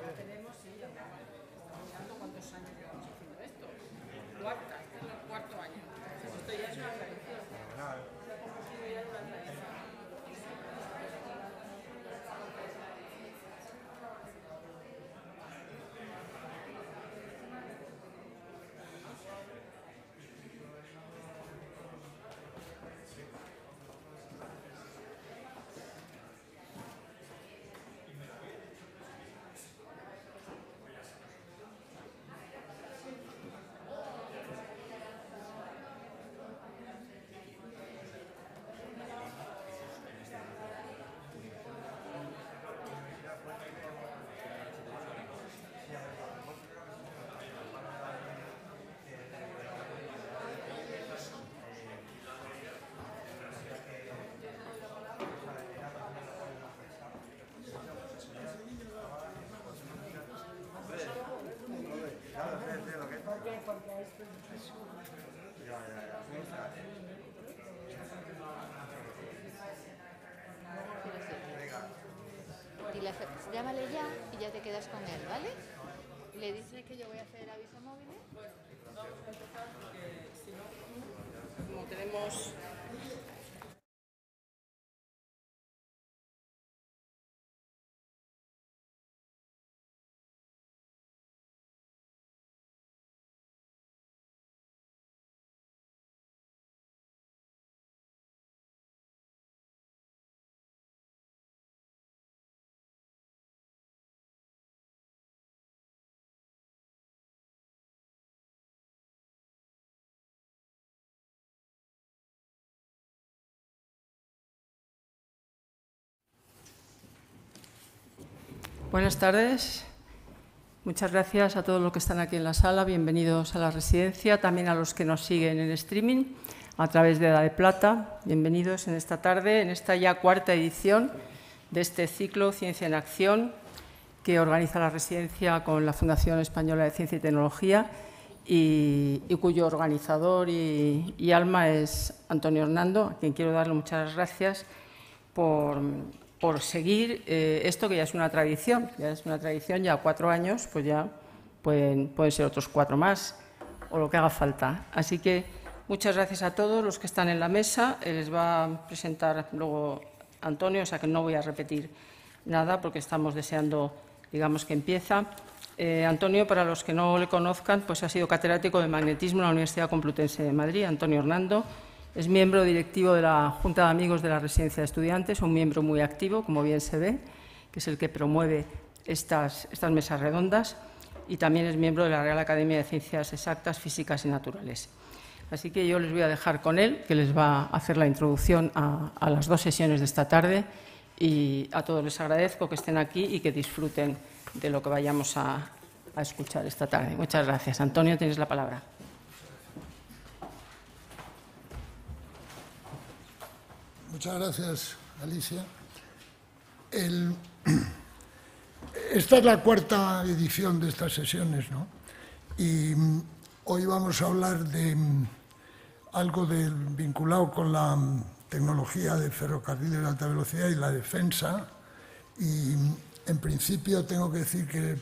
tenemos, sí, estamos mirando cuántos años llámale ya y ya te quedas con él, ¿vale? Le dice que yo voy a hacer aviso móvil. Bueno, vamos a empezar porque si no, como tenemos Buenas tardes. Muchas gracias a todos los que están aquí en la sala. Bienvenidos a la residencia, también a los que nos siguen en streaming a través de la de Plata. Bienvenidos en esta tarde, en esta ya cuarta edición de este ciclo Ciencia en Acción que organiza la residencia con la Fundación Española de Ciencia y Tecnología y, cuyo organizador y alma es Antonio Hernando, a quien quiero darle muchas gracias por por seguir eh, esto que ya es una tradición, ya es una tradición, ya cuatro años, pues ya pueden, pueden ser otros cuatro más o lo que haga falta. Así que muchas gracias a todos los que están en la mesa. Eh, les va a presentar luego Antonio, o sea que no voy a repetir nada porque estamos deseando, digamos, que empieza. Eh, Antonio, para los que no le conozcan, pues ha sido catedrático de magnetismo en la Universidad Complutense de Madrid, Antonio Hernando. Es miembro directivo de la Junta de Amigos de la Residencia de Estudiantes, un miembro muy activo, como bien se ve, que es el que promueve estas, mesas redondas, y también es miembro de la Real Academia de Ciencias Exactas, Físicas y Naturales. Así que yo les voy a dejar con él, que les va a hacer la introducción a, las dos sesiones de esta tarde. Y a todos les agradezco que estén aquí y que disfruten de lo que vayamos a escuchar esta tarde. Muchas gracias. Antonio, tienes la palabra. Muchas gracias, Alicia. Esta es la cuarta edición de estas sesiones, ¿no? Y mm, hoy vamos a hablar de mm, algo vinculado con la mm, tecnología de ferrocarril de alta velocidad y la defensa. Y en principio tengo que decir que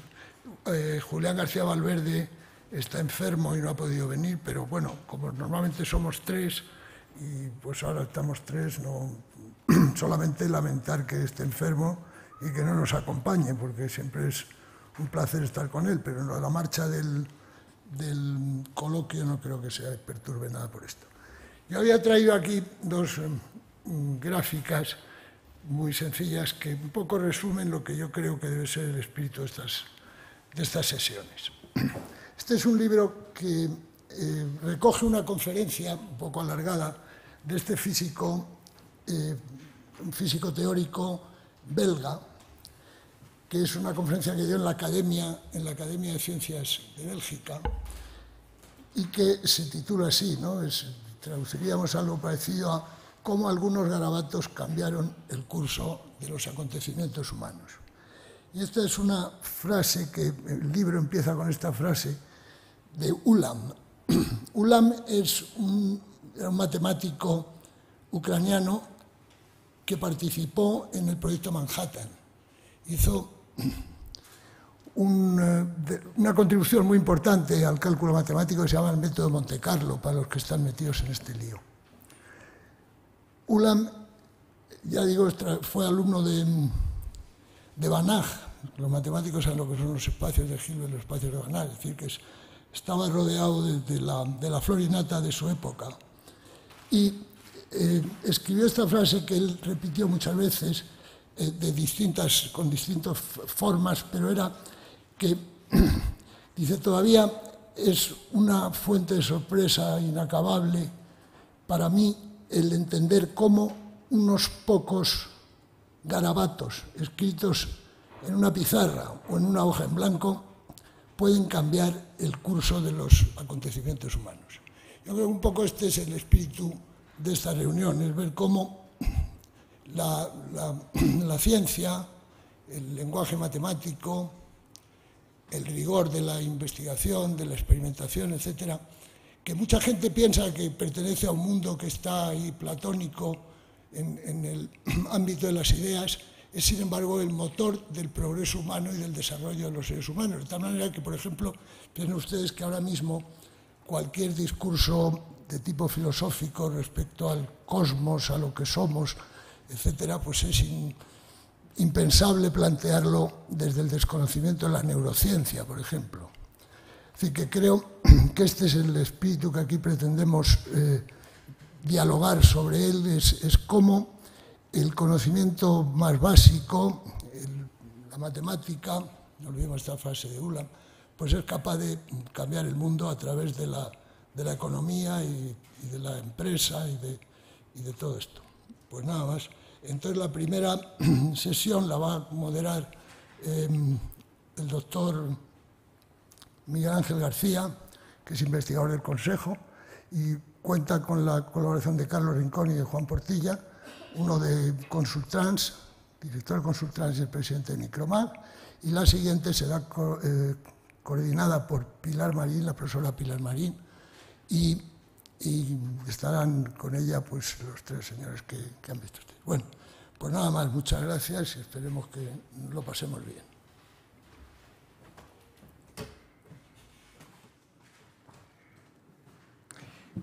eh, Julián García Valverde está enfermo y no ha podido venir, pero bueno, como normalmente somos tres, y pues ahora estamos tres, no solamente lamentar que esté enfermo y que no nos acompañe, porque siempre es un placer estar con él, pero la marcha del, del coloquio no creo que se perturbe nada por esto. Yo había traído aquí dos em, gráficas muy sencillas que un poco resumen lo que yo creo que debe ser el espíritu de estas, de estas sesiones. Este es un libro que eh, recoge una conferencia un poco alargada de este físico, eh, un físico teórico belga, que es una conferencia que dio en la Academia, en la Academia de Ciencias de Bélgica, y que se titula así, ¿no? traduciríamos algo parecido a cómo algunos garabatos cambiaron el curso de los acontecimientos humanos. Y esta es una frase que el libro empieza con esta frase de Ulam, Ulam es un, matemático ucraniano que participó en el proyecto Manhattan. Hizo eh, una contribución muy importante al cálculo matemático que se llama el método de Monte Carlo, para los que están metidos en este lío. Ulam, ya digo, fue alumno de, de Banach. Los matemáticos saben lo que son los espacios de Hilbert y los espacios de Banach, es decir, que es estaba rodeado de, la, de flor de su época. Y eh, escribió esta frase que él repitió muchas veces, eh, con distintas formas, pero era que, dice, todavía es una fuente de sorpresa inacabable para mí el entender cómo unos pocos garabatos escritos en una pizarra o en una hoja en blanco pueden cambiar el curso de los acontecimientos humanos. Yo creo que un poco este es el espíritu de esta reunión, es ver cómo la, ciencia, el lenguaje matemático, el rigor de la investigación, de la experimentación, etcétera, que mucha gente piensa que pertenece a un mundo que está ahí platónico en el ámbito de las ideas, es sin embargo el motor del progreso humano y del desarrollo de los seres humanos. De tal manera que, por ejemplo, tienen ustedes que ahora mismo cualquier discurso de tipo filosófico respecto al cosmos, a lo que somos, etcétera, pues es impensable plantearlo desde el desconocimiento de la neurociencia, por ejemplo. Así que creo que este es el espíritu que aquí pretendemos eh, dialogar sobre él, es cómo el conocimiento más básico, la matemática, no olvidemos esta frase de Ulam, pues es capaz de cambiar el mundo a través de la, economía y, de la empresa y de, todo esto. Pues nada más. Entonces la primera sesión la va a moderar em, el doctor Miguel Ángel García, que es investigador del Consejo y cuenta con la colaboración de Carlos Rincón y de Juan Portilla uno de Consultrans, director de Consultrans y el presidente de Micromar, y la siguiente será eh, coordinada por Pilar Marín, la profesora Pilar Marín, y, estarán con ella pues, los tres señores que, han visto ustedes. Bueno, pues nada más, muchas gracias y esperemos que lo pasemos bien.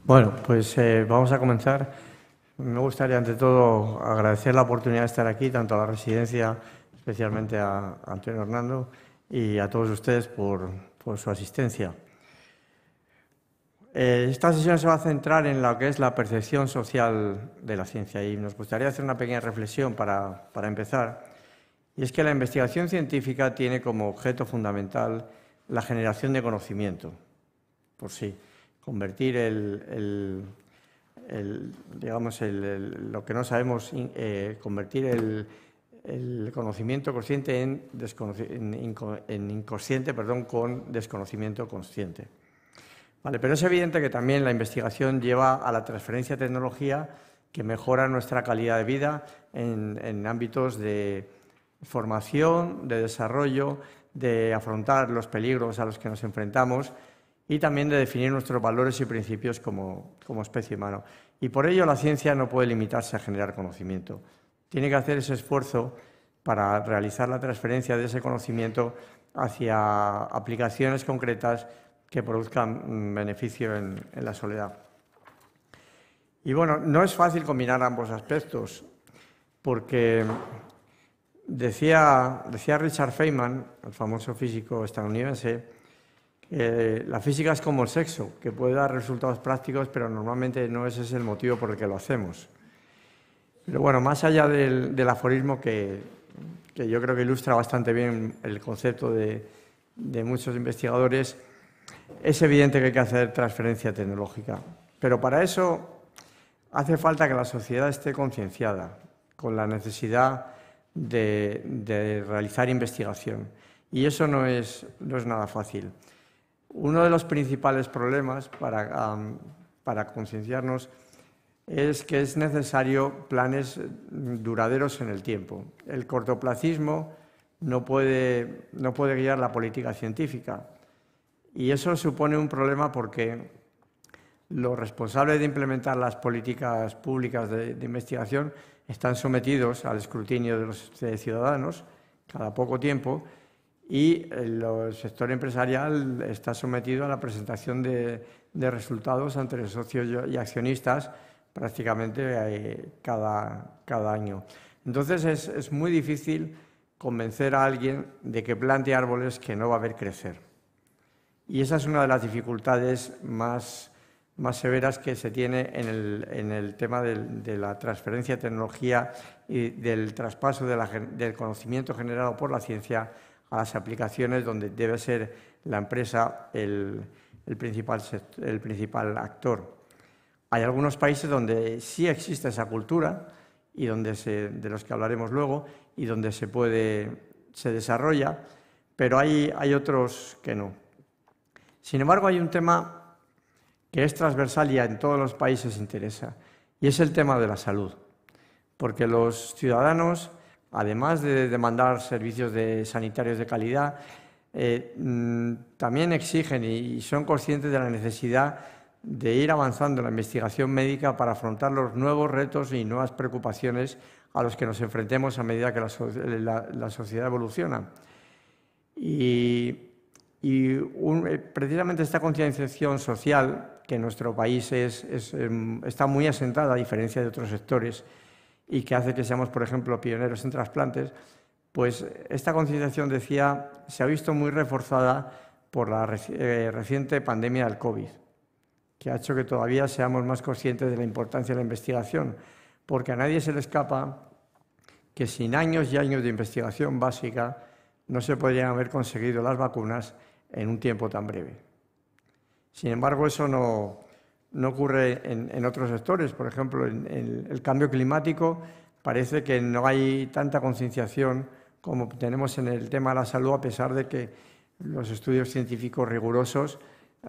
Bueno, pues eh, vamos a comenzar me gustaría, ante todo, agradecer la oportunidad de estar aquí, tanto a la residencia, especialmente a Antonio Hernando, y a todos ustedes por, su asistencia. Eh, esta sesión se va a centrar en lo que es la percepción social de la ciencia y nos gustaría hacer una pequeña reflexión para, empezar. Y es que la investigación científica tiene como objeto fundamental la generación de conocimiento, por sí, convertir el digamos, lo que no sabemos, eh, convertir el, conocimiento consciente en, inconsciente perdón, con desconocimiento consciente. pero es evidente que también la investigación lleva a la transferencia de tecnología que mejora nuestra calidad de vida en ámbitos de formación, de desarrollo, de afrontar los peligros a los que nos enfrentamos y también de definir nuestros valores y principios como, especie humana. Y por ello la ciencia no puede limitarse a generar conocimiento. Tiene que hacer ese esfuerzo para realizar la transferencia de ese conocimiento hacia aplicaciones concretas que produzcan mm, beneficio en, la soledad. Y bueno, no es fácil combinar ambos aspectos, porque mm, decía, decía Richard Feynman, el famoso físico estadounidense, eh, la física es como el sexo, que puede dar resultados prácticos, pero normalmente no ese es el motivo por el que lo hacemos. Pero bueno, más allá del, aforismo, que, yo creo que ilustra bastante bien el concepto de, muchos investigadores, es evidente que hay que hacer transferencia tecnológica. Pero para eso hace falta que la sociedad esté concienciada con la necesidad de, realizar investigación. Y eso no es nada fácil. Uno de los principales problemas para, concienciarnos es que es necesario planes mm, duraderos en el tiempo. El cortoplacismo no puede, guiar la política científica. Y eso supone un problema porque los responsables de implementar las políticas públicas de, investigación están sometidos al escrutinio de los ciudadanos cada poco tiempo y eh, el sector empresarial está sometido a la presentación de, resultados ante socios y accionistas prácticamente eh, cada, año. Entonces es, muy difícil convencer a alguien de que plante árboles que no va a ver crecer. Y esa es una de las dificultades más, severas que se tiene en el, tema de, la transferencia de tecnología y del traspaso del conocimiento generado por la ciencia a las aplicaciones donde debe ser la empresa el, principal, actor. Hay algunos países donde sí existe esa cultura y donde de los que hablaremos luego y donde se puede se desarrolla, pero hay, hay otros que no. Sin embargo, hay un tema que es transversal y en todos los países interesa, y es el tema de la salud, porque los ciudadanos además de demandar servicios sanitarios de calidad, eh, mm, también exigen y son conscientes de la necesidad de ir avanzando en la investigación médica para afrontar los nuevos retos y nuevas preocupaciones a los que nos enfrentemos a medida que la, sociedad evoluciona. Y, eh, precisamente esta concienciación social, que en nuestro país em, está muy asentada, a diferencia de otros sectores, y que hace que seamos, por ejemplo, pioneros en trasplantes, pues esta concienciación, decía, se ha visto muy reforzada por la eh, reciente pandemia del COVID, que ha hecho que todavía seamos más conscientes de la importancia de la investigación, porque a nadie se le escapa que sin años y años de investigación básica no se podrían haber conseguido las vacunas en un tiempo tan breve. Sin embargo, eso no, no ocurre en, otros sectores. Por ejemplo, en, el cambio climático parece que no hay tanta concienciación como tenemos en el tema de la salud, a pesar de que los estudios científicos rigurosos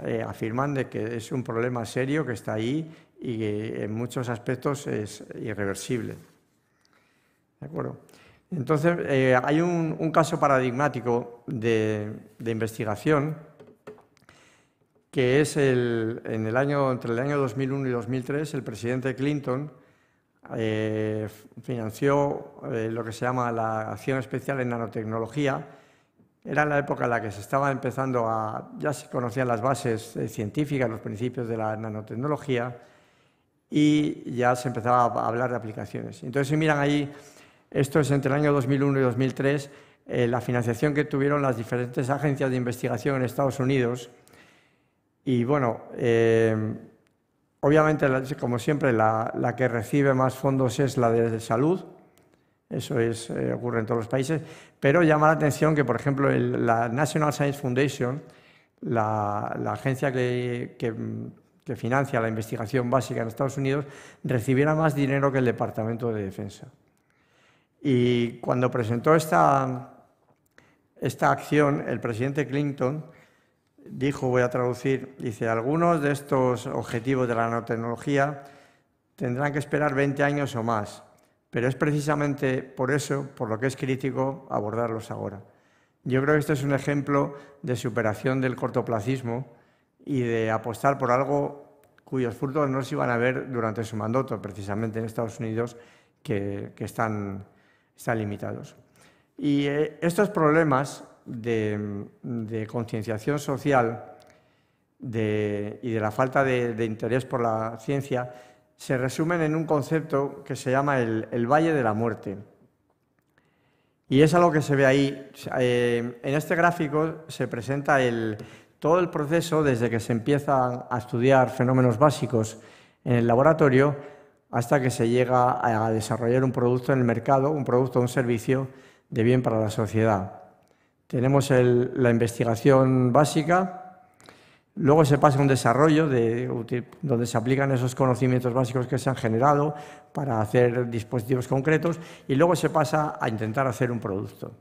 eh, afirman de que es un problema serio que está ahí y que en muchos aspectos es irreversible. Entonces, eh, hay un, caso paradigmático de investigación que es el, en el año, entre el año 2001 y 2003, el presidente Clinton eh, financió eh, lo que se llama la acción especial en nanotecnología. Era la época en la que se estaba empezando a, ya se conocían las bases eh, científicas, los principios de la nanotecnología, y ya se empezaba a hablar de aplicaciones. Entonces, si miran ahí, esto es entre el año 2001 y 2003, la financiación que tuvieron las diferentes agencias de investigación en Estados Unidos, y bueno, eh, obviamente, como siempre, la, que recibe más fondos es la de salud, eso eh, ocurre en todos los países, pero llama la atención que, por ejemplo, la National Science Foundation, la, agencia que, financia la investigación básica en Estados Unidos, recibiera más dinero que el Departamento de Defensa. Y cuando presentó esta, esta acción, el presidente Clinton dijo, voy a traducir, dice, algunos de estos objetivos de la nanotecnología tendrán que esperar 20 años o más, pero es precisamente por eso, por lo que es crítico, abordarlos ahora. Yo creo que este es un ejemplo de superación del cortoplacismo y de apostar por algo cuyos frutos no se iban a ver durante su mandato, precisamente en Estados Unidos, que, están, están limitados. Y eh, estos problemas de, concienciación social y de la falta de, interés por la ciencia se resumen en un concepto que se llama el, Valle de la Muerte. Y es algo que se ve ahí. Eh, en este gráfico se presenta todo el proceso desde que se empiezan a estudiar fenómenos básicos en el laboratorio hasta que se llega a desarrollar un producto en el mercado, un producto o un servicio de bien para la sociedad. Tenemos la investigación básica, luego se pasa a un desarrollo donde se aplican esos conocimientos básicos que se han generado para hacer dispositivos concretos y luego se pasa a intentar hacer un producto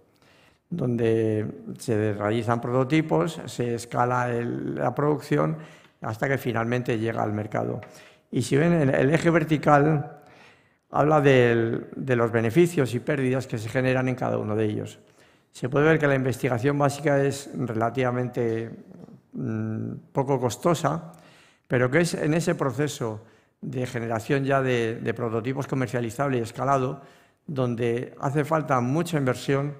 donde se realizan prototipos, se escala la producción hasta que finalmente llega al mercado. Y si ven, el, eje vertical habla de los beneficios y pérdidas que se generan en cada uno de ellos se puede ver que la investigación básica es relativamente mm, poco costosa, pero que es en ese proceso de generación ya de, prototipos comercializables y escalado, donde hace falta mucha inversión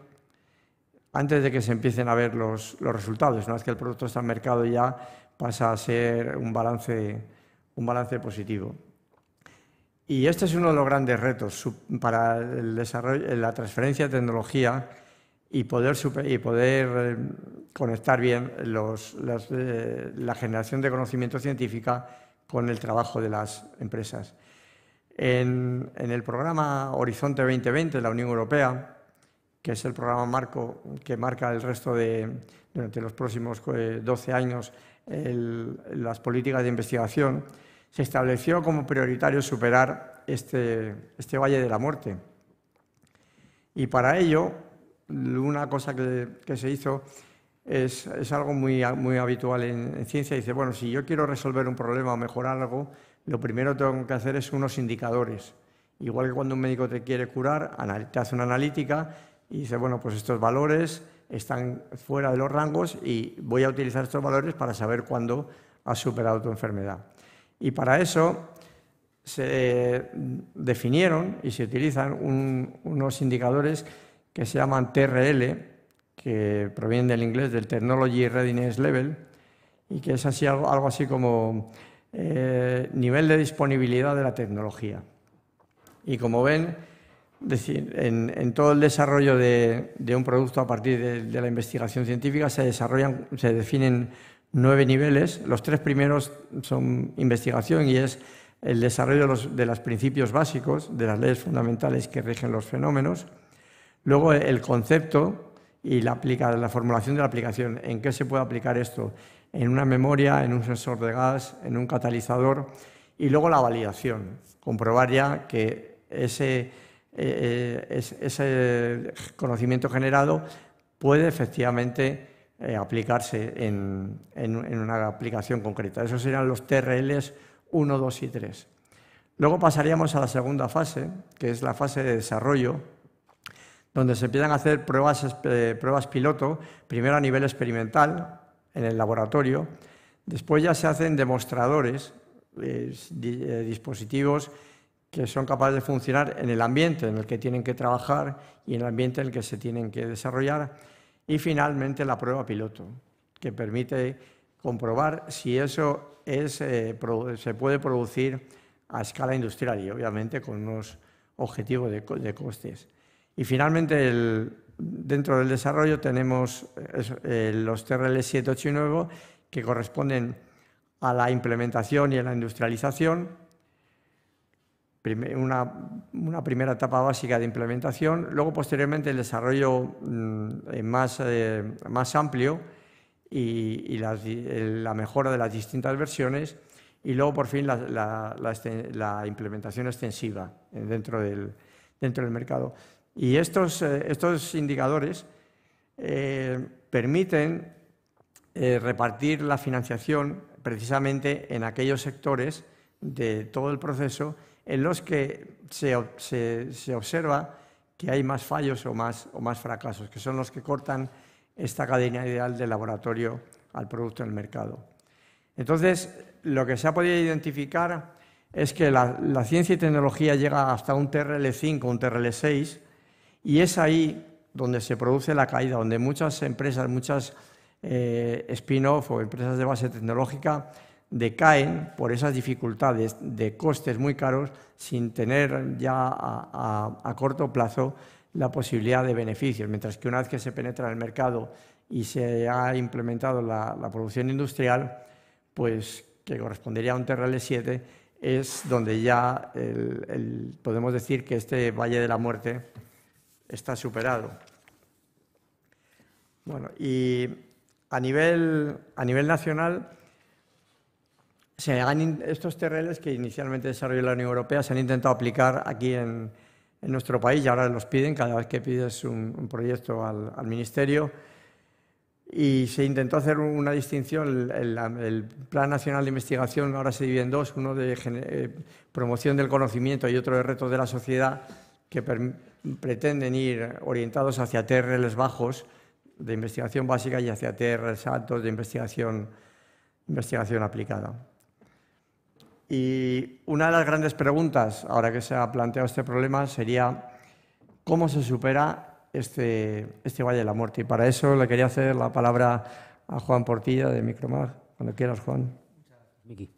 antes de que se empiecen a ver los, resultados. Una ¿no? vez es que el producto está en mercado ya pasa a ser un balance, un balance positivo. Y este es uno de los grandes retos para el desarrollo, la transferencia de tecnología y poder, eh, conectar bien eh, la generación de conocimiento científica con el trabajo de las empresas. En, el programa Horizonte 2020 de la Unión Europea, que es el programa marco que marca el resto de, durante los próximos 12 eh, años, las políticas de investigación, se estableció como prioritario superar este, este valle de la muerte. Y para ello, una cosa que, se hizo es, algo muy, habitual en, ciencia. Dice, bueno, si yo quiero resolver un problema o mejorar algo, lo primero que tengo que hacer es unos indicadores. Igual que cuando un médico te quiere curar, te hace una analítica y dice, bueno, pues estos valores están fuera de los rangos y voy a utilizar estos valores para saber cuándo has superado tu enfermedad. Y para eso se definieron y se utilizan unos indicadores que se llaman TRL, que provienen del inglés del Technology Readiness Level, y que es así algo, así como eh, nivel de disponibilidad de la tecnología. Y como ven, en, todo el desarrollo de, un producto a partir de, la investigación científica se desarrollan, se definen nueve niveles. Los tres primeros son investigación y es el desarrollo de los principios básicos, de las leyes fundamentales que rigen los fenómenos. Luego el concepto y la, formulación de la aplicación. ¿En qué se puede aplicar esto? En una memoria, en un sensor de gas, en un catalizador. Y luego la validación. Comprobar ya que ese, eh, eh, conocimiento generado puede efectivamente eh, aplicarse en, en, una aplicación concreta. Esos serían los TRLs 1, 2 y 3. Luego pasaríamos a la segunda fase, que es la fase de desarrollo, donde se empiezan a hacer pruebas, eh, pruebas piloto, primero a nivel experimental, en el laboratorio, después ya se hacen demostradores, eh, dispositivos que son capaces de funcionar en el ambiente en el que tienen que trabajar y en el ambiente en el que se tienen que desarrollar, y finalmente la prueba piloto, que permite comprobar si eso es, eh, se puede producir a escala industrial y obviamente con unos objetivos de costes. Y finalmente, dentro del desarrollo tenemos eh, eh, los TRL 7, 8 y 9 que corresponden a la implementación y a la industrialización. Una, primera etapa básica de implementación, luego posteriormente el desarrollo mm, eh, más, más amplio y, la mejora de las distintas versiones y luego por fin la, implementación extensiva dentro del, dentro del mercado. Y estos, eh, estos indicadores eh, permiten eh, repartir la financiación precisamente en aquellos sectores de todo el proceso en los que se, observa que hay más fallos o más, o más fracasos, que son los que cortan esta cadena ideal del laboratorio al producto en el mercado. Entonces, lo que se ha podido identificar es que la, la ciencia y tecnología llega hasta un TRL5, un TRL6, y es ahí donde se produce la caída, donde muchas empresas, muchas eh, spin-off o empresas de base tecnológica decaen por esas dificultades de costes muy caros sin tener ya a, corto plazo la posibilidad de beneficios, mientras que una vez que se penetra en el mercado y se ha implementado la, producción industrial, pues que correspondería a un TRL-7, es donde ya podemos decir que este Valle de la Muerte está superado. Bueno, y a nivel, a nivel nacional, se han, estos terrenos que inicialmente desarrolló la Unión Europea se han intentado aplicar aquí en, nuestro país y ahora los piden cada vez que pides un, proyecto al, Ministerio. Y se intentó hacer una distinción, el, Plan Nacional de Investigación ahora se divide en dos, uno de eh, promoción del conocimiento y otro de retos de la sociedad que pretenden ir orientados hacia TRLs bajos de investigación básica y hacia TRLs altos de investigación, investigación aplicada. Y una de las grandes preguntas, ahora que se ha planteado este problema, sería cómo se supera este, este Valle de la Muerte. Y para eso le quería hacer la palabra a Juan Portilla de Micromag. Cuando quieras, Juan. Muchas gracias, Miki.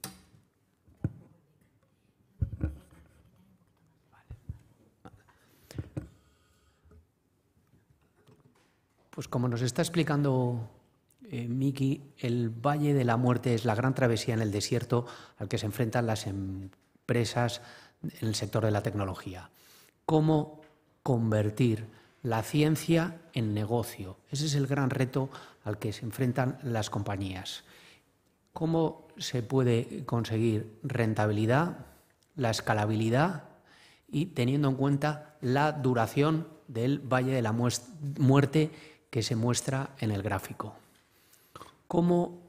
Pues como nos está explicando eh, Miki, el Valle de la Muerte es la gran travesía en el desierto al que se enfrentan las empresas en el sector de la tecnología. ¿Cómo convertir la ciencia en negocio? Ese es el gran reto al que se enfrentan las compañías. ¿Cómo se puede conseguir rentabilidad, la escalabilidad y teniendo en cuenta la duración del Valle de la Muerte? que se muestra en el gráfico. ¿Cómo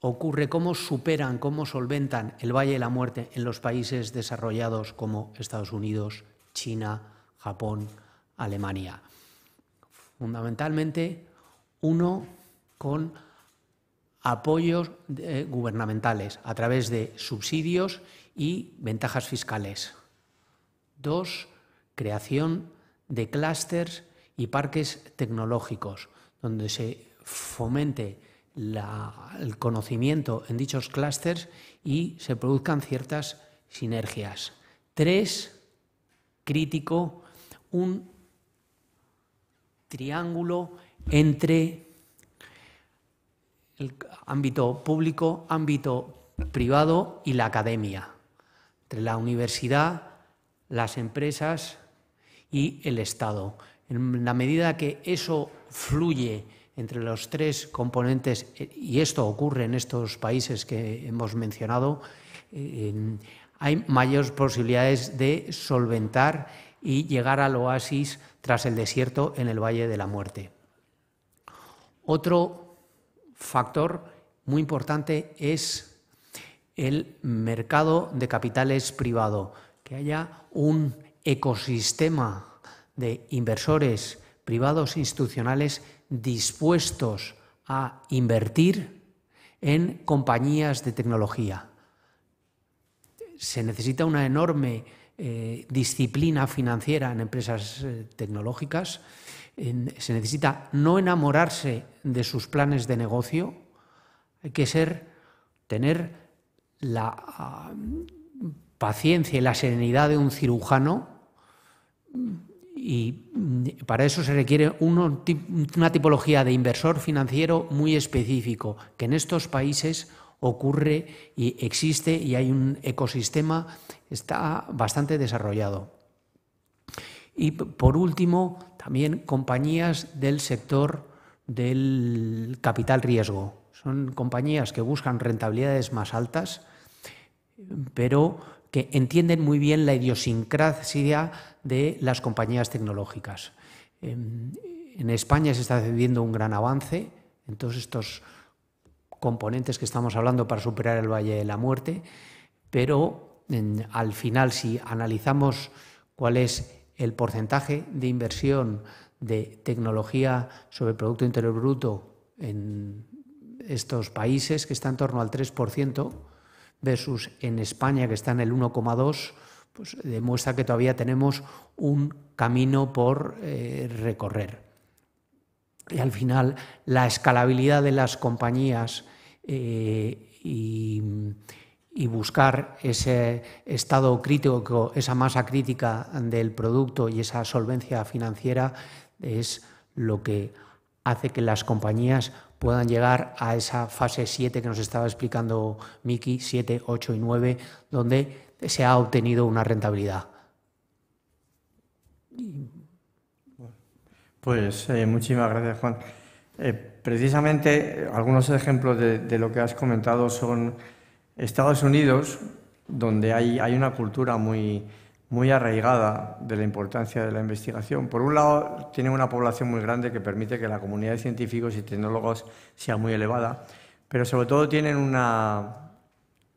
ocurre, cómo superan, cómo solventan el Valle de la Muerte en los países desarrollados como Estados Unidos, China, Japón, Alemania? Fundamentalmente, uno con apoyos eh, gubernamentales a través de subsidios y ventajas fiscales. Dos, creación de clústeres y parques tecnológicos, donde se fomente el conocimiento en dichos clústeres y se produzcan ciertas sinergias. Tres, crítico, un triángulo entre el ámbito público, ámbito privado y la academia, entre la universidad, las empresas y el Estado en la medida que eso fluye entre los tres componentes, eh, y esto ocurre en estos países que hemos mencionado, eh, hay mayores posibilidades de solventar y llegar al oasis tras el desierto en el Valle de la Muerte. Otro factor muy importante es el mercado de capitales privado, que haya un ecosistema de inversores privados e institucionales dispuestos a invertir en compañías de tecnología. Se necesita una enorme eh, disciplina financiera en empresas eh, tecnológicas. se necesita no enamorarse de sus planes de negocio. Hay que ser, tener la ah, paciencia y la serenidad de un cirujano y mm, para eso se requiere una tipología de inversor financiero muy específico, que en estos países ocurre y existe y hay un ecosistema, está bastante desarrollado. Y por último, también compañías del sector del capital riesgo. Son compañías que buscan rentabilidades más altas, pero que entienden muy bien la idiosincrasia de las compañías tecnológicas. En España se está haciendo un gran avance en todos estos componentes que estamos hablando para superar el Valle de la Muerte, pero al final si analizamos cuál es el porcentaje de inversión de tecnología sobre Producto Interior Bruto en estos países, que está en torno al 3%, versus en España, que está en el 1,2, pues demuestra que todavía tenemos un camino por eh, recorrer. Y al final, la escalabilidad de las compañías eh, y, buscar ese estado crítico, esa masa crítica del producto y esa solvencia financiera es lo que hace que las compañías puedan llegar a esa fase 7 que nos estaba explicando Miki, 7, 8 y 9, donde se ha obtenido una rentabilidad. Pues eh, muchísimas gracias, Juan. Eh, precisamente algunos ejemplos de, lo que has comentado son Estados Unidos, donde hay una cultura muy, muy arraigada de la importancia de la investigación. Por un lado, tienen una población muy grande que permite que la comunidad de científicos y tecnólogos sea muy elevada, pero sobre todo tienen una,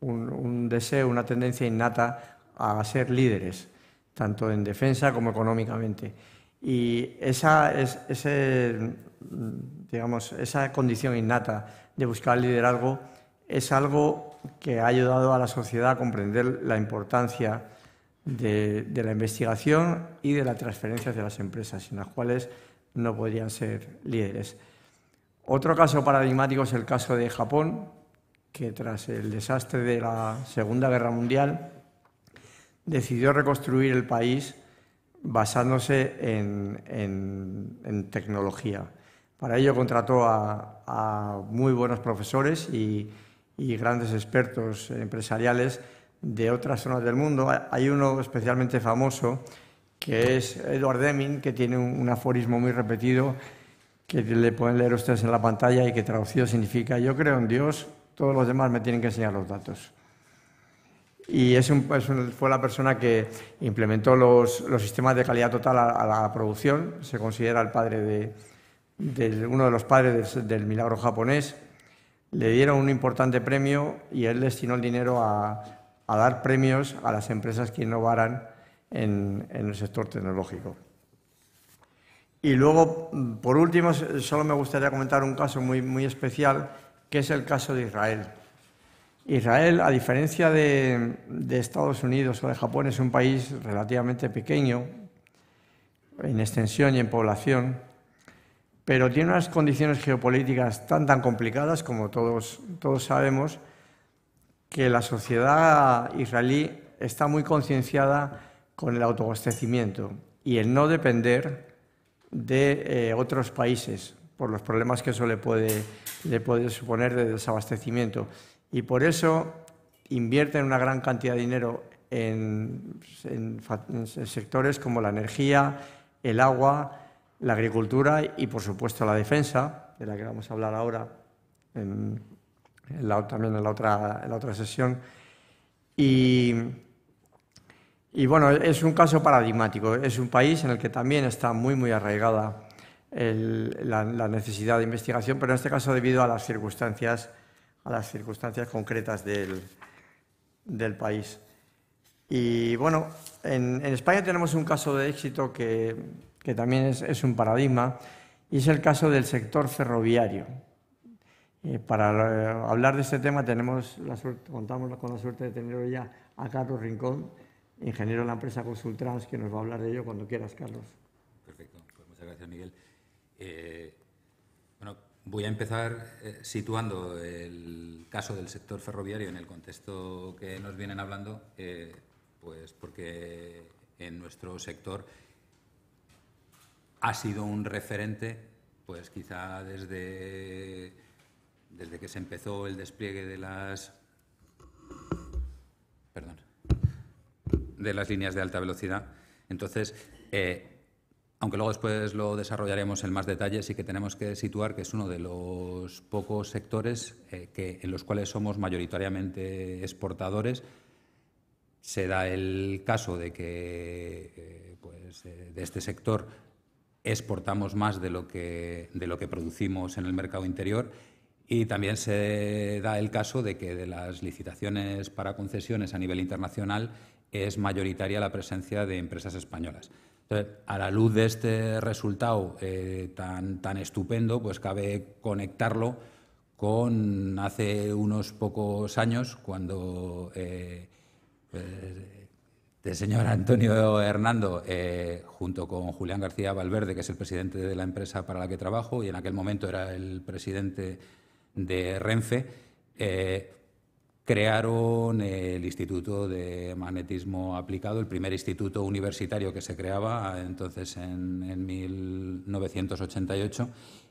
un, deseo, una tendencia innata a ser líderes, tanto en defensa como económicamente. Y esa, digamos, esa condición innata de buscar liderazgo es algo que ha ayudado a la sociedad a comprender la importancia de, la investigación y de la transferencia de las empresas, sin las cuales no podrían ser líderes. Otro caso paradigmático es el caso de Japón, que tras el desastre de la Segunda Guerra Mundial decidió reconstruir el país basándose en, tecnología. Para ello contrató a, muy buenos profesores y grandes expertos empresariales de otras zonas del mundo. Hay uno especialmente famoso que es Edward Deming, que tiene un, aforismo muy repetido que le pueden leer ustedes en la pantalla y que traducido significa yo creo en Dios, todos los demás me tienen que enseñar los datos. Y es fue la persona que implementó los, sistemas de calidad total a, la producción, se considera el padre de, uno de los padres del milagro japonés. Le dieron un importante premio y él destinó el dinero a, a dar premios a las empresas que innovaran en, el sector tecnológico. Y luego, mm, por último, solo me gustaría comentar un caso muy, especial, que es el caso de Israel. Israel, a diferencia de, Estados Unidos o de Japón, es un país relativamente pequeño en extensión y en población, pero tiene unas condiciones geopolíticas tan tan complicadas, como todos sabemos, que la sociedad israelí está muy concienciada con el autoabastecimiento y el no depender de eh, otros países por los problemas que eso le puede, le puede suponer de desabastecimiento. Y por eso invierten una gran cantidad de dinero en, sectores como la energía, el agua, la agricultura y, por supuesto, la defensa, de la que vamos a hablar ahora en también en la, otra, en la otra sesión. Y, bueno, es un caso paradigmático. Es un país en el que también está muy, muy arraigada la, necesidad de investigación, pero en este caso debido a las circunstancias, a las circunstancias concretas del, país. Y bueno, en, España tenemos un caso de éxito que, también es, un paradigma, y es el caso del sector ferroviario para eh, hablar de este tema tenemos la suerte, contamos con la suerte de tener ya a Carlos Rincón, ingeniero de la empresa Consultrans, que nos va a hablar de ello cuando quieras, Carlos. Perfecto, pues muchas gracias, Miguel. Eh, bueno, voy a empezar eh, situando el caso del sector ferroviario en el contexto que nos vienen hablando, pues porque en nuestro sector ha sido un referente, pues quizá desde desde que se empezó el despliegue de las, perdón, de las líneas de alta velocidad. Entonces, eh, aunque luego después lo desarrollaremos en más detalle, sí que tenemos que situar que es uno de los pocos sectores eh, que, en los cuales somos mayoritariamente exportadores. Se da el caso de que eh, pues, de este sector exportamos más de lo, de lo que producimos en el mercado interior y también se da el caso de que de las licitaciones para concesiones a nivel internacional es mayoritaria la presencia de empresas españolas. a la luz de este resultado eh, tan, tan estupendo, pues cabe conectarlo con hace unos pocos años, cuando eh, eh el señor Antonio Hernando, eh, junto con Julián García Valverde, que es el presidente de la empresa para la que trabajo, y en aquel momento era el presidente de Renfe, eh, crearon el Instituto de Magnetismo Aplicado, el primer instituto universitario que se creaba entonces en, 1988,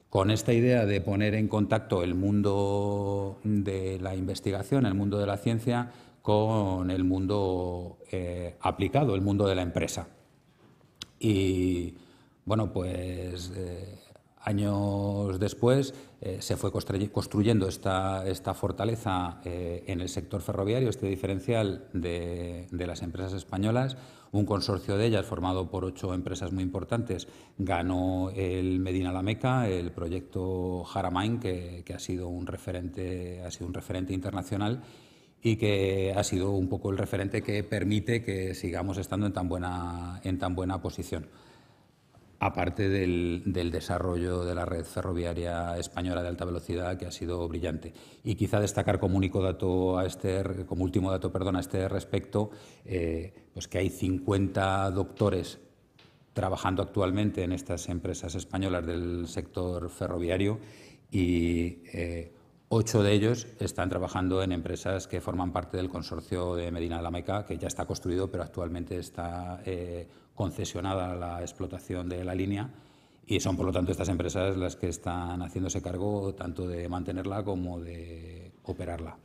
con esta idea de poner en contacto el mundo de la investigación, el mundo de la ciencia, con el mundo eh, aplicado, el mundo de la empresa. Y bueno, pues eh, Años después eh, se fue construyendo esta, fortaleza eh, en el sector ferroviario, este diferencial de, las empresas españolas. Un consorcio de ellas, formado por ocho empresas muy importantes, ganó el Medina la Meca, el proyecto Jaramain, que, que ha, sido un referente, ha sido un referente internacional y que ha sido un poco el referente que permite que sigamos estando en tan buena, en tan buena posición aparte del, desarrollo de la red ferroviaria española de alta velocidad que ha sido brillante. Y quizá destacar como único dato a este, como último dato, a este respecto, eh, pues que hay 50 doctores trabajando actualmente en estas empresas españolas del sector ferroviario y eh, Ocho de ellos están trabajando en empresas que forman parte del consorcio de Medina de la Meca, que ya está construido, pero actualmente está eh, concesionada la explotación de la línea y son, por lo tanto, estas empresas las que están haciéndose cargo tanto de mantenerla como de operarla.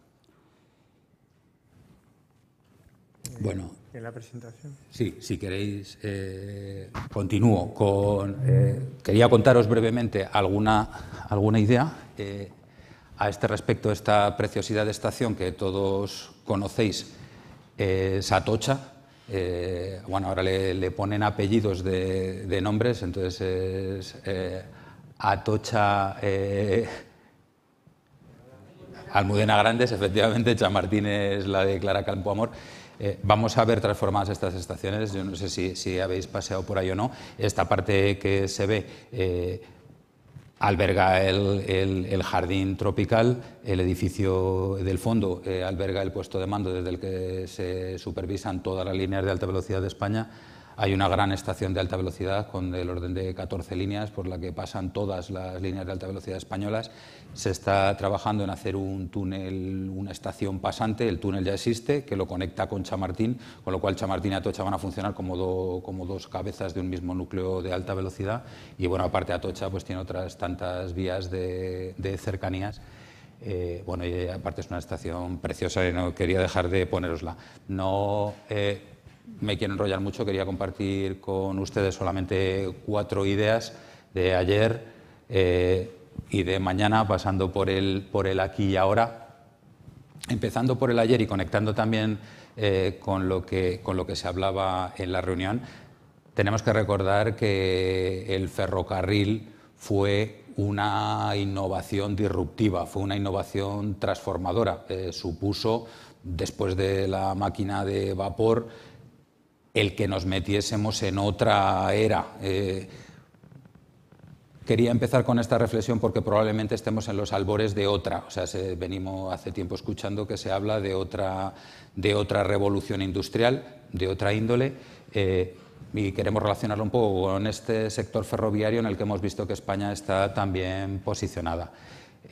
Eh, bueno. En la presentación. Sí, si queréis, eh, continúo con. Eh, quería contaros brevemente alguna, alguna idea a este respecto. Esta preciosidad de estación que todos conocéis Satocha eh, bueno, ahora le, ponen apellidos de, nombres, entonces es eh, Atocha, eh, Almudena Grandes, efectivamente, Chamartín es la de Clara Campoamor. vamos a ver transformadas estas estaciones, yo no sé si, habéis paseado por ahí o no, esta parte que se ve alberga el, jardín tropical, el edificio del fondo eh, alberga el puesto de mando desde el que se supervisan todas las líneas de alta velocidad de España hay una gran estación de alta velocidad con el orden de 14 líneas por la que pasan todas las líneas de alta velocidad españolas. Se está trabajando en hacer un túnel, una estación pasante, el túnel ya existe, que lo conecta con Chamartín, con lo cual Chamartín y Atocha van a funcionar como, como dos cabezas de un mismo núcleo de alta velocidad. Y bueno, aparte Atocha pues tiene otras tantas vías de, cercanías. Eh, bueno, y aparte es una estación preciosa y no quería dejar de ponerosla. No, eh, me quiero enrollar mucho, quería compartir con ustedes solamente cuatro ideas de ayer eh, y de mañana, pasando por el, por el aquí y ahora, empezando por el ayer y conectando también eh, con, lo que, con lo que se hablaba en la reunión. Tenemos que recordar que el ferrocarril fue una innovación disruptiva, fue una innovación transformadora. Eh, supuso, después de la máquina de vapor, el que nos metiésemos en otra era. Eh, quería empezar con esta reflexión porque probablemente estemos en los albores de otra. O sea, venimos hace tiempo escuchando que se habla de otra, de otra revolución industrial, de otra índole. Eh, y queremos relacionarlo un poco con este sector ferroviario en el que hemos visto que España está también posicionada.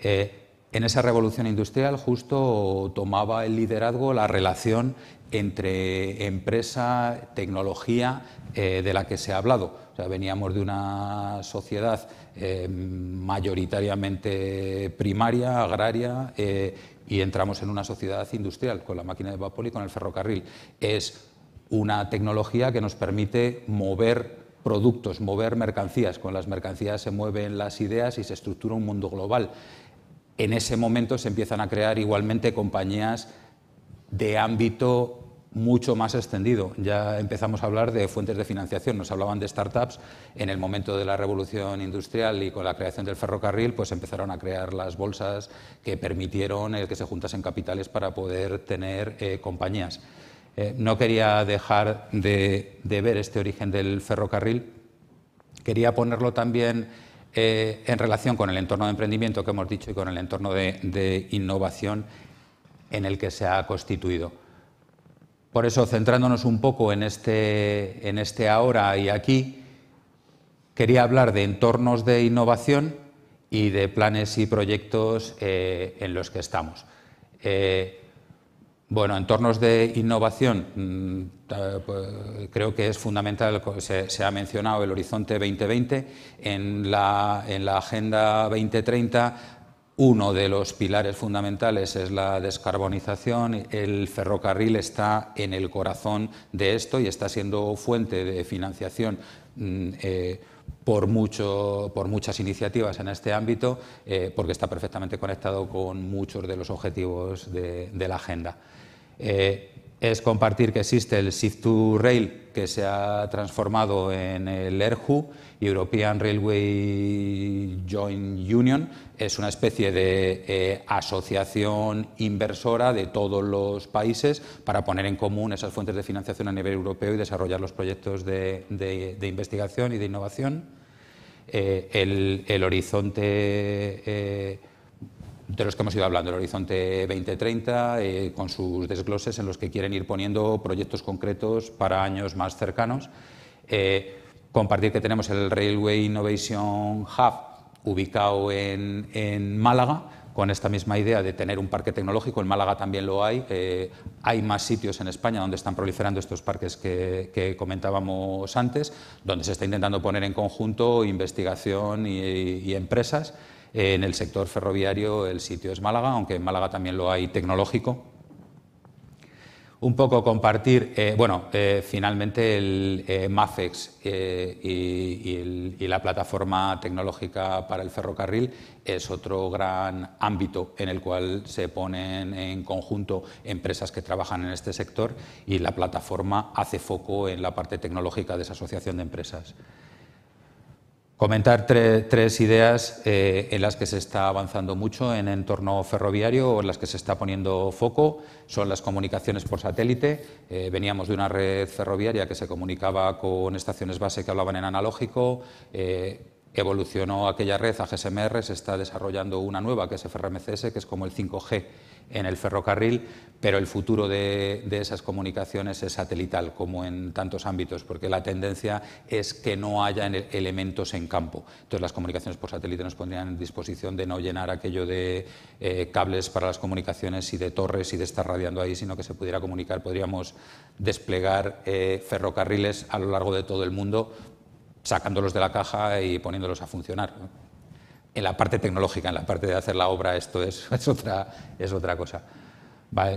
Eh, en esa revolución industrial justo tomaba el liderazgo la relación entre empresa, tecnología, eh, de la que se ha hablado. veníamos de una sociedad eh, mayoritariamente primaria, agraria, eh, y entramos en una sociedad industrial con la máquina de vapor y con el ferrocarril. Es una tecnología que nos permite mover productos, mover mercancías. Con las mercancías se mueven las ideas y se estructura un mundo global. En ese momento se empiezan a crear igualmente compañías de ámbito mucho más extendido. Ya empezamos a hablar de fuentes de financiación. Nos hablaban de startups. En el momento de la revolución industrial y con la creación del ferrocarril, pues empezaron a crear las bolsas que permitieron el que se juntasen capitales para poder tener eh, compañías. Eh, no quería dejar de, ver este origen del ferrocarril. Quería ponerlo también eh, en relación con el entorno de emprendimiento que hemos dicho y con el entorno de innovación en el que se ha constituido. Por eso, centrándonos un poco en este, en este ahora y aquí, quería hablar de entornos de innovación y de planes y proyectos eh, en los que estamos. Eh, bueno, entornos de innovación, mm, pues, creo que es fundamental, se, se ha mencionado el Horizonte 2020, en la, en la Agenda 2030 uno de los pilares fundamentales es la descarbonización. El ferrocarril está en el corazón de esto y está siendo fuente de financiación mm, eh, por, mucho, por, muchas iniciativas en este ámbito, eh, porque está perfectamente conectado con muchos de los objetivos de, la agenda. Eh, es compartir que existe el Shift to Rail que se ha transformado en el ERJU, European Railway Joint Union, es una especie de eh, asociación inversora de todos los países para poner en común esas fuentes de financiación a nivel europeo y desarrollar los proyectos de, investigación y de innovación. Eh, el, horizonte eh, de los que hemos ido hablando, el Horizonte 2030, eh, con sus desgloses en los que quieren ir poniendo proyectos concretos para años más cercanos. Eh, compartir que tenemos el Railway Innovation Hub ubicado en, Málaga, con esta misma idea de tener un parque tecnológico. En Málaga también lo hay. Eh, hay más sitios en España donde están proliferando estos parques que, comentábamos antes, donde se está intentando poner en conjunto investigación y empresas. En el sector ferroviario el sitio es Málaga, aunque en Málaga también lo hay tecnológico. Un poco compartir, eh, bueno, eh, finalmente el eh, MAFEX y, la plataforma tecnológica para el ferrocarril es otro gran ámbito en el cual se ponen en conjunto empresas que trabajan en este sector y la plataforma hace foco en la parte tecnológica de esa asociación de empresas comentar tres ideas eh, en las que se está avanzando mucho en entorno ferroviario o en las que se está poniendo foco. Son las comunicaciones por satélite. Eh, veníamos de una red ferroviaria que se comunicaba con estaciones base que hablaban en analógico. Eh, evolucionó aquella red a GSMR, se está desarrollando una nueva que es FRMCS, que es como el 5G en el ferrocarril, pero el futuro de, esas comunicaciones es satelital, como en tantos ámbitos, porque la tendencia es que no haya elementos en campo. Entonces, las comunicaciones por satélite nos pondrían en disposición de no llenar aquello de eh, cables para las comunicaciones y de torres y de estar radiando ahí, sino que se pudiera comunicar. Podríamos desplegar eh, ferrocarriles a lo largo de todo el mundo, sacándolos de la caja y poniéndolos a funcionar en la parte tecnológica, en la parte de hacer la obra, esto es, otra, es otra cosa.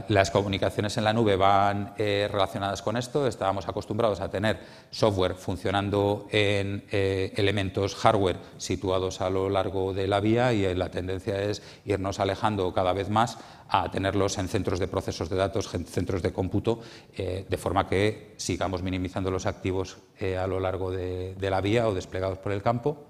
las comunicaciones en la nube van eh, relacionadas con esto. Estábamos acostumbrados a tener software funcionando en eh, elementos hardware situados a lo largo de la vía y eh, la tendencia es irnos alejando cada vez más a tenerlos en centros de procesos de datos, centros de cómputo, de forma que sigamos minimizando los activos a lo largo de la vía o desplegados por el campo.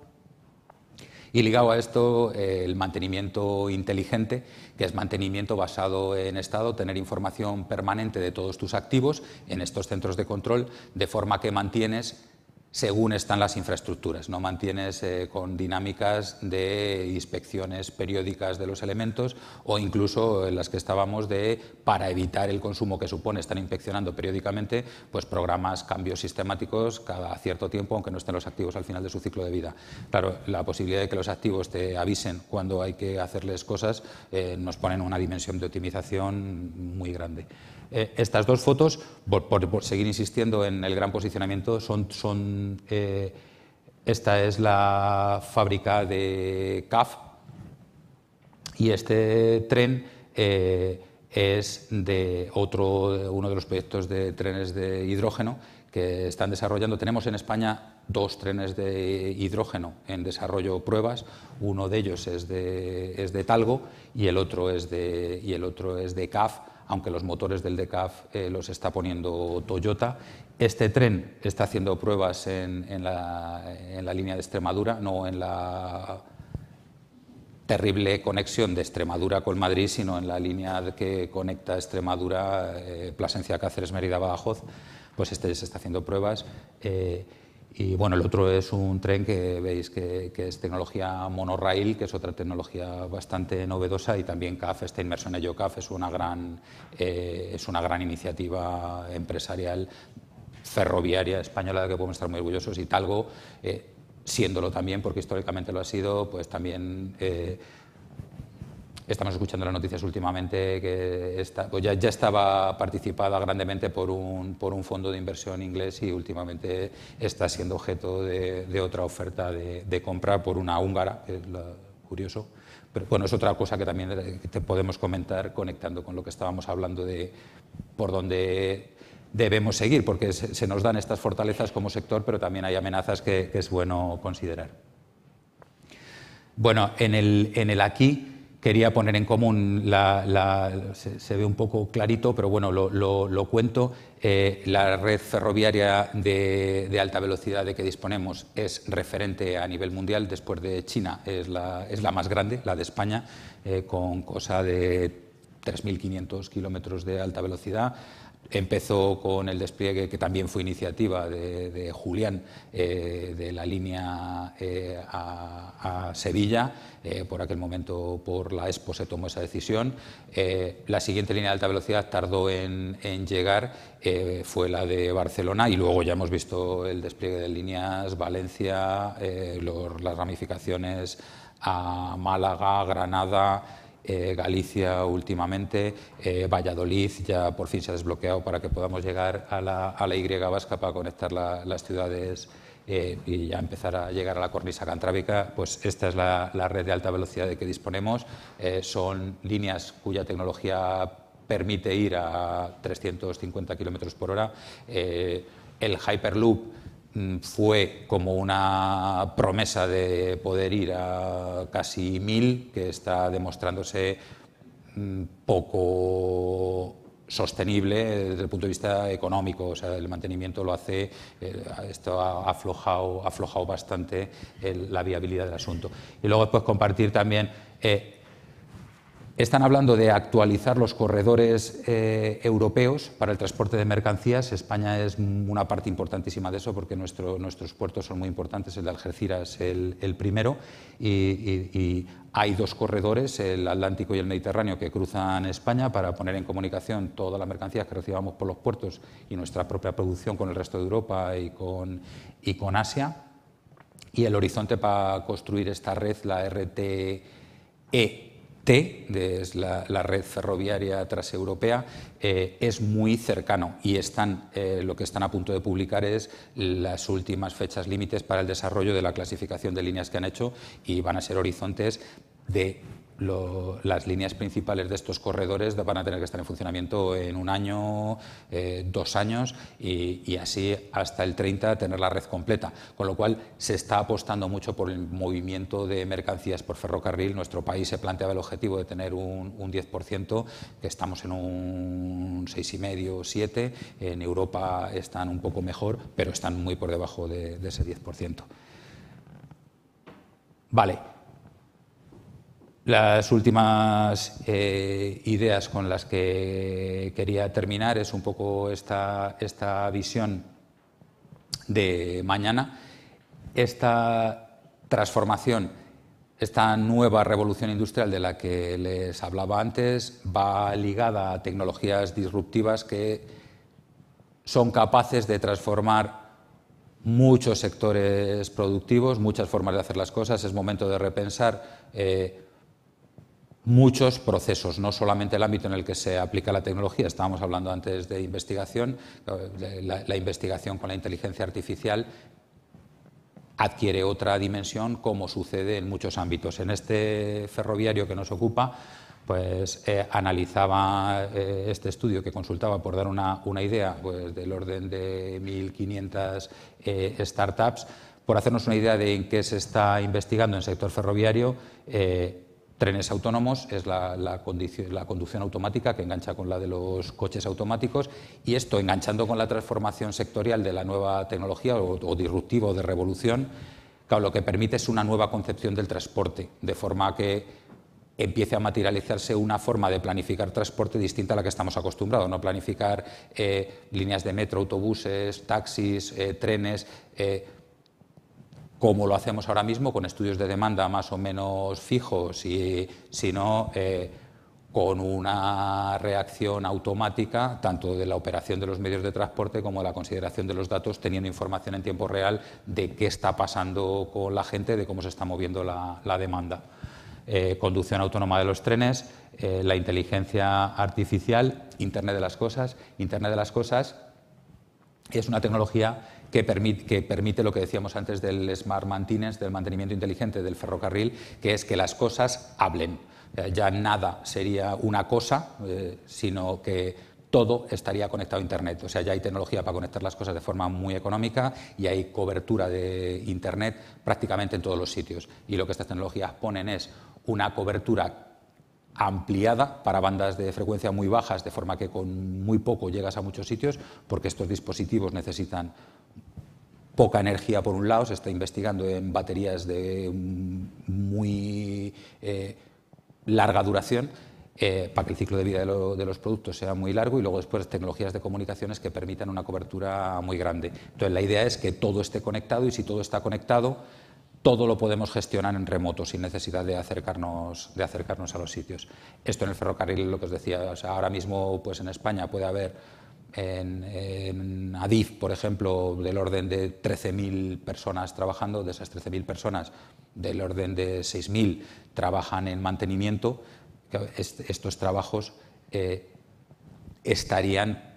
Y ligado a esto, eh, el mantenimiento inteligente, que es mantenimiento basado en estado, tener información permanente de todos tus activos en estos centros de control, de forma que mantienes según están las infraestructuras. No mantienes eh, con dinámicas de inspecciones periódicas de los elementos o incluso en eh, las que estábamos de, para evitar el consumo que supone, estar inspeccionando periódicamente, pues programas, cambios sistemáticos cada cierto tiempo, aunque no estén los activos al final de su ciclo de vida. Claro, la posibilidad de que los activos te avisen cuando hay que hacerles cosas eh, nos nos en una dimensión de optimización muy grande. Eh, estas dos fotos, por, seguir insistiendo en el gran posicionamiento, son... Eh, esta es la fábrica de CAF y este tren eh, es de otro, uno de los proyectos de trenes de hidrógeno que están desarrollando. Tenemos en España dos trenes de hidrógeno en desarrollo pruebas. Uno de ellos es de, Talgo y el otro es de, y el otro es de CAF aunque los motores del DECAF eh, los está poniendo Toyota. Este tren está haciendo pruebas en, la, línea de Extremadura, no en la terrible conexión de Extremadura con Madrid, sino en la línea que conecta Extremadura, eh, Plasencia, Cáceres, Mérida, Badajoz, pues este se está haciendo pruebas. Eh, y bueno, el otro es un tren que veis que, es tecnología monorail, que es otra tecnología bastante novedosa y también CAF, está inmerso en ello CAF, es una gran, eh, es una gran iniciativa empresarial ferroviaria española de la que podemos estar muy orgullosos y Talgo, eh, siéndolo también, porque históricamente lo ha sido, pues también... Eh, Estamos escuchando las noticias últimamente que pues ya, ya, estaba participada grandemente por un, por un fondo de inversión inglés y últimamente está siendo objeto de, otra oferta de, compra por una húngara, que es curioso. Pero bueno, es otra cosa que también eh, te podemos comentar conectando con lo que estábamos hablando de por dónde debemos seguir, porque se, nos dan estas fortalezas como sector, pero también hay amenazas que, es bueno considerar. Bueno, el, en el aquí quería poner en común, la, se, ve un poco clarito, pero bueno, lo, cuento, eh, la red ferroviaria de, alta velocidad de que disponemos es referente a nivel mundial, después de China es la, más grande, la de España, eh, con cosa de 3.500 kilómetros de alta velocidad. Empezó con el despliegue, que también fue iniciativa de, Julián, eh, de la línea eh, a, Sevilla. Eh, por aquel momento, por la Expo, se tomó esa decisión. la siguiente línea de alta velocidad tardó en, llegar, fue la de Barcelona, y luego ya hemos visto el despliegue de líneas Valencia, las ramificaciones a Málaga, Granada, eh, Galicia últimamente, eh, Valladolid ya por fin se ha desbloqueado para que podamos llegar a la, Y vasca para conectar las ciudades eh, y ya empezar a llegar a la cornisa cantrábica, pues esta es la, la red de alta velocidad de que disponemos. son líneas cuya tecnología permite ir a 350 kilómetros por hora. el Hyperloop Mm, fue como una promesa de poder ir a casi mil, que está demostrándose mm, poco sostenible desde el punto de vista económico, o sea, el mantenimiento lo hace, eh, esto ha aflojado, aflojado bastante la viabilidad del asunto. Y luego, después pues, compartir también eh, están hablando de actualizar los corredores eh, europeos para el transporte de mercancías. España es una parte importantísima de eso porque nuestros puertos son muy importantes. El de Algeciras es el, primero y, hay dos corredores, el Atlántico y el Mediterráneo, que cruzan España para poner en comunicación todas las mercancías que recibamos por los puertos y nuestra propia producción con el resto de Europa y con, y con Asia. Y el horizonte para construir esta red, la RTE T, de, la, red ferroviaria transeuropea, eh, es muy cercano y están, eh, lo que están a punto de publicar es las últimas fechas límites para el desarrollo de la clasificación de líneas que han hecho y van a ser horizontes de las líneas principales de estos corredores van a tener que estar en funcionamiento en un año, eh, dos años y, así hasta el 30 tener la red completa. Con lo cual se está apostando mucho por el movimiento de mercancías por ferrocarril. Nuestro país se planteaba el objetivo de tener un, 10%, que estamos en un 6,5 o 7. En Europa están un poco mejor, pero están muy por debajo de, de ese 10%. Vale. Las últimas eh, ideas con las que quería terminar es un poco esta, visión de mañana, esta transformación, esta nueva revolución industrial de la que les hablaba antes va ligada a tecnologías disruptivas que son capaces de transformar muchos sectores productivos, muchas formas de hacer las cosas. Es momento de repensar eh, muchos procesos, no solamente el ámbito en el que se aplica la tecnología, estábamos hablando antes de investigación, la, investigación con la inteligencia artificial adquiere otra dimensión como sucede en muchos ámbitos. En este ferroviario que nos ocupa, pues eh, analizaba eh, este estudio que consultaba, por dar una, idea, pues, del orden de 1.500 eh, startups, por hacernos una idea de en qué se está investigando en el sector ferroviario, Trenes autónomos es la, conducción automática que engancha con la de los coches automáticos y esto enganchando con la transformación sectorial de la nueva tecnología o, disruptivo de revolución, lo que permite es una nueva concepción del transporte, de forma que empiece a materializarse una forma de planificar transporte distinta a la que estamos acostumbrados, no planificar eh, líneas de metro, autobuses, taxis, eh, trenes. Eh, como lo hacemos ahora mismo, con estudios de demanda más o menos fijos, y, sino eh, con una reacción automática, tanto de la operación de los medios de transporte como de la consideración de los datos, teniendo información en tiempo real de qué está pasando con la gente, de cómo se está moviendo la, demanda. Eh, conducción autónoma de los trenes, eh, la inteligencia artificial, Internet de las Cosas. Internet de las Cosas es una tecnología que permite, lo que decíamos antes del smart maintenance, del mantenimiento inteligente del ferrocarril, que es que las cosas hablen. Eh, ya nada sería una cosa, eh, sino que todo estaría conectado a Internet. O sea, ya hay tecnología para conectar las cosas de forma muy económica y hay cobertura de Internet prácticamente en todos los sitios. Y lo que estas tecnologías ponen es una cobertura ampliada para bandas de frecuencia muy bajas, de forma que con muy poco llegas a muchos sitios, porque estos dispositivos necesitan poca energía por un lado, se está investigando en baterías de muy eh, larga duración, eh, para que el ciclo de vida de, los productos sea muy largo y luego después tecnologías de comunicaciones que permitan una cobertura muy grande. Entonces la idea es que todo esté conectado y si todo está conectado, todo lo podemos gestionar en remoto sin necesidad de acercarnos, de acercarnos a los sitios. Esto en el ferrocarril, lo que os decía, ahora mismo pues en España puede haber en, Adif, por ejemplo, del orden de 13.000 personas trabajando, de esas 13.000 personas, del orden de 6.000 trabajan en mantenimiento, este, estos trabajos eh, estarían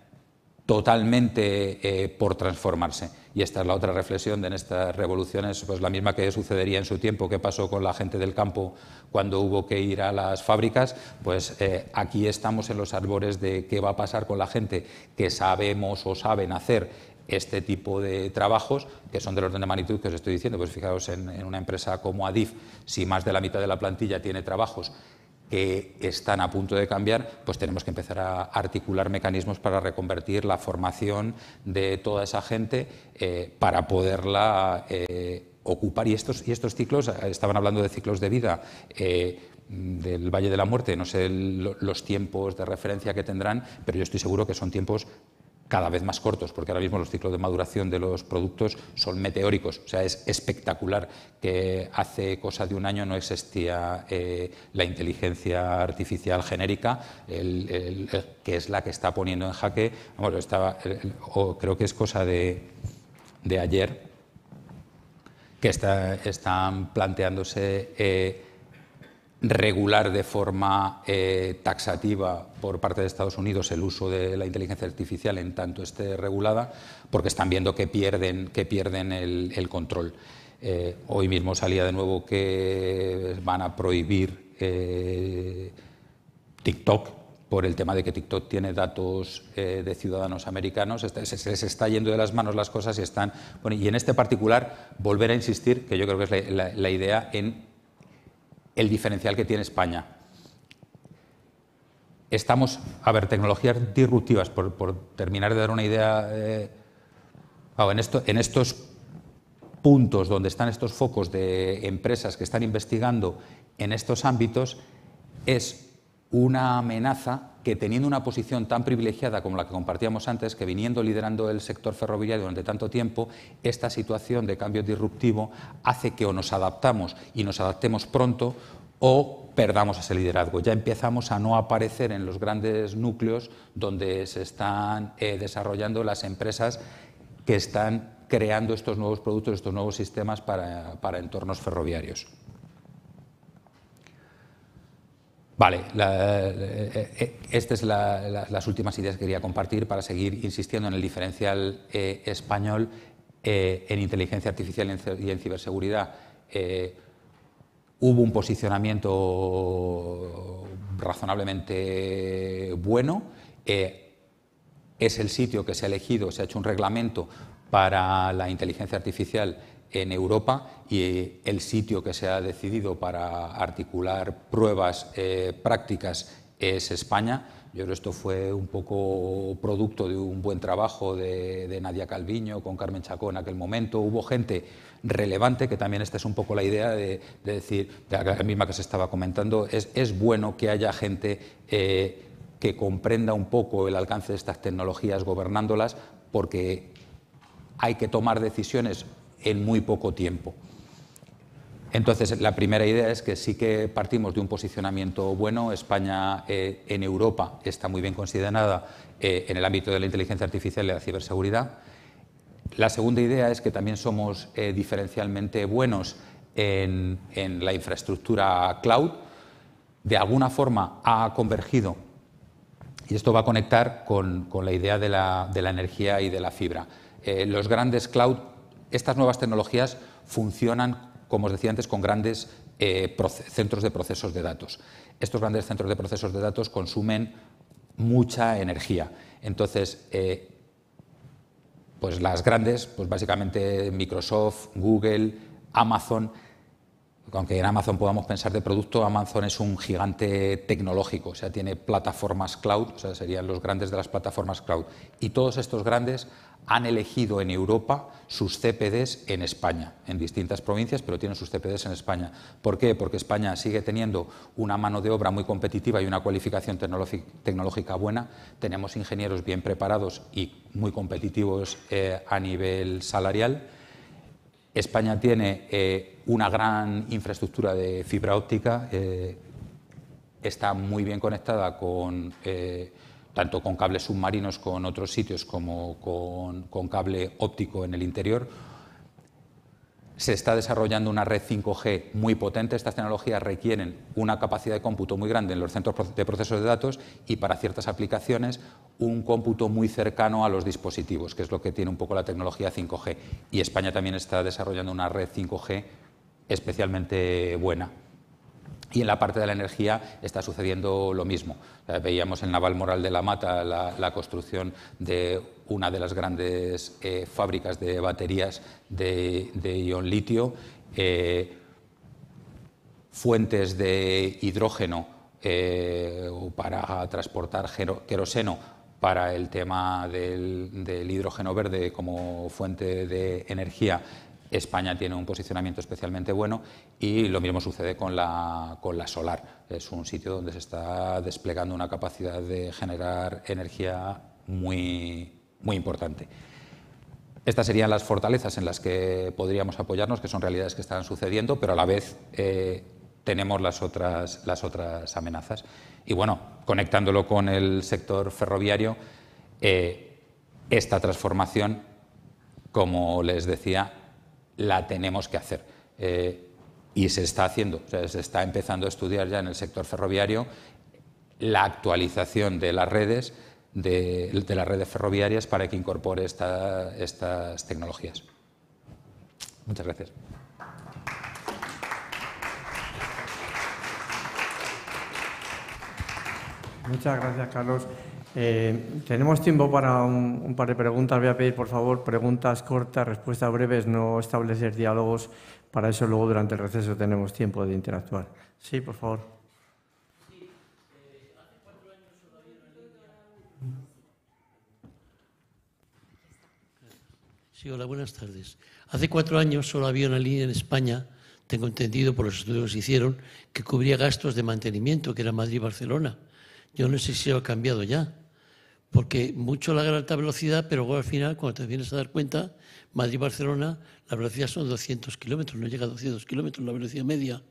totalmente eh, por transformarse. Y esta es la otra reflexión de estas revoluciones, pues la misma que sucedería en su tiempo que pasó con la gente del campo cuando hubo que ir a las fábricas, pues eh, aquí estamos en los árboles de qué va a pasar con la gente que sabemos o saben hacer este tipo de trabajos, que son del orden de magnitud que os estoy diciendo, pues fijaos en una empresa como Adif, si más de la mitad de la plantilla tiene trabajos que están a punto de cambiar, pues tenemos que empezar a articular mecanismos para reconvertir la formación de toda esa gente eh, para poderla eh, ocupar. Y estos, y estos ciclos, estaban hablando de ciclos de vida. Eh, del Valle de la Muerte, no sé los tiempos de referencia que tendrán, pero yo estoy seguro que son tiempos cada vez más cortos, porque ahora mismo los ciclos de maduración de los productos son meteóricos. O sea, es espectacular que hace cosa de un año no existía eh, la inteligencia artificial genérica, que es la que está poniendo en jaque, bueno, estaba, o creo que es cosa de, ayer, que están planteándose... Eh, regular de forma eh, taxativa por parte de Estados Unidos el uso de la inteligencia artificial en tanto esté regulada, porque están viendo que pierden, que pierden el, control. Eh, hoy mismo salía de nuevo que van a prohibir eh, TikTok por el tema de que TikTok tiene datos de ciudadanos americanos, este, se, les está yendo de las manos las cosas y están... Bueno, y en este particular, volver a insistir, que yo creo que es la idea, en el diferencial que tiene España. Estamos, a ver, tecnologías disruptivas, por, terminar de dar una idea, eh, en, en estos puntos donde están estos focos de empresas que están investigando en estos ámbitos, es una amenaza que teniendo una posición tan privilegiada como la que compartíamos antes, que viniendo liderando el sector ferroviario durante tanto tiempo, esta situación de cambio disruptivo hace que o nos adaptamos y nos adaptemos pronto o perdamos ese liderazgo. Ya empezamos a no aparecer en los grandes núcleos donde se están eh, desarrollando las empresas que están creando estos nuevos productos, estos nuevos sistemas para entornos ferroviarios. Vale, eh, eh, eh, estas son las últimas ideas que quería compartir para seguir insistiendo en el diferencial español en inteligencia artificial y en ciberseguridad. hubo un posicionamiento razonablemente bueno. es el sitio que se ha elegido, se ha hecho un reglamento para la inteligencia artificial en Europa y eh, el sitio que se ha decidido para articular pruebas eh, prácticas es España. Yo creo que esto fue un poco producto de un buen trabajo de, Nadia Calviño con Carmen Chacón en aquel momento. Hubo gente relevante, que también esta es un poco la idea de, decir, de la misma que se estaba comentando, es, es bueno que haya gente eh, que comprenda un poco el alcance de estas tecnologías gobernándolas, porque hay que tomar decisiones en muy poco tiempo. Entonces, la primera idea es que sí que partimos de un posicionamiento bueno. España eh, en Europa está muy bien considerada eh, en el ámbito de la inteligencia artificial y la ciberseguridad. La segunda idea es que también somos eh, diferencialmente buenos en, la infraestructura cloud. De alguna forma ha convergido, y esto va a conectar con, la idea de la, de la, energía y de la fibra. los grandes cloud estas nuevas tecnologías funcionan, como os decía antes, con grandes eh, centros de procesos de datos. Estos grandes centros de procesos de datos consumen mucha energía. Entonces, eh, pues las grandes, pues básicamente Microsoft, Google, Amazon, aunque en Amazon podamos pensar de producto, Amazon es un gigante tecnológico, o sea, tiene plataformas cloud, o sea, serían los grandes de las plataformas cloud. Y todos estos grandes han elegido en Europa sus CPDs en España, en distintas provincias, pero tienen sus CPDs en España. ¿Por qué? Porque España sigue teniendo una mano de obra muy competitiva y una cualificación tecnológica buena. Tenemos ingenieros bien preparados y muy competitivos eh, a nivel salarial. España tiene eh, una gran infraestructura de fibra óptica, eh, está muy bien conectada con tanto con cables submarinos con otros sitios como con, cable óptico en el interior. Se está desarrollando una red 5G muy potente. Estas tecnologías requieren una capacidad de cómputo muy grande en los centros de procesos de datos y para ciertas aplicaciones un cómputo muy cercano a los dispositivos, que es lo que tiene un poco la tecnología 5G. Y España también está desarrollando una red 5G especialmente buena. Y en la parte de la energía está sucediendo lo mismo. Veíamos en Naval Moral de la Mata la, construcción de una de las grandes eh, fábricas de baterías de, ion litio, eh, fuentes de hidrógeno eh, para transportar queroseno para el tema del hidrógeno verde como fuente de energía España tiene un posicionamiento especialmente bueno y lo mismo sucede con la, con la solar. Es un sitio donde se está desplegando una capacidad de generar energía muy, muy importante. Estas serían las fortalezas en las que podríamos apoyarnos, que son realidades que están sucediendo, pero a la vez eh, tenemos las otras, las otras amenazas. Y bueno, conectándolo con el sector ferroviario, eh, esta transformación, como les decía, la tenemos que hacer. Eh, y se está haciendo, se está empezando a estudiar ya en el sector ferroviario la actualización de las redes, de, las redes ferroviarias para que incorpore estas tecnologías. Muchas gracias. Muchas gracias, Carlos. Eh, tenemos tiempo para un, par de preguntas. Voy a pedir, por favor, preguntas cortas, respuestas breves, no establecer diálogos. Para eso luego durante el receso tenemos tiempo de interactuar. Sí, por favor. Sí, hola, buenas tardes. Hace cuatro años solo había una línea en España, tengo entendido por los estudios que hicieron, que cubría gastos de mantenimiento, que era Madrid-Barcelona. Yo no sé si ha cambiado ya porque mucho la gran alta velocidad, pero luego al final, cuando te vienes a dar cuenta, Madrid-Barcelona, la velocidad son 200 kilómetros, no llega a 200 kilómetros la velocidad media.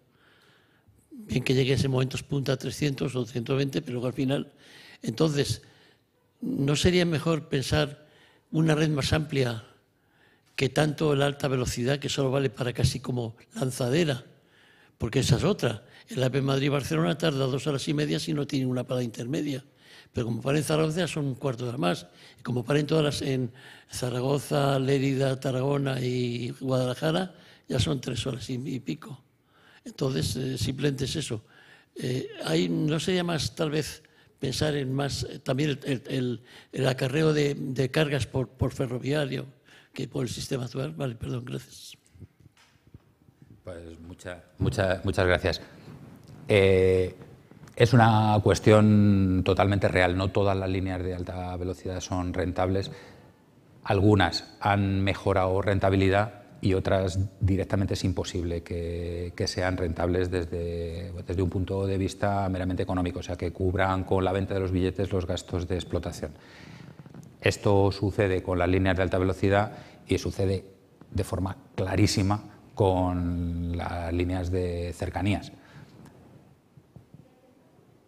Bien que llegue ese momento es punta a 300 o 120, pero luego al final. Entonces, ¿no sería mejor pensar una red más amplia que tanto la alta velocidad, que solo vale para casi como lanzadera? Porque esa es otra. El av e Madrid-Barcelona tarda dos horas y media si no tiene una parada intermedia. Pero como para en Zaragoza son un cuarto de hora más. Y como para en todas las, en Zaragoza, Lérida, Tarragona y Guadalajara, ya son tres horas y, pico. Entonces, eh, simplemente es eso. Eh, no sería más, tal vez, pensar en más, eh, también el, acarreo de, cargas por, ferroviario que por el sistema actual. Vale, perdón, gracias. Pues muchas gracias. Eh, es una cuestión totalmente real, no todas las líneas de alta velocidad son rentables. Algunas han mejorado rentabilidad y otras directamente es imposible que, sean rentables desde, desde, un punto de vista meramente económico, o sea, que cubran con la venta de los billetes los gastos de explotación. Esto sucede con las líneas de alta velocidad y sucede de forma clarísima con las líneas de cercanías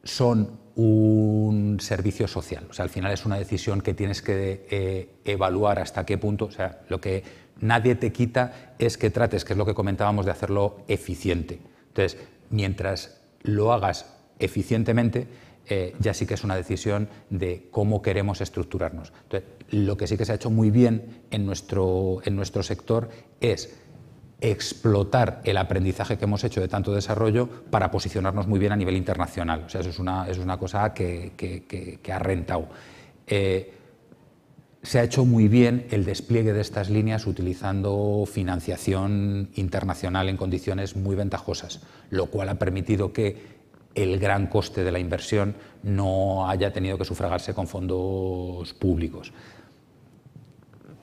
son un servicio social. O sea, al final es una decisión que tienes que eh, evaluar hasta qué punto. O sea, lo que nadie te quita es que trates, que es lo que comentábamos, de hacerlo eficiente. Entonces, mientras lo hagas eficientemente, eh, ya sí que es una decisión de cómo queremos estructurarnos. lo que sí que se ha hecho muy bien en nuestro, en nuestro sector es explotar el aprendizaje que hemos hecho de tanto desarrollo para posicionarnos muy bien a nivel internacional. O sea, eso es una, cosa que, ha rentado. Eh, se ha hecho muy bien el despliegue de estas líneas utilizando financiación internacional en condiciones muy ventajosas, lo cual ha permitido que el gran coste de la inversión no haya tenido que sufragarse con fondos públicos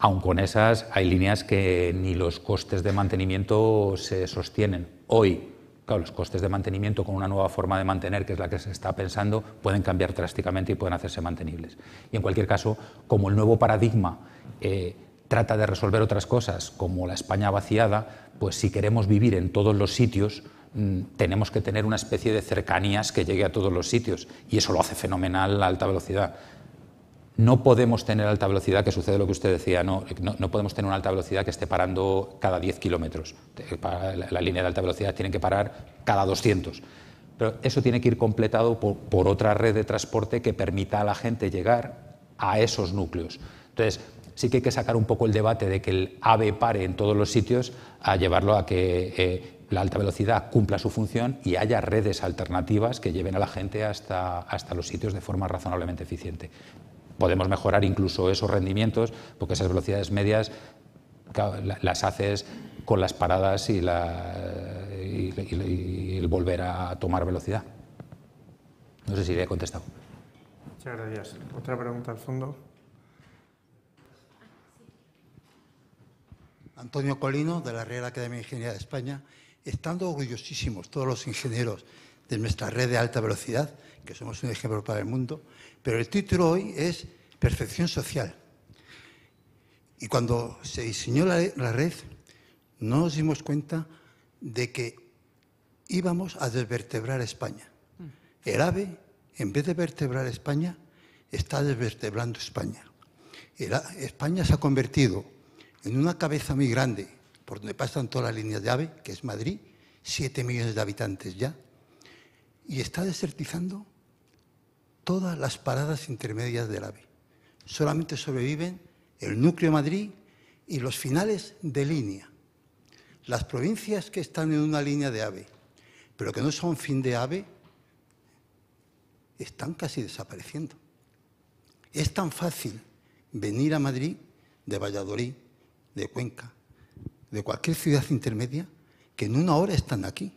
aun con esas hay líneas que ni los costes de mantenimiento se sostienen. Hoy, los costes de mantenimiento con una nueva forma de mantener, que es la que se está pensando, pueden cambiar drásticamente y pueden hacerse mantenibles. Y en cualquier caso, como el nuevo paradigma eh, trata de resolver otras cosas, como la España vaciada, pues si queremos vivir en todos los sitios, mm, tenemos que tener una especie de cercanías que llegue a todos los sitios y eso lo hace fenomenal la alta velocidad no podemos tener alta velocidad, que sucede lo que usted decía, no, podemos tener una alta velocidad que esté parando cada 10 kilómetros. Eh, la, línea de alta velocidad tiene que parar cada 200. Pero eso tiene que ir completado por, otra red de transporte que permita a la gente llegar a esos núcleos. Entonces, sí que hay que sacar un poco el debate de que el AVE pare en todos los sitios a llevarlo a que eh, la alta velocidad cumpla su función y haya redes alternativas que lleven a la gente hasta, hasta los sitios de forma razonablemente eficiente podemos mejorar incluso esos rendimientos, porque esas velocidades medias las haces con las paradas y, el volver a tomar velocidad. No sé si le he contestado. Muchas gracias. Otra pregunta al fondo. Antonio Colino, de la Real Academia de Ingeniería de España. Estando orgullosísimos todos los ingenieros de nuestra red de alta velocidad, que somos un ejemplo para el mundo, pero el título hoy es Perfección Social. Y cuando se diseñó la, red, no nos dimos cuenta de que íbamos a desvertebrar España. Mm. El AVE, en vez de vertebrar España, está desvertebrando España. España se ha convertido en una cabeza muy grande, por donde pasan todas las líneas de AVE, que es Madrid, siete millones de habitantes ya, y está desertizando todas las paradas intermedias del AVE. Solamente sobreviven el núcleo de Madrid y los finales de línea. Las provincias que están en una línea de AVE, pero que no son fin de AVE, están casi desapareciendo. Es tan fácil venir a Madrid de Valladolid, de Cuenca, de cualquier ciudad intermedia, que en una hora están aquí.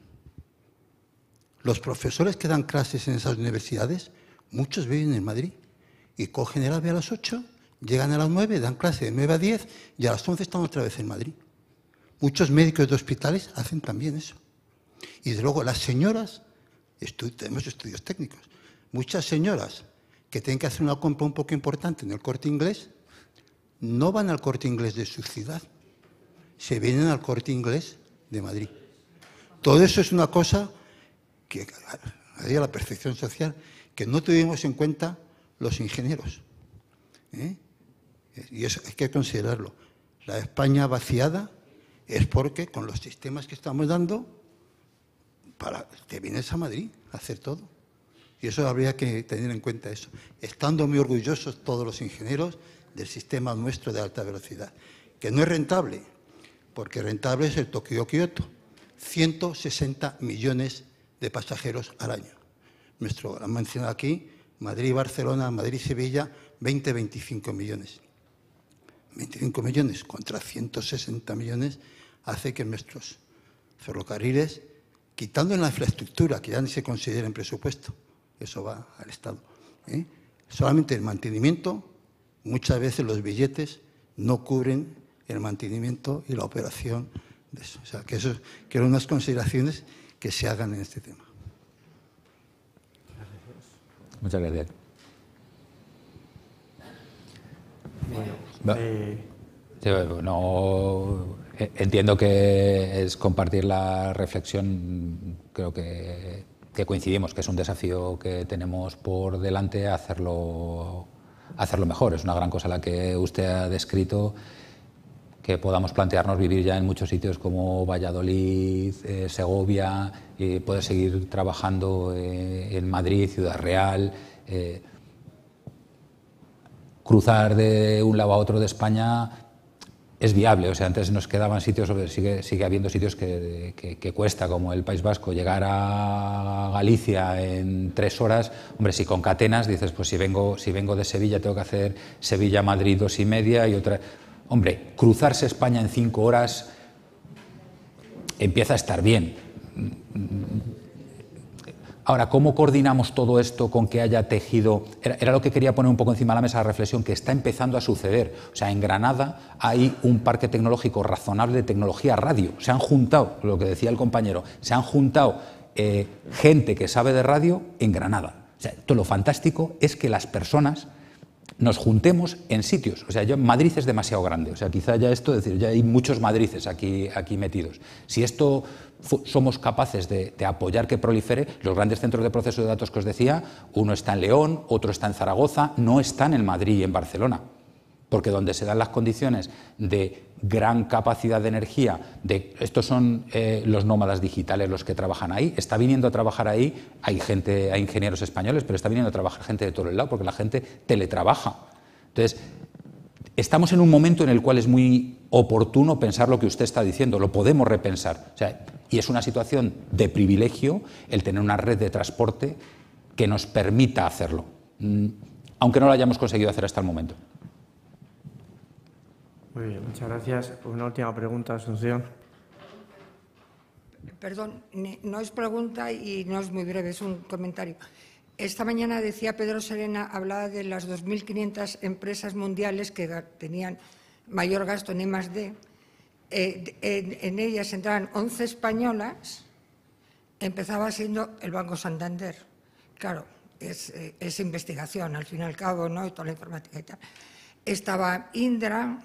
Los profesores que dan clases en esas universidades Muchos viven en Madrid y cogen el AVE a las 8, llegan a las 9, dan clase de 9 a 10 y a las 11 están otra vez en Madrid. Muchos médicos de hospitales hacen también eso. Y desde luego las señoras, tenemos estudios técnicos, muchas señoras que tienen que hacer una compra un poco importante en el corte inglés, no van al corte inglés de su ciudad, se vienen al corte inglés de Madrid. Todo eso es una cosa que a la perfección social que no tuvimos en cuenta los ingenieros. ¿eh? Y eso hay que considerarlo. La España vaciada es porque con los sistemas que estamos dando, para, te vienes a Madrid a hacer todo. Y eso habría que tener en cuenta eso. Estando muy orgullosos todos los ingenieros del sistema nuestro de alta velocidad, que no es rentable, porque rentable es el Tokio-Kioto, 160 millones de pasajeros al año han mencionado aquí, Madrid-Barcelona, Madrid-Sevilla, 20-25 millones. 25 millones contra 160 millones hace que nuestros ferrocarriles, quitando en la infraestructura, que ya ni se considera en presupuesto, eso va al Estado, ¿eh? solamente el mantenimiento, muchas veces los billetes no cubren el mantenimiento y la operación de eso. O sea, que eso quiero unas consideraciones que se hagan en este tema. Muchas gracias. Bueno, eh, no, eh, entiendo que es compartir la reflexión, creo que, que, coincidimos, que es un desafío que tenemos por delante hacerlo, hacerlo mejor. Es una gran cosa la que usted ha descrito que podamos plantearnos vivir ya en muchos sitios como Valladolid, eh, Segovia, y poder seguir trabajando eh, en Madrid, Ciudad Real. Eh, cruzar de un lado a otro de España es viable. O sea, antes nos quedaban sitios, sigue, sigue habiendo sitios que, cuesta, como el País Vasco. Llegar a Galicia en tres horas, hombre, si con catenas dices, pues si vengo, si vengo de Sevilla tengo que hacer Sevilla-Madrid dos y media y otra. Hombre, cruzarse España en cinco horas empieza a estar bien. Ahora, ¿cómo coordinamos todo esto con que haya tejido? Era, lo que quería poner un poco encima de la mesa de reflexión, que está empezando a suceder. O sea, en Granada hay un parque tecnológico razonable de tecnología radio. Se han juntado, lo que decía el compañero, se han juntado eh, gente que sabe de radio en Granada. O sea, todo lo fantástico es que las personas nos juntemos en sitios. O sea, Madrid es demasiado grande. O sea, quizá ya esto, decir, ya hay muchos Madrices aquí, aquí metidos. Si esto somos capaces de, de, apoyar que prolifere, los grandes centros de proceso de datos que os decía, uno está en León, otro está en Zaragoza, no están en Madrid y en Barcelona porque donde se dan las condiciones de gran capacidad de energía, estos son eh, los nómadas digitales los que trabajan ahí, está viniendo a trabajar ahí, hay gente, hay ingenieros españoles, pero está viniendo a trabajar gente de todo el lado, porque la gente teletrabaja. Entonces, estamos en un momento en el cual es muy oportuno pensar lo que usted está diciendo, lo podemos repensar. y es una situación de privilegio el tener una red de transporte que nos permita hacerlo, mm, aunque no lo hayamos conseguido hacer hasta el momento. Muy bien, muchas gracias. Una última pregunta, Asunción. Perdón, no es pregunta y no es muy breve, es un comentario. Esta mañana decía Pedro Serena, hablaba de las 2.500 empresas mundiales que tenían mayor gasto en I+.D. E eh, en, en, ellas entraban 11 españolas, empezaba siendo el Banco Santander. Claro, es, eh, es investigación, al fin y al cabo, ¿no? Y toda la informática y tal. Estaba Indra,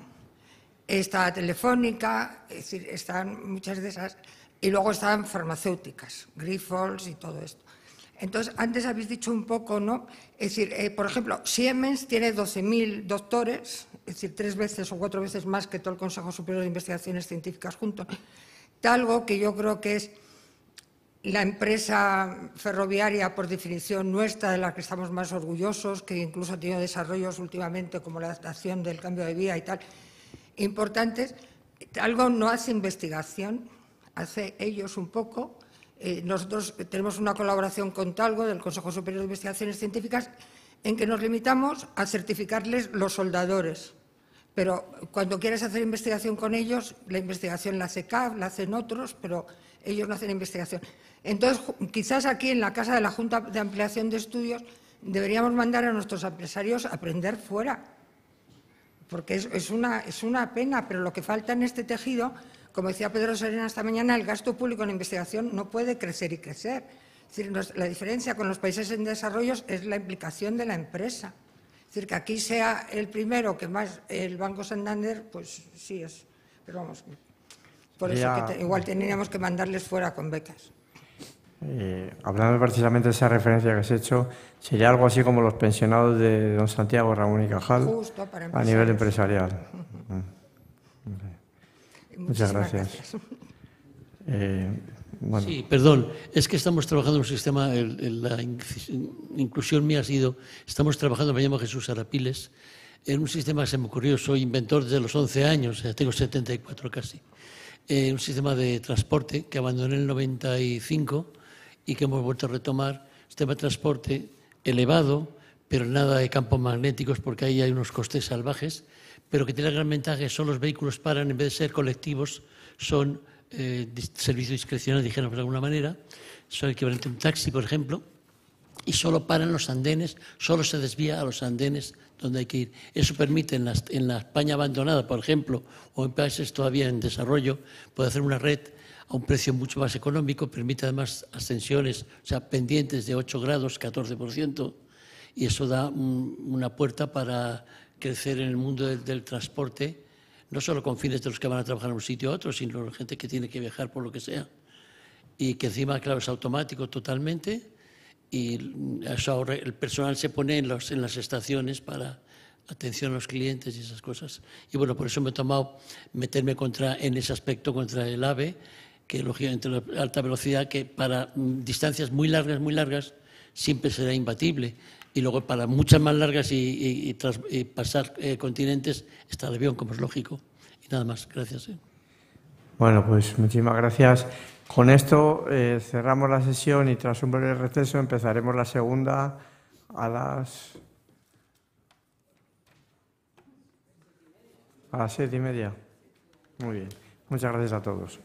está telefónica, es decir, están muchas de esas, y luego están farmacéuticas, Grifols y todo esto. Entonces, antes habéis dicho un poco, ¿no? Es decir, eh, por ejemplo, Siemens tiene 12.000 doctores, es decir, tres veces o cuatro veces más que todo el Consejo Superior de Investigaciones Científicas juntos. Talgo, que yo creo que es la empresa ferroviaria, por definición nuestra, de la que estamos más orgullosos, que incluso ha tenido desarrollos últimamente como la adaptación del cambio de vía y tal, importantes. Algo no hace investigación, hace ellos un poco. Eh, nosotros tenemos una colaboración con Talgo del Consejo Superior de Investigaciones Científicas en que nos limitamos a certificarles los soldadores. Pero cuando quieres hacer investigación con ellos, la investigación la hace CAF, la hacen otros, pero ellos no hacen investigación. Entonces, quizás aquí en la Casa de la Junta de Ampliación de Estudios deberíamos mandar a nuestros empresarios a aprender fuera, porque es, una, es una pena, pero lo que falta en este tejido, como decía Pedro Serena esta mañana, el gasto público en investigación no puede crecer y crecer. la diferencia con los países en desarrollo es la implicación de la empresa. Es decir, que aquí sea el primero que más el Banco Santander, pues sí es. Pero vamos, por eso igual tendríamos que mandarles fuera con becas. Eh, hablando precisamente de esa referencia que has hecho, sería algo así como los pensionados de don Santiago Ramón y Cajal a nivel empresarial. Mm. Muchas, gracias. Eh, sí, perdón, es que estamos trabajando en un sistema, la inclusión mía ha sido, estamos trabajando, me llamo Jesús Arapiles, en un sistema que se me ocurrió, soy inventor desde los 11 años, tengo 74 casi, en un sistema de transporte que abandoné en el 95 y que hemos vuelto a retomar, sistema de transporte elevado, pero nada de campos magnéticos porque ahí hay unos costes salvajes, pero que tiene la gran ventaja son los vehículos paran, en vez de ser colectivos, son eh, servicios discrecionales, dijéramos de alguna manera, son equivalentes a un taxi, por ejemplo, y solo paran los andenes, solo se desvía a los andenes donde hay que ir. Eso permite en la, en la España abandonada, por ejemplo, o en países todavía en desarrollo, poder hacer una red a un precio mucho más económico, permite además ascensiones, o sea, pendientes de 8 grados, 14%, y eso da una puerta para crecer en el mundo del, transporte, no solo con fines de los que van a trabajar en un sitio u otro, sino la gente que tiene que viajar por lo que sea. Y que encima, claro, es automático totalmente, y eso el personal se pone en, las estaciones para atención a los clientes y esas cosas. Y bueno, por eso me he tomado meterme contra, en ese aspecto contra el AVE que lógicamente la alta velocidad, que para distancias muy largas, muy largas, siempre será imbatible. Y luego para muchas más largas y, pasar eh, continentes está el avión, como es lógico. Y nada más, gracias. Eh. Bueno, pues muchísimas gracias. Con esto eh, cerramos la sesión y tras un breve receso empezaremos la segunda a las... A las siete y media. Muy bien. Muchas gracias a todos.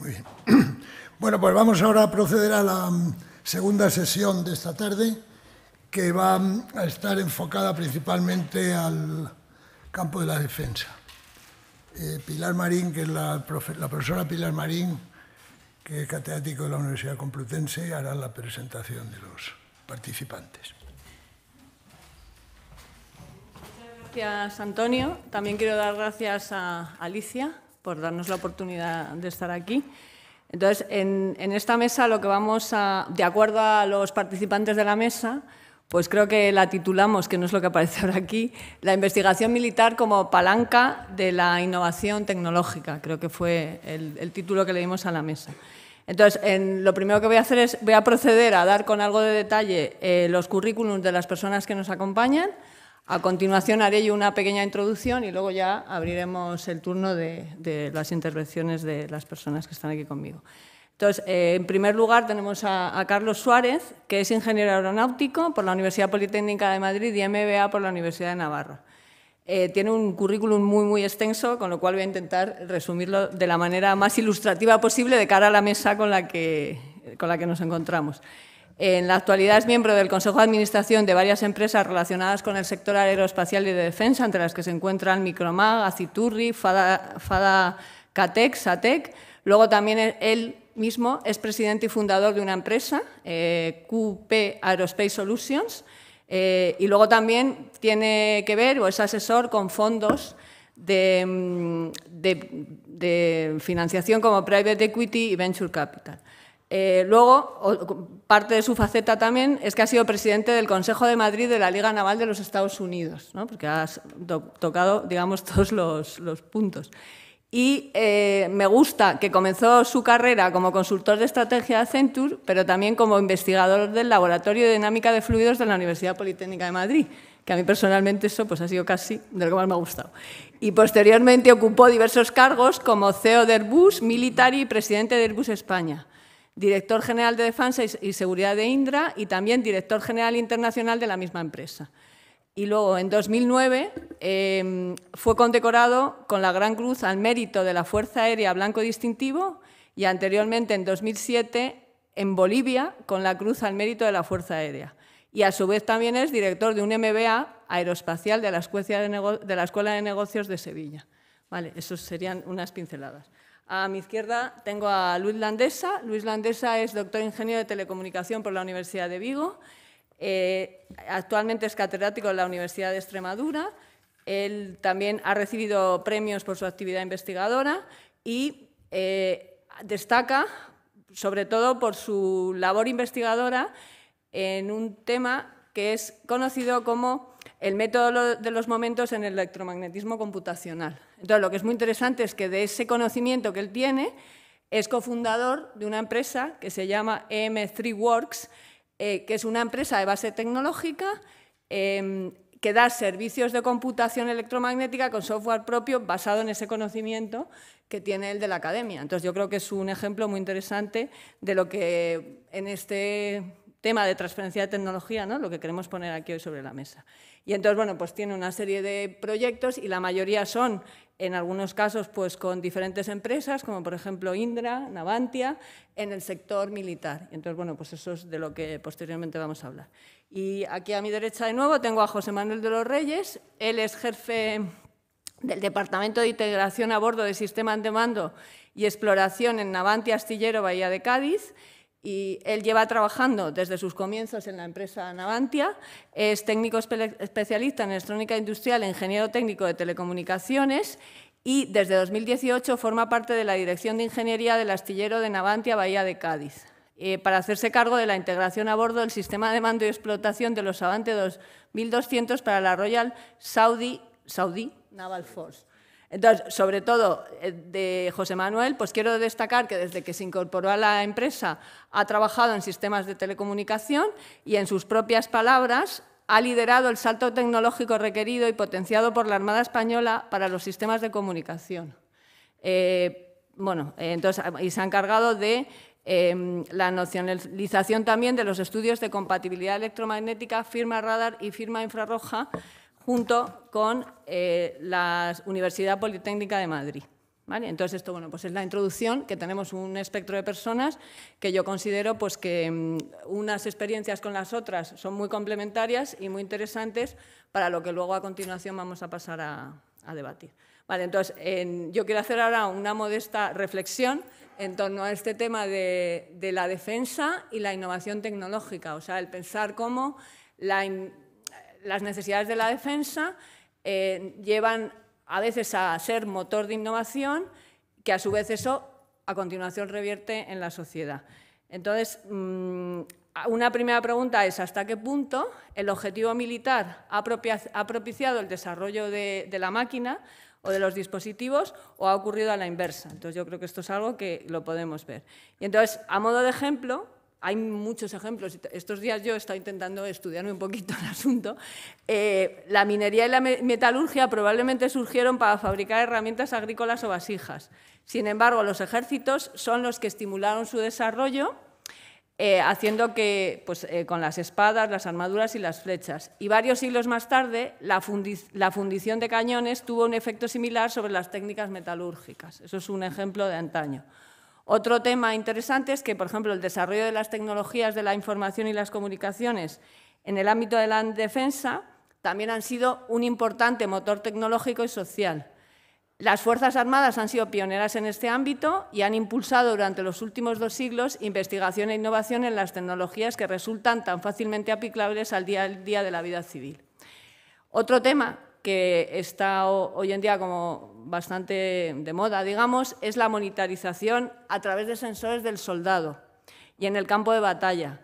muy bien. Bueno, pues vamos ahora a proceder a la mm, segunda sesión de esta tarde, que va mm, a estar enfocada principalmente al campo de la defensa. Eh, Pilar Marín, que es la, profesora Pilar Marín, que es catedrático de la Universidad Complutense, hará la presentación de los participantes. Gracias, Antonio. También quiero dar gracias a Alicia por darnos la oportunidad de estar aquí. Entonces, en, esta mesa lo que vamos a, de acuerdo a los participantes de la mesa, pues creo que la titulamos, que no es lo que aparece ahora aquí, la investigación militar como palanca de la innovación tecnológica, creo que fue el, título que le dimos a la mesa. Entonces, lo primero que voy a hacer es, voy a proceder a dar con algo de detalle eh, los currículums de las personas que nos acompañan, a continuación haré yo una pequeña introducción y luego ya abriremos el turno de, las intervenciones de las personas que están aquí conmigo. Entonces, eh, en primer lugar tenemos a, Carlos Suárez, que es ingeniero aeronáutico por la Universidad Politécnica de Madrid y MBA por la Universidad de Navarra. Eh, tiene un currículum muy, muy extenso, con lo cual voy a intentar resumirlo de la manera más ilustrativa posible de cara a la mesa con la que, con la que nos encontramos. En la actualidad es miembro del Consejo de Administración de varias empresas relacionadas con el sector aeroespacial y de defensa, entre las que se encuentran Micromag, Aciturri, Fada, Fada Satec. Luego también e-, él mismo es presidente y fundador de una empresa, eh, QP Aerospace Solutions, eh, y luego también tiene que ver o es asesor con fondos de mm, financiación como Private Equity y Venture Capital. Eh, luego, parte de su faceta también es que ha sido presidente del Consejo de Madrid de la Liga Naval de los Estados Unidos, porque ha tocado, digamos, todos los, puntos. Y eh, me gusta que comenzó su carrera como consultor de estrategia de Accenture, pero también como investigador del Laboratorio de Dinámica de Fluidos de la Universidad Politécnica de Madrid, que a mí personalmente eso pues, ha sido casi de lo que más me ha gustado. Y posteriormente ocupó diversos cargos como CEO de Airbus, militar y presidente de Airbus España director general de Defensa y Seguridad de Indra y también director general internacional de la misma empresa. Y luego, en 2009, em, fue condecorado con la Gran Cruz al mérito de la Fuerza Aérea Blanco Distintivo y anteriormente, en 2007, en Bolivia, con la Cruz al mérito de la Fuerza Aérea. Y a su vez también es director de un MBA aeroespacial de la Escuela de, Negocios de Sevilla. Vale, esos serían unas pinceladas. A mi izquierda tengo a Luis Landesa. Luis Landesa es doctor ingeniero de telecomunicación por la Universidad de Vigo. Eh, actualmente es catedrático en la Universidad de Extremadura. Él también ha recibido premios por su actividad investigadora y eh, destaca sobre todo por su labor investigadora en un tema que es conocido como el método de los momentos en el electromagnetismo computacional. Entonces, lo que es muy interesante es que de ese conocimiento que él tiene, es cofundador de una empresa que se llama EM3Works, eh, que es una empresa de base tecnológica em, que da servicios de computación electromagnética con software propio basado en ese conocimiento que tiene él de la academia. Entonces, yo creo que es un ejemplo muy interesante de lo que en este tema de transferencia de tecnología, ¿no? lo que queremos poner aquí hoy sobre la mesa. Y entonces, bueno, pues tiene una serie de proyectos y la mayoría son, en algunos casos, pues con diferentes empresas, como por ejemplo Indra, Navantia, en el sector militar. entonces, bueno, pues eso es de lo que posteriormente vamos a hablar. Y aquí a mi derecha de nuevo tengo a José Manuel de los Reyes, él es jefe del Departamento de Integración a Bordo de Sistemas de Mando y Exploración en Navantia Astillero, Bahía de Cádiz, él lleva trabajando desde sus comienzos en la empresa Navantia, es técnico especialista en electrónica industrial e ingeniero técnico de telecomunicaciones y desde 2018 forma parte de la Dirección de Ingeniería del Astillero de Navantia Bahía de Cádiz, eh, para hacerse cargo de la integración a bordo del sistema de mando y explotación de los Avante 2200 para la Royal Saudi, Saudi Naval Force. Entonces, sobre todo eh, de José Manuel, pues quiero destacar que desde que se incorporó a la empresa ha trabajado en sistemas de telecomunicación y en sus propias palabras ha liderado el salto tecnológico requerido y potenciado por la Armada Española para los sistemas de comunicación. Eh, bueno, eh, entonces, ah, y se ha encargado de em, la nacionalización también de los estudios de compatibilidad electromagnética, firma radar y firma infrarroja junto con eh, la Universidad Politécnica de Madrid. ¿Vale? Entonces, esto bueno, pues es la introducción, que tenemos un espectro de personas que yo considero pues, que mm, unas experiencias con las otras son muy complementarias y muy interesantes para lo que luego a continuación vamos a pasar a, debatir. Vale, entonces, yo quiero hacer ahora una modesta reflexión en torno a este tema de, la defensa y la innovación tecnológica, o sea, el pensar cómo la, las necesidades de la defensa eh, llevan a veces a ser motor de innovación, que a su vez eso a continuación revierte en la sociedad. Entonces, mm, una primera pregunta es hasta qué punto el objetivo militar ha propiciado el desarrollo de, la máquina o de los dispositivos o ha ocurrido a la inversa. Entonces yo creo que esto es algo que lo podemos ver. Y entonces, a modo de ejemplo, hay muchos ejemplos. Estos días yo he estado intentando estudiarme un poquito el asunto. Eh, la minería y la metalurgia probablemente surgieron para fabricar herramientas agrícolas o vasijas. Sin embargo, los ejércitos son los que estimularon su desarrollo, eh, haciendo que, pues, eh, con las espadas, las armaduras y las flechas. Y varios siglos más tarde, la fundición de cañones tuvo un efecto similar sobre las técnicas metalúrgicas. Eso es un ejemplo de antaño. Otro tema interesante es que, por ejemplo, el desarrollo de las tecnologías de la información y las comunicaciones en el ámbito de la defensa también han sido un importante motor tecnológico y social. Las Fuerzas Armadas han sido pioneras en este ámbito y han impulsado durante los últimos dos siglos investigación e innovación en las tecnologías que resultan tan fácilmente aplicables al día a día de la vida civil. Otro tema que está hoy en día como bastante de moda, digamos, es la monitorización a través de sensores del soldado y en el campo de batalla,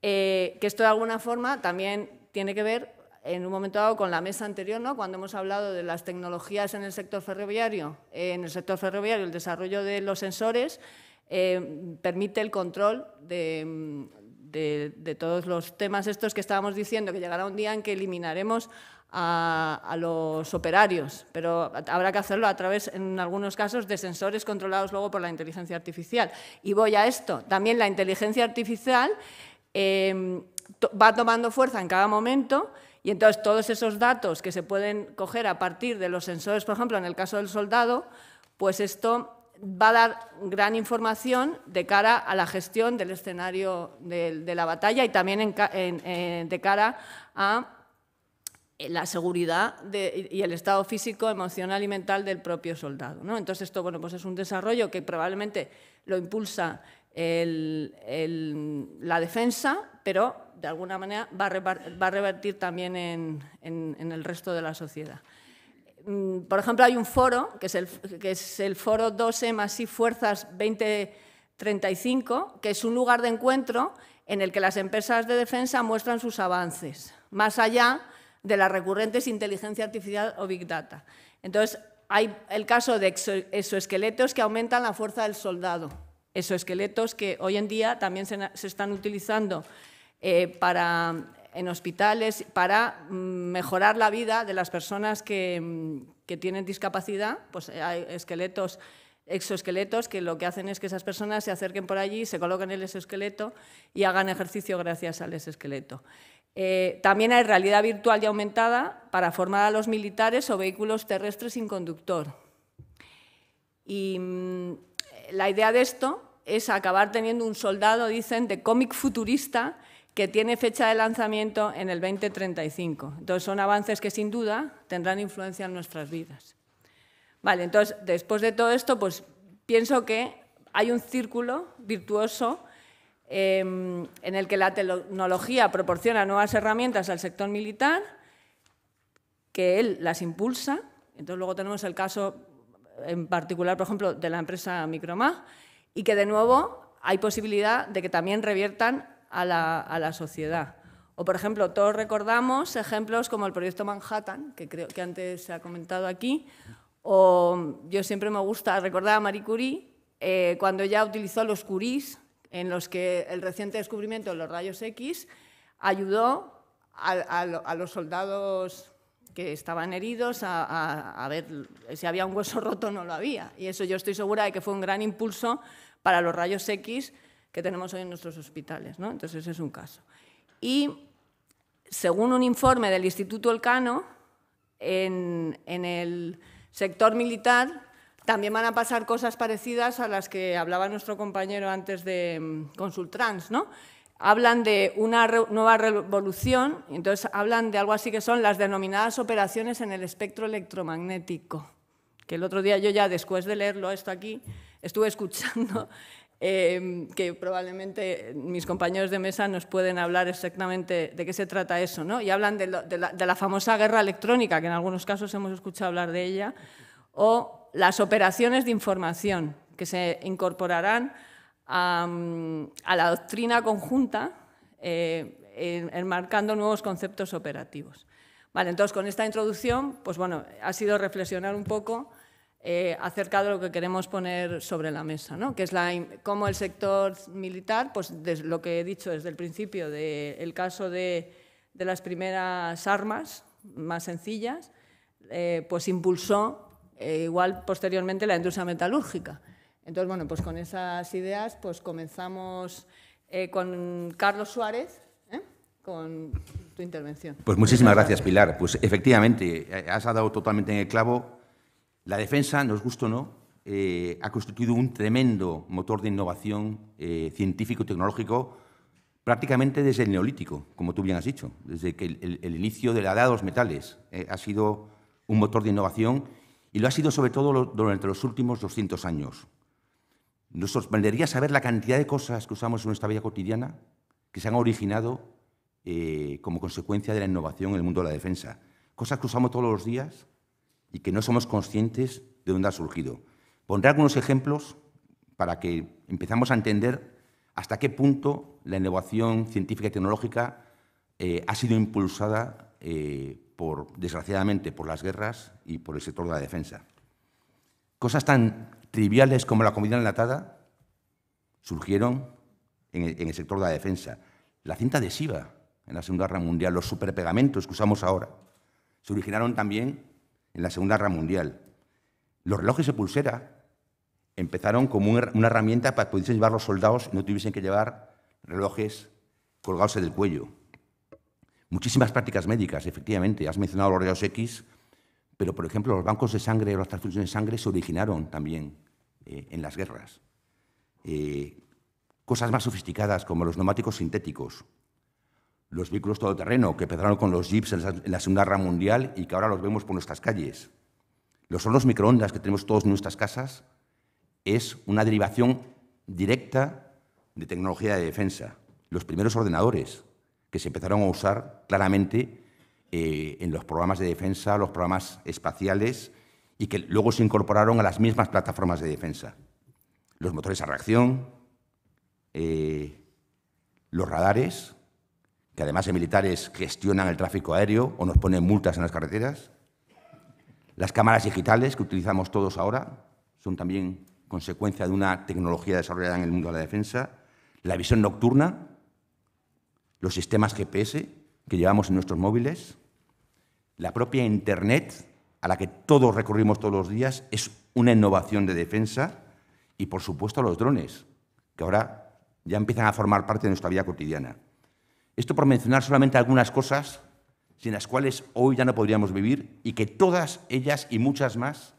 eh, que esto de alguna forma también tiene que ver en un momento dado con la mesa anterior, ¿no? cuando hemos hablado de las tecnologías en el sector ferroviario, eh, en el sector ferroviario el desarrollo de los sensores eh, permite el control de, de, todos los temas estos que estábamos diciendo, que llegará un día en que eliminaremos a, los operarios, pero habrá que hacerlo a través, en algunos casos, de sensores controlados luego por la inteligencia artificial. Y voy a esto, también la inteligencia artificial em, va tomando fuerza en cada momento y entonces todos esos datos que se pueden coger a partir de los sensores, por ejemplo, en el caso del soldado, pues esto va a dar gran información de cara a la gestión del escenario de, la batalla y también de cara a eh, la seguridad y el estado físico, emocional y mental del propio soldado. Entonces, esto bueno, pues es un desarrollo que probablemente lo impulsa la defensa, pero de alguna manera va a, revertir también en, el resto de la sociedad. Mm, por ejemplo, hay un foro, que es el, que es el foro 12 más y Fuerzas 2035, que es un lugar de encuentro en el que las empresas de defensa muestran sus avances, más allá de las recurrentes inteligencia artificial o big data. Entonces, hay el caso de exoesqueletos que aumentan la fuerza del soldado, exoesqueletos que hoy en día también se, están utilizando eh, para, en hospitales para mm, mejorar la vida de las personas que, mm, tienen discapacidad, pues eh, hay esqueletos exoesqueletos que lo que hacen es que esas personas se acerquen por allí, se coloquen el exoesqueleto y hagan ejercicio gracias al exoesqueleto. Eh, también hay realidad virtual y aumentada para formar a los militares o vehículos terrestres sin conductor. Y mm, la idea de esto es acabar teniendo un soldado, dicen, de cómic futurista que tiene fecha de lanzamiento en el 2035. Entonces son avances que sin duda tendrán influencia en nuestras vidas. Vale, entonces después de todo esto, pues pienso que hay un círculo virtuoso Em, en el que la tecnología proporciona nuevas herramientas al sector militar, que él las impulsa. Entonces luego tenemos el caso en particular, por ejemplo, de la empresa Micromag, y que de nuevo hay posibilidad de que también reviertan a la, sociedad. O, por ejemplo, todos recordamos ejemplos como el proyecto Manhattan, que creo que antes se ha comentado aquí, o yo siempre me gusta recordar a Marie Curie, eh, cuando ya utilizó los curís en los que el reciente descubrimiento de los rayos X ayudó a, los soldados que estaban heridos a, ver si había un hueso roto o no lo había. Y eso yo estoy segura de que fue un gran impulso para los rayos X que tenemos hoy en nuestros hospitales. ¿no? Entonces, ese es un caso. Y según un informe del Instituto Elcano, en, en el sector militar también van a pasar cosas parecidas a las que hablaba nuestro compañero antes de mm, Consultrans, ¿no? Hablan de una nueva revolución, entonces hablan de algo así que son las denominadas operaciones en el espectro electromagnético, que el otro día yo ya, después de leerlo esto aquí, estuve escuchando em, que probablemente mis compañeros de mesa nos pueden hablar exactamente de qué se trata eso, ¿no? Y hablan de, la, de, la, famosa guerra electrónica, que en algunos casos hemos escuchado hablar de ella, o las operaciones de información que se incorporarán a, la doctrina conjunta, eh, enmarcando nuevos conceptos operativos. Vale, entonces con esta introducción, pues bueno, ha sido reflexionar un poco eh, acerca de lo que queremos poner sobre la mesa, ¿no? que es la, cómo el sector militar, pues lo que he dicho desde el principio del caso de, las primeras armas más sencillas, eh, pues impulsó eh, igual posteriormente la industria metalúrgica. Entonces, bueno, pues con esas ideas pues comenzamos eh, con Carlos Suárez, ¿eh? con tu intervención. Pues muchísimas gracias, Pilar. Pues efectivamente, has dado totalmente en el clavo. La defensa, nos gusta o no, ha constituido un tremendo motor de innovación científico tecnológico prácticamente desde el neolítico, como tú bien has dicho, desde que el, el inicio de la edad de los metales ha sido un motor de innovación y lo ha sido sobre todo durante los últimos 200 años. Nos sorprendería saber la cantidad de cosas que usamos en nuestra vida cotidiana que se han originado eh, como consecuencia de la innovación en el mundo de la defensa. Cosas que usamos todos los días y que no somos conscientes de dónde ha surgido. Pondré algunos ejemplos para que empezamos a entender hasta qué punto la innovación científica y tecnológica eh, ha sido impulsada eh, desgraciadamente por las guerras y por el sector de la defensa. Cosas tan triviales como la comida enlatada surgieron en el, sector de la defensa. La cinta adhesiva en la Segunda Guerra Mundial, los superpegamentos que usamos ahora, se originaron también en la Segunda Guerra Mundial. Los relojes de pulsera empezaron como una herramienta para que pudiesen llevar los soldados y no tuviesen que llevar relojes colgados del cuello. Muchísimas prácticas médicas, efectivamente. Has mencionado los rayos X, pero por ejemplo los bancos de sangre, o las transfusiones de sangre se originaron también eh, en las guerras. Eh, cosas más sofisticadas como los neumáticos sintéticos, los vehículos todoterreno que empezaron con los jeeps en la, Segunda Guerra Mundial y que ahora los vemos por nuestras calles. Los hornos microondas que tenemos todos en nuestras casas es una derivación directa de tecnología de defensa. Los primeros ordenadores, que se empezaron a usar claramente eh, en los programas de defensa, los programas espaciales, y que luego se incorporaron a las mismas plataformas de defensa. Los motores a reacción, eh, los radares, que además de militares gestionan el tráfico aéreo o nos ponen multas en las carreteras. Las cámaras digitales que utilizamos todos ahora son también consecuencia de una tecnología desarrollada en el mundo de la defensa. La visión nocturna, los sistemas GPS que llevamos en nuestros móviles, la propia Internet, a la que todos recurrimos todos los días, es una innovación de defensa, y por supuesto los drones, que ahora ya empiezan a formar parte de nuestra vida cotidiana. Esto por mencionar solamente algunas cosas sin las cuales hoy ya no podríamos vivir y que todas ellas y muchas más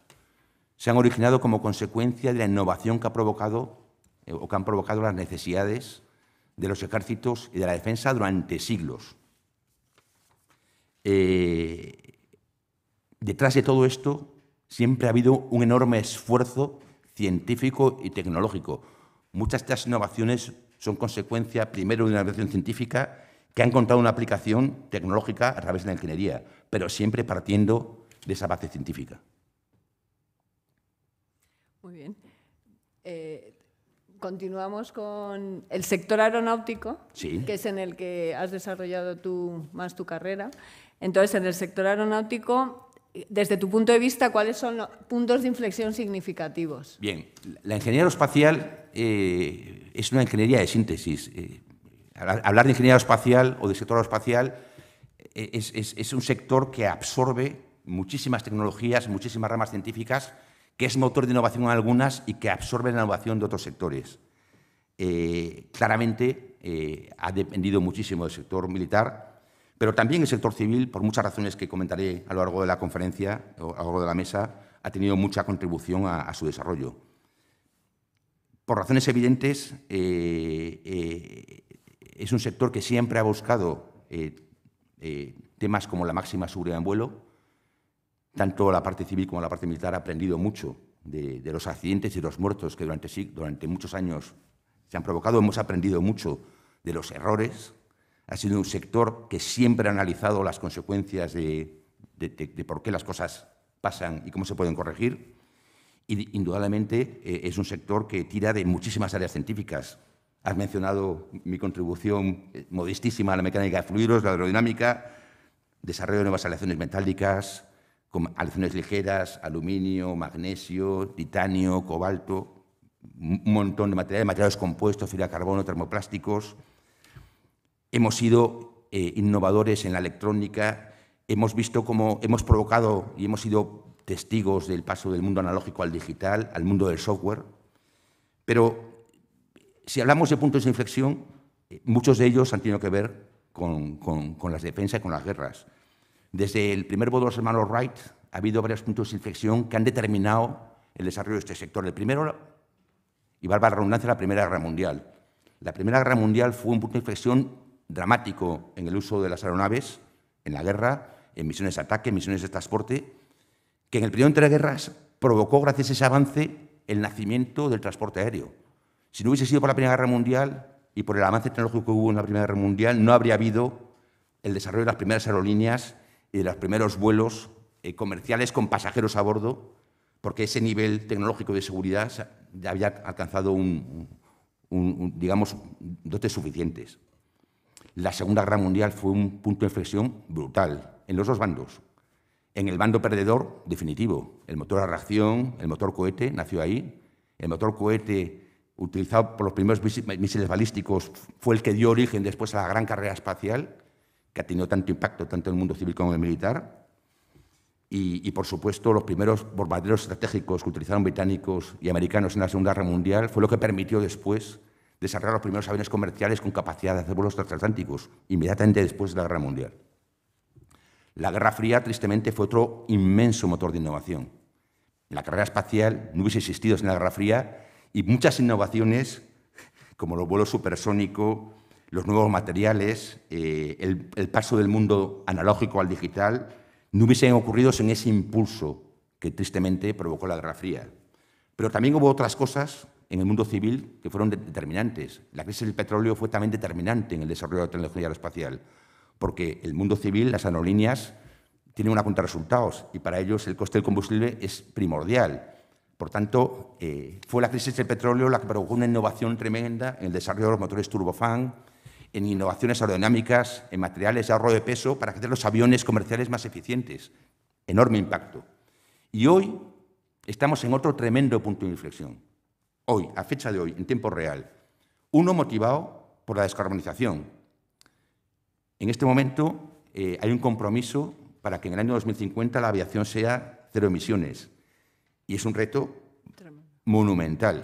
se han originado como consecuencia de la innovación que ha provocado eh, o que han provocado las necesidades de los ejércitos y de la defensa durante siglos. Eh, detrás de todo esto siempre ha habido un enorme esfuerzo científico y tecnológico. Muchas de estas innovaciones son consecuencia primero de una innovación científica que ha encontrado una aplicación tecnológica a través de la ingeniería, pero siempre partiendo de esa base científica. Muy bien continuamos con el sector aeronáutico, que es en el que has desarrollado tú más tu carrera. Entonces, en el sector aeronáutico, desde tu punto de vista, ¿cuáles son los puntos de inflexión significativos? Bien, la ingeniería aeroespacial eh, es una ingeniería de síntesis. Eh, hablar de ingeniería espacial o de sector aeroespacial eh, es un sector que absorbe muchísimas tecnologías, muchísimas ramas científicas que es motor de innovación en algunas y que absorbe la innovación de otros sectores. Eh, claramente eh, ha dependido muchísimo del sector militar, pero también el sector civil, por muchas razones que comentaré a lo largo de la conferencia, o a lo largo de la mesa, ha tenido mucha contribución a, su desarrollo. Por razones evidentes, eh, es un sector que siempre ha buscado temas como la máxima seguridad en vuelo, tanto la parte civil como la parte militar ha aprendido mucho de, los accidentes y los muertos que durante, durante muchos años se han provocado. Hemos aprendido mucho de los errores. Ha sido un sector que siempre ha analizado las consecuencias de, por qué las cosas pasan y cómo se pueden corregir. Y indudablemente eh, es un sector que tira de muchísimas áreas científicas. Has mencionado mi contribución eh, modestísima a la mecánica de fluidos, la aerodinámica, desarrollo de nuevas aleaciones metálicas, con ligeras, aluminio, magnesio, titanio, cobalto, un montón de materiales, materiales compuestos, fibra de carbono, termoplásticos. Hemos sido eh, innovadores en la electrónica, hemos visto cómo hemos provocado y hemos sido testigos del paso del mundo analógico al digital, al mundo del software. Pero si hablamos de puntos de inflexión, eh, muchos de ellos han tenido que ver con las defensas y con las guerras. Desde el primer voto de los hermanos Wright ha habido varios puntos de inflexión que han determinado el desarrollo de este sector. El primero, y valga la redundancia, la Primera Guerra Mundial. La Primera Guerra Mundial fue un punto de inflexión dramático en el uso de las aeronaves en la guerra, en misiones de ataque, en misiones de transporte, que en el periodo entre guerras provocó, gracias a ese avance, el nacimiento del transporte aéreo. Si no hubiese sido por la Primera Guerra Mundial y por el avance tecnológico que hubo en la Primera Guerra Mundial, no habría habido el desarrollo de las primeras aerolíneas y los primeros vuelos eh, comerciales con pasajeros a bordo, porque ese nivel tecnológico de seguridad ya había alcanzado un, digamos, dotes suficientes. La Segunda Guerra Mundial fue un punto de inflexión brutal en los dos bandos. En el bando perdedor, definitivo, el motor a reacción, el motor cohete, nació ahí. El motor cohete utilizado por los primeros misiles balísticos fue el que dio origen después a la gran carrera espacial que ha tenido tanto impacto tanto en el mundo civil como en el militar. Y, por supuesto, los primeros bombarderos estratégicos que utilizaron británicos y americanos en la Segunda Guerra Mundial fue lo que permitió después desarrollar los primeros aviones comerciales con capacidad de hacer vuelos transatlánticos, inmediatamente después de la Guerra Mundial. La Guerra Fría, tristemente, fue otro inmenso motor de innovación. La carrera espacial no hubiese existido sin la Guerra Fría y muchas innovaciones, como los vuelos supersónicos, los nuevos materiales, eh, el, paso del mundo analógico al digital, no hubiesen ocurrido sin ese impulso que tristemente provocó la Guerra Fría. Pero también hubo otras cosas en el mundo civil que fueron determinantes. La crisis del petróleo fue también determinante en el desarrollo de la tecnología aeroespacial, porque el mundo civil, las aerolíneas, tienen una cuenta de resultados y para ellos el coste del combustible es primordial. Por tanto, eh, fue la crisis del petróleo la que provocó una innovación tremenda en el desarrollo de los motores turbofan, en innovaciones aerodinámicas, en materiales de ahorro de peso para hacer los aviones comerciales más eficientes. Enorme impacto. Y hoy estamos en otro tremendo punto de inflexión. Hoy, a fecha de hoy, en tiempo real. Uno motivado por la descarbonización. En este momento eh, hay un compromiso para que en el año 2050 la aviación sea cero emisiones. Y es un reto monumental.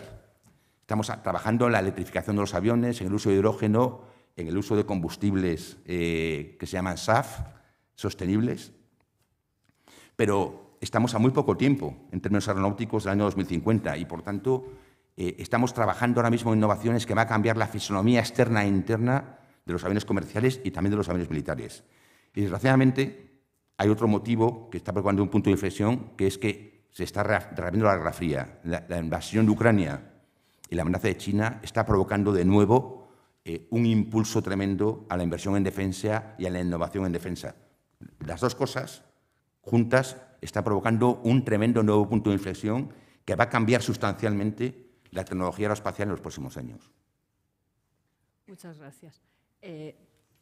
Estamos trabajando en la electrificación de los aviones, en el uso de hidrógeno, en el uso de combustibles eh, que se llaman SAF, sostenibles, pero estamos a muy poco tiempo en términos aeronáuticos del año 2050 y, por tanto, eh, estamos trabajando ahora mismo en innovaciones que van a cambiar la fisonomía externa e interna de los aviones comerciales y también de los aviones militares. Y, desgraciadamente, hay otro motivo que está provocando un punto de inflexión, que es que se está reabriendo la Guerra Fría. La, la invasión de Ucrania y la amenaza de China está provocando de nuevo eh, un impulso tremendo a la inversión en defensa y a la innovación en defensa. Las dos cosas juntas están provocando un tremendo nuevo punto de inflexión que va a cambiar sustancialmente la tecnología aeroespacial en los próximos años. Muchas gracias. Eh,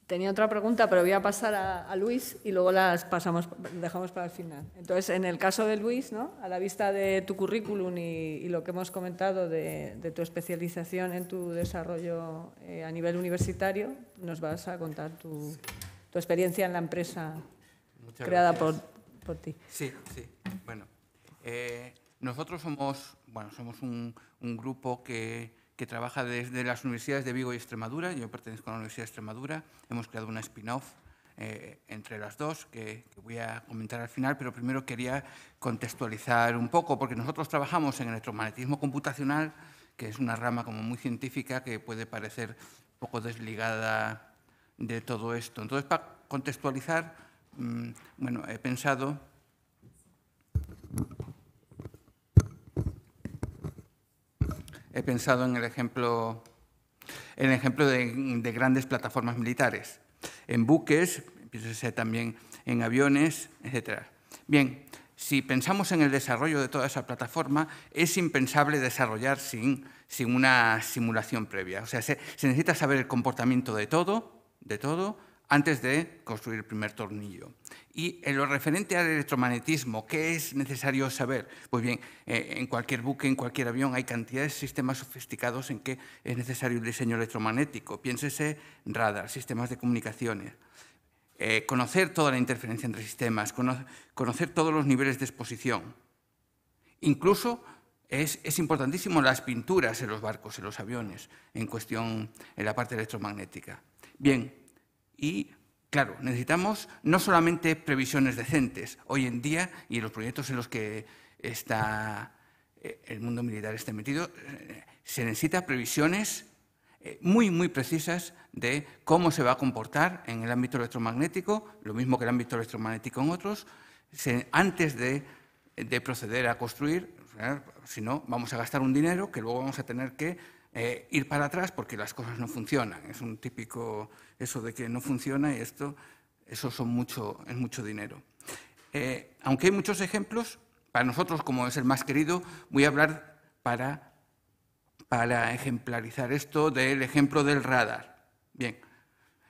Tenía otra pregunta, pero voy a pasar a, Luis y luego las pasamos, dejamos para el final. Entonces, en el caso de Luis, ¿no? a la vista de tu currículum y, lo que hemos comentado de, tu especialización en tu desarrollo eh, a nivel universitario, nos vas a contar tu, experiencia en la empresa creada por, ti. Sí, sí. Bueno, eh, nosotros somos, bueno, somos un grupo que que trabaja desde las universidades de Vigo y Extremadura. Yo pertenezco a la Universidad de Extremadura. Hemos creado una spin-off eh, entre las dos, que, voy a comentar al final, pero primero quería contextualizar un poco, porque nosotros trabajamos en electromagnetismo computacional, que es una rama como muy científica que puede parecer un poco desligada de todo esto. Entonces, para contextualizar, mm, bueno, he pensado he pensado en el ejemplo, ejemplo de, grandes plataformas militares, en buques, también en aviones, etc. Bien, si pensamos en el desarrollo de toda esa plataforma, es impensable desarrollar sin, sin una simulación previa. O sea, se necesita saber el comportamiento de todo, de todo, antes de construir el primer tornillo. Y en lo referente al electromagnetismo, ¿qué es necesario saber? Pues bien, eh, en cualquier buque, en cualquier avión, hay cantidades de sistemas sofisticados en que es necesario el diseño electromagnético. Piénsese radar, sistemas de comunicaciones, eh, conocer toda la interferencia entre sistemas, conocer todos los niveles de exposición. Incluso es, es, importantísimo las pinturas en los barcos, en los aviones, en cuestión, en la parte electromagnética. Bien, y claro, necesitamos no solamente previsiones decentes hoy en día y en los proyectos en los que está eh, el mundo militar está metido, eh, se necesita previsiones eh, muy, muy precisas de cómo se va a comportar en el ámbito electromagnético, lo mismo que el ámbito electromagnético en otros, antes de, proceder a construir, si no, vamos a gastar un dinero que luego vamos a tener que ir para atrás porque las cosas no funcionan. Es un típico eso de que no funciona y esto, eso son mucho, es mucho dinero. Eh, aunque hay muchos ejemplos, para nosotros, como es el más querido, voy a hablar para, para ejemplarizar esto del ejemplo del radar. Bien,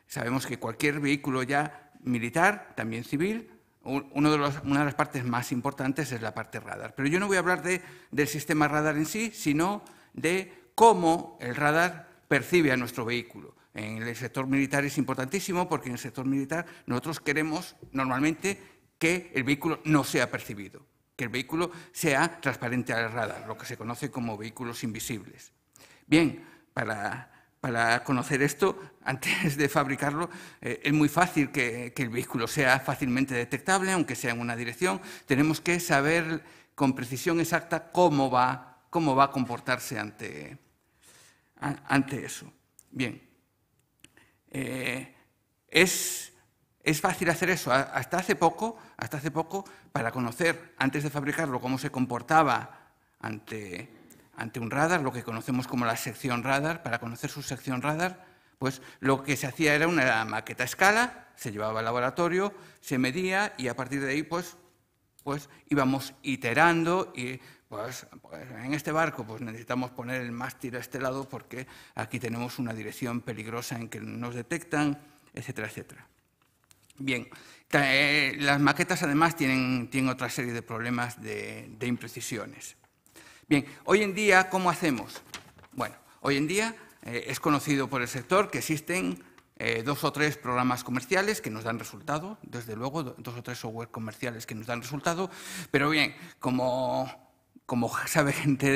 sabemos que cualquier vehículo ya militar, también civil, uno de una de las partes más importantes es la parte radar. Pero yo no voy a hablar de, del sistema radar en sí, sino de cómo el radar percibe a nuestro vehículo. En el sector militar es importantísimo porque en el sector militar nosotros queremos normalmente que el vehículo no sea percibido, que el vehículo sea transparente a al radar, lo que se conoce como vehículos invisibles. Bien, para conocer esto, antes de fabricarlo, eh, es muy fácil que, el vehículo sea fácilmente detectable, aunque sea en una dirección. Tenemos que saber con precisión exacta cómo va, cómo va a comportarse ante, ante eso. Bien, eh, es, fácil hacer eso. Hasta hace, poco, hasta hace poco, para conocer, antes de fabricarlo, cómo se comportaba ante, ante un radar, lo que conocemos como la sección radar, para conocer su sección radar, pues lo que se hacía era una maqueta a escala, se llevaba al laboratorio, se medía y a partir de ahí pues, pues íbamos iterando y pues, pues, en este barco pues necesitamos poner el mástil a este lado porque aquí tenemos una dirección peligrosa en que nos detectan, etcétera, etcétera. Bien, eh, las maquetas además tienen, tienen otra serie de problemas de, imprecisiones. Bien, hoy en día, ¿cómo hacemos? Bueno, hoy en día eh, es conocido por el sector que existen eh, dos o tres programas comerciales que nos dan resultado, desde luego, dos o tres software comerciales que nos dan resultado, pero bien, como como sabe gente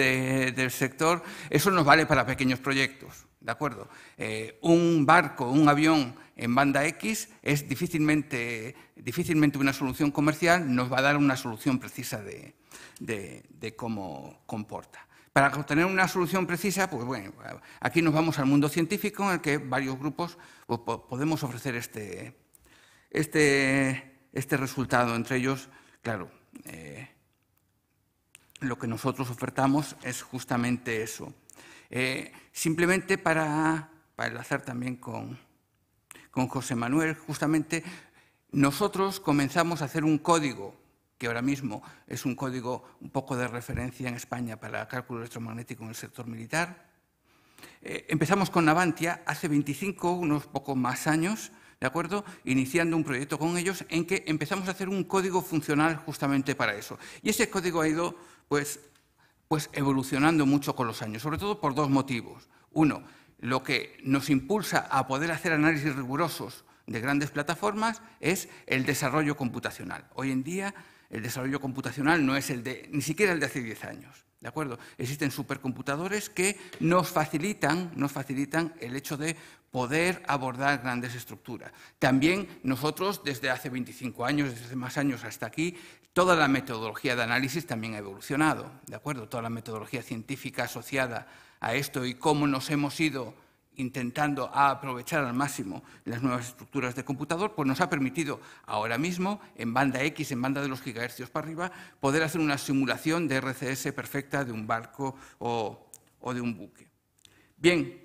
del sector, eso nos vale para pequeños proyectos, ¿de acuerdo? Eh, un barco, un avión en banda X es difícilmente, difícilmente una solución comercial, nos va a dar una solución precisa de, cómo comporta. Para obtener una solución precisa, pues bueno, aquí nos vamos al mundo científico en el que varios grupos pues, podemos ofrecer este, este, este resultado, entre ellos, claro, eh, lo que nosotros ofertamos es justamente eso. Eh, simplemente para, enlazar también con, José Manuel, justamente nosotros comenzamos a hacer un código que ahora mismo es un código un poco de referencia en España para cálculo electromagnético en el sector militar. Eh, empezamos con Navantia hace 25, unos pocos más años, ¿de acuerdo? Iniciando un proyecto con ellos en que empezamos a hacer un código funcional justamente para eso. Y ese código ha ido pues, pues evolucionando mucho con los años, sobre todo por dos motivos. Uno, lo que nos impulsa a poder hacer análisis rigurosos de grandes plataformas es el desarrollo computacional. Hoy en día el desarrollo computacional no es el de ni siquiera el de hace 10 años. ¿De acuerdo? Existen supercomputadores que nos facilitan, nos facilitan el hecho de poder abordar grandes estructuras. También nosotros, desde hace 25 años, desde hace más años hasta aquí, Toda la metodología de análisis también ha evolucionado, ¿de acuerdo? Toda la metodología científica asociada a esto y cómo nos hemos ido intentando aprovechar al máximo las nuevas estructuras de computador, pues nos ha permitido ahora mismo, en banda X, en banda de los gigahercios para arriba, poder hacer una simulación de RCS perfecta de un barco o, de un buque. Bien,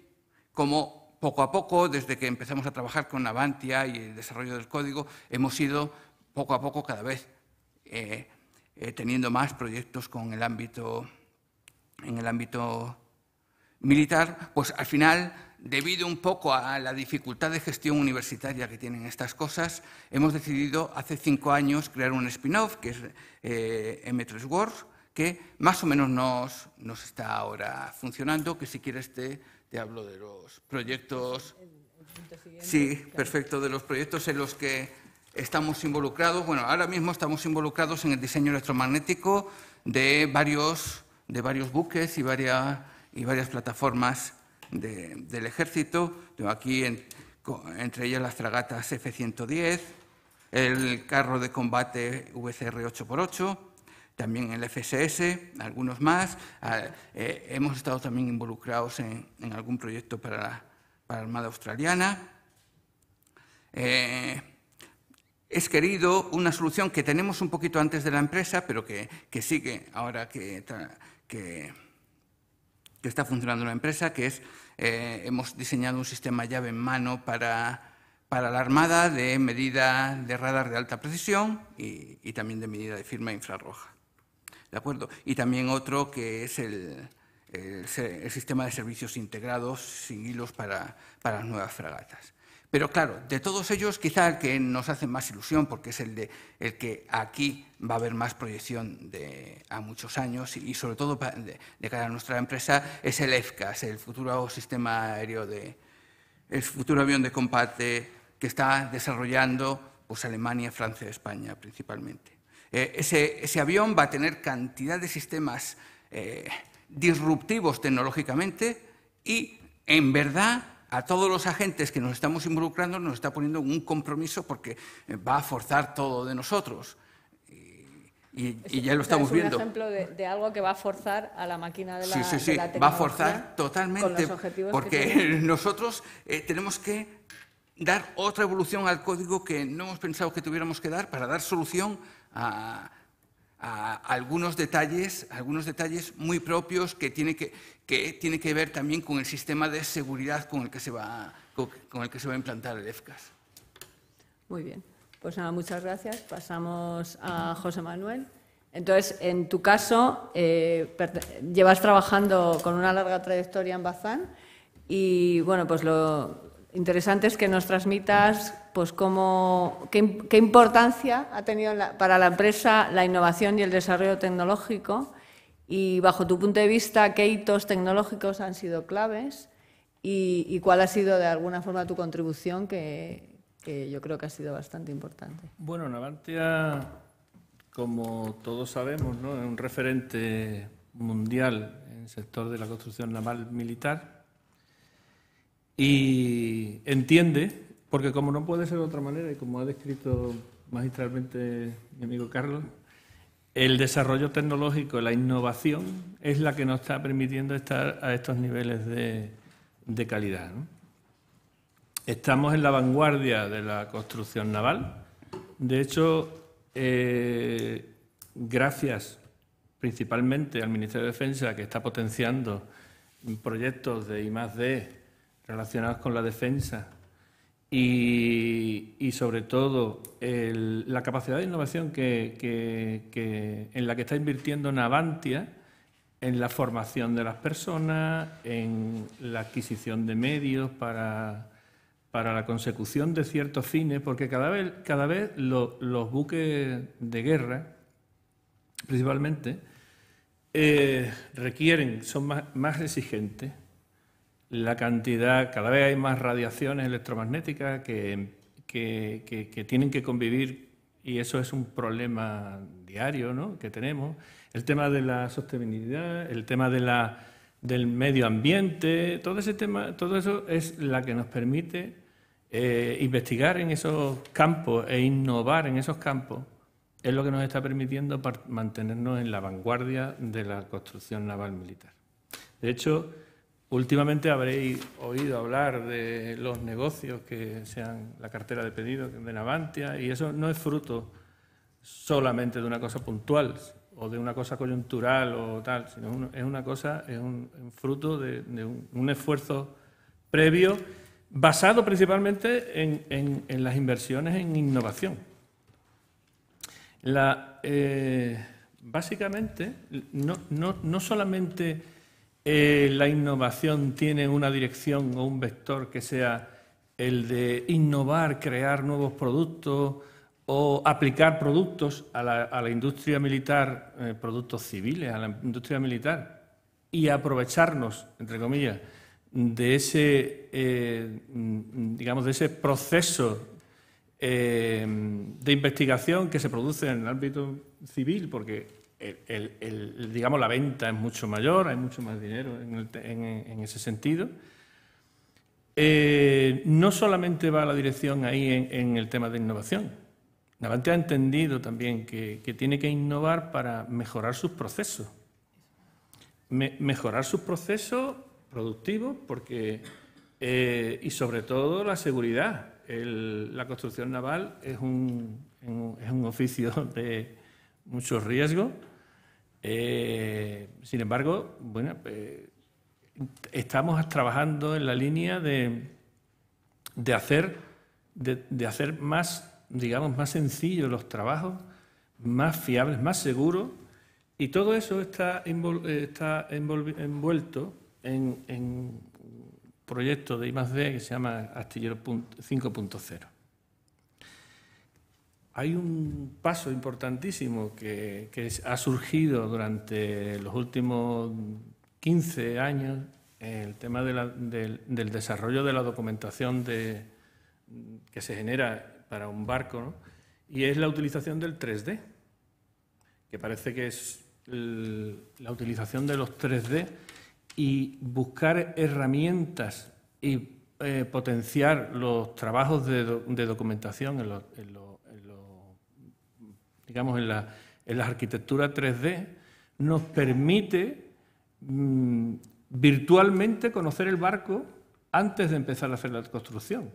como poco a poco, desde que empezamos a trabajar con Avantia y el desarrollo del código, hemos ido poco a poco cada vez eh, eh, teniendo más proyectos con el ámbito, en el ámbito militar, pues al final, debido un poco a la dificultad de gestión universitaria que tienen estas cosas, hemos decidido hace cinco años crear un spin-off, que es eh, M3 works que más o menos nos, está ahora funcionando, que si quieres te, te hablo de los proyectos. Sí, perfecto, de los proyectos en los que Estamos involucrados, bueno, ahora mismo estamos involucrados en el diseño electromagnético de varios, de varios buques y, varias, y varias plataformas del ejército. tengo Aquí entre ellas las fragatas F-110, el carro de combate VCR 8x8, también el FSS, algunos más. Ah, eh, hemos estado también involucrados en, algún proyecto para la, para Armada Australiana. Eh, es querido una solución que tenemos un poquito antes de la empresa, pero que, sigue ahora que, que, está funcionando la empresa, que es, eh, hemos diseñado un sistema llave en mano para, para, la armada de medida de radar de alta precisión y, también de medida de firma infrarroja. ¿De acuerdo? Y también otro que es el, sistema de servicios integrados sin hilos para, para las nuevas fragatas. Pero claro, de todos ellos quizá el que nos hace más ilusión, porque es el, de, el que aquí va a haber más proyección de, a muchos años y, sobre todo de, cara a nuestra empresa, es el EFCAS, el futuro sistema aéreo de, el futuro avión de combate que está desarrollando pues, Alemania, Francia, España principalmente. Eh, ese, avión va a tener cantidad de sistemas eh, disruptivos tecnológicamente y en verdad a todos los agentes que nos estamos involucrando nos está poniendo un compromiso porque eh, va a forzar todo de nosotros. Y, ya lo estamos viendo. un ejemplo de, algo que va a forzar a la máquina de la, sí, sí, sí. De Va a forzar totalmente, porque nosotros eh, tenemos que dar otra evolución al código que no hemos pensado que tuviéramos que dar para dar solución a, algunos detalles, algunos detalles muy propios que tiene que, que tiene que ver también con el sistema de seguridad con el que se va, con el que se va a implantar el EFCAS. Muy bien. Pues nada, muchas gracias. Pasamos a José Manuel. Entonces, en tu caso, eh, llevas trabajando con una larga trayectoria en Bazán y, bueno, pues lo interesante es que nos transmitas pues qué, importancia ha tenido para la empresa la innovación y el desarrollo tecnológico y bajo tu punto de vista qué hitos tecnológicos han sido claves y, cuál ha sido de alguna forma tu contribución que, yo creo que ha sido bastante importante. Bueno, Navantia, como todos sabemos, es un referente mundial en el sector de la construcción naval militar y entiende porque como no puede ser de otra manera y como ha descrito magistralmente mi amigo Carlos, el desarrollo tecnológico, la innovación es la que nos está permitiendo estar a estos niveles de, calidad. Estamos en la vanguardia de la construcción naval. De hecho, eh, gracias principalmente al Ministerio de Defensa, que está potenciando proyectos de I+.D. relacionados con la defensa y, sobre todo la capacidad de innovación que, en la que está invirtiendo Navantia en la formación de las personas, en la adquisición de medios para, la consecución de ciertos fines, porque cada vez, cada vez los buques de guerra, principalmente, eh, requieren, son más exigentes la cantidad, cada vez hay más radiaciones electromagnéticas que, tienen que convivir y eso es un problema diario que tenemos. El tema de la sostenibilidad, el tema de la, del medio ambiente, todo ese tema, todo eso es la que nos permite eh, investigar en esos campos e innovar en esos campos. Es lo que nos está permitiendo mantenernos en la vanguardia de la construcción naval militar. De hecho, Últimamente habréis oído hablar de los negocios que sean la cartera de pedido de Navantia y eso no es fruto solamente de una cosa puntual o de una cosa coyuntural o tal, sino es una cosa, es un, fruto de, un, esfuerzo previo basado principalmente en, las inversiones en innovación. La, eh, básicamente, no, no solamente eh, la innovación tiene una dirección o un vector que sea el de innovar, crear nuevos productos o aplicar productos a la, industria militar, eh, productos civiles, a la industria militar, y aprovecharnos, entre comillas, de ese, eh, de ese proceso de investigación que se produce en el ámbito civil, porque digamos, la venta es mucho mayor, hay mucho más dinero en, ese sentido. Eh, no solamente va la dirección ahí en, el tema de innovación. Navante ha entendido también que, tiene que innovar para mejorar sus procesos. mejorar sus procesos productivos porque, eh, y sobre todo la seguridad. la construcción naval es un, es un oficio de mucho riesgo. Eh, sin embargo, bueno, eh, estamos trabajando en la línea de, de hacer, de, hacer más, digamos, más sencillos los trabajos, más fiables, más seguros, y todo eso está, eh, está envuelto en, en proyecto de I+.D. que se llama Astillero 5.0 hay un paso importantísimo que, ha surgido durante los últimos 15 años, en el tema del, desarrollo de la documentación que se genera para un barco, y es la utilización del 3D, que parece que es la utilización de los 3D y buscar herramientas y eh, potenciar los trabajos de, documentación en los digamos, en la, arquitectura 3D, nos permite mm, virtualmente conocer el barco antes de empezar a hacer la construcción.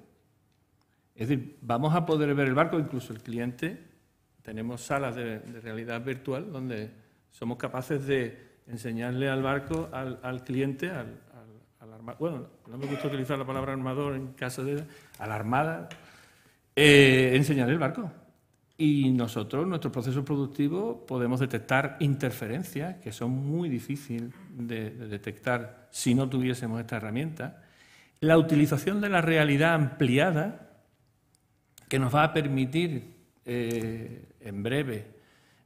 Es decir, vamos a poder ver el barco, incluso el cliente, tenemos salas de, realidad virtual donde somos capaces de enseñarle al barco, al, cliente, al, al, bueno, no me gusta utilizar la palabra armador en caso de... a la armada, eh, enseñarle el barco. Y nosotros, nuestro proceso productivo, podemos detectar interferencias que son muy difíciles de, detectar si no tuviésemos esta herramienta. La utilización de la realidad ampliada, que nos va a permitir eh, en breve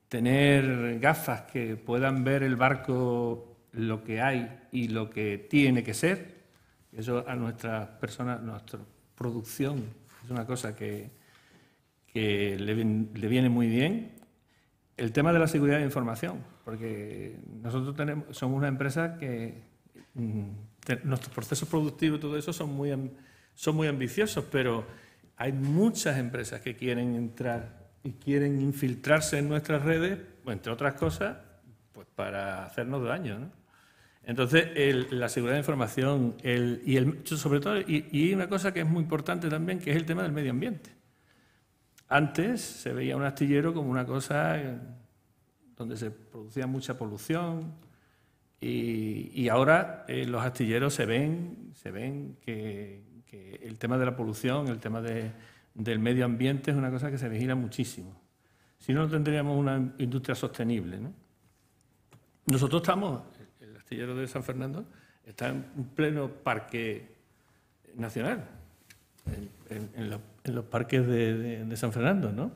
tener gafas que puedan ver el barco lo que hay y lo que tiene que ser. Eso a nuestras personas, nuestra producción, es una cosa que, que le, viene muy bien. El tema de la seguridad de información, porque nosotros tenemos, somos una empresa que mm, nuestros procesos productivos y todo eso son muy, son muy ambiciosos, pero hay muchas empresas que quieren entrar y quieren infiltrarse en nuestras redes, entre otras cosas, pues para hacernos daño. Entonces, la seguridad de información y el, sobre todo, y una cosa que es muy importante también, que es el tema del medio ambiente. Antes se veía un astillero como una cosa eh, donde se producía mucha polución y, ahora eh, los astilleros se ven, se ven que, el tema de la polución, el tema del medio ambiente es una cosa que se vigila muchísimo. Si no, no tendríamos una industria sostenible. ¿no? Nosotros estamos, el astillero de San Fernando, está en pleno parque nacional en, los, parques de, San Fernando, ¿no?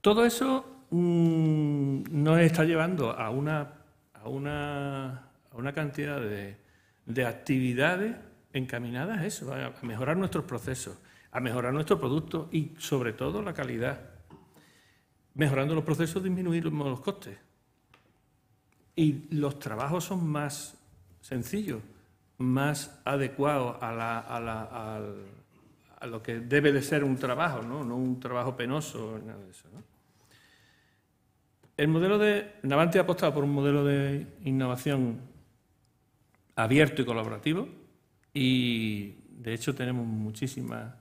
Todo eso mm, nos está llevando a una, a una, a una cantidad de, de actividades encaminadas a eso, a mejorar nuestros procesos, a mejorar nuestro producto y, sobre todo, la calidad. Mejorando los procesos disminuimos los costes. Y los trabajos son más sencillos, más adecuados a la, a la, al, a lo que debe de ser un trabajo, no, no un trabajo penoso, nada de eso. El modelo de Navante ha apostado por un modelo de innovación abierto y colaborativo y de hecho tenemos muchísimas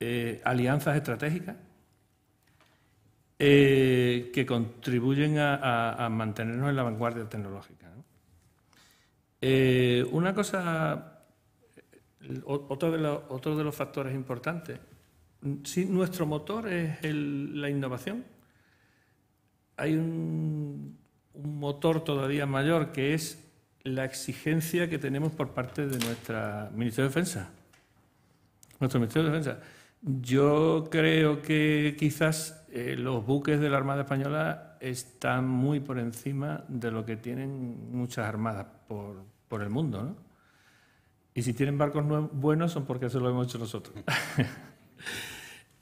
eh, alianzas estratégicas eh, que contribuyen a, mantenernos en la vanguardia tecnológica. Eh, una cosa otro de, los, otro de los factores importantes. Mm, si nuestro motor es la innovación, hay un, motor todavía mayor que es la exigencia que tenemos por parte de nuestra Ministerio de Defensa. Nuestro Ministerio de Defensa. Yo creo que quizás eh, los buques de la Armada Española están muy por encima de lo que tienen muchas armadas por, por el mundo, ¿no? Y si tienen barcos buenos son porque eso lo hemos hecho nosotros.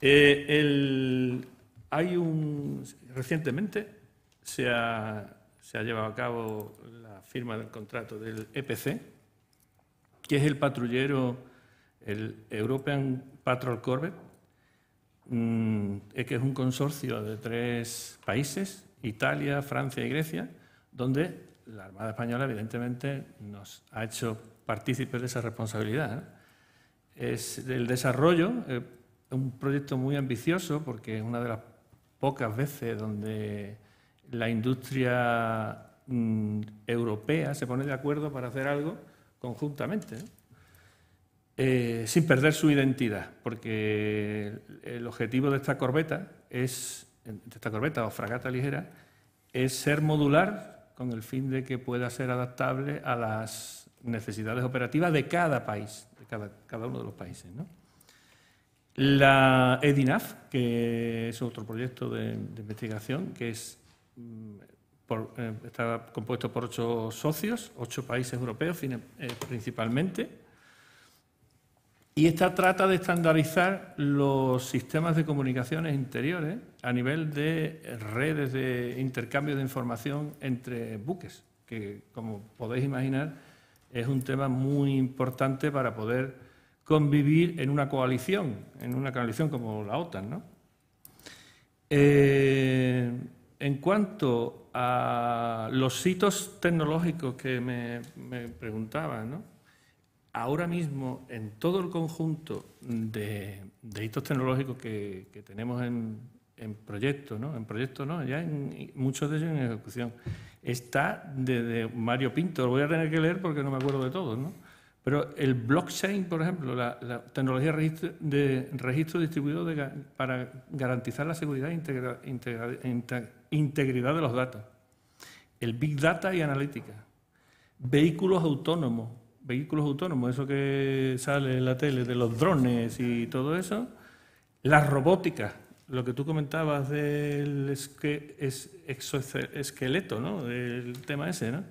Eh, hay un, recientemente se ha, se ha llevado a cabo la firma del contrato del EPC, que es el patrullero, el European Patrol Corvette, mm, que es un consorcio de tres países, Italia, Francia y Grecia, donde la Armada Española evidentemente nos ha hecho partícipes de esa responsabilidad. ¿eh? Es el desarrollo, eh, un proyecto muy ambicioso porque es una de las pocas veces donde la industria mm, europea se pone de acuerdo para hacer algo conjuntamente, eh, sin perder su identidad, porque el objetivo de esta corbeta es de esta corbeta o fragata ligera es ser modular con el fin de que pueda ser adaptable a las necesidades operativas de cada país, de cada, uno de los países. La EDINAF, que es otro proyecto de, investigación, que es, mm, eh, está compuesto por ocho socios, ocho países europeos eh, principalmente, y esta trata de estandarizar los sistemas de comunicaciones interiores a nivel de redes de intercambio de información entre buques, que como podéis imaginar, es un tema muy importante para poder convivir en una coalición, en una coalición como la OTAN. Eh, en cuanto a los hitos tecnológicos que me, preguntaban, ¿no? ahora mismo en todo el conjunto de, hitos tecnológicos que, tenemos en, proyectos, ¿no? En proyecto, no, ya muchos de ellos en ejecución está de, Mario Pinto. Lo voy a tener que leer porque no me acuerdo de todo. ¿no? Pero el blockchain, por ejemplo, la, tecnología de registro, distribuido para garantizar la seguridad e integridad de los datos. El Big Data y analítica. Vehículos autónomos. Vehículos autónomos, eso que sale en la tele de los drones y todo eso. La robótica, lo que tú comentabas del exoesqueleto, ¿no? Del tema ese, ¿no?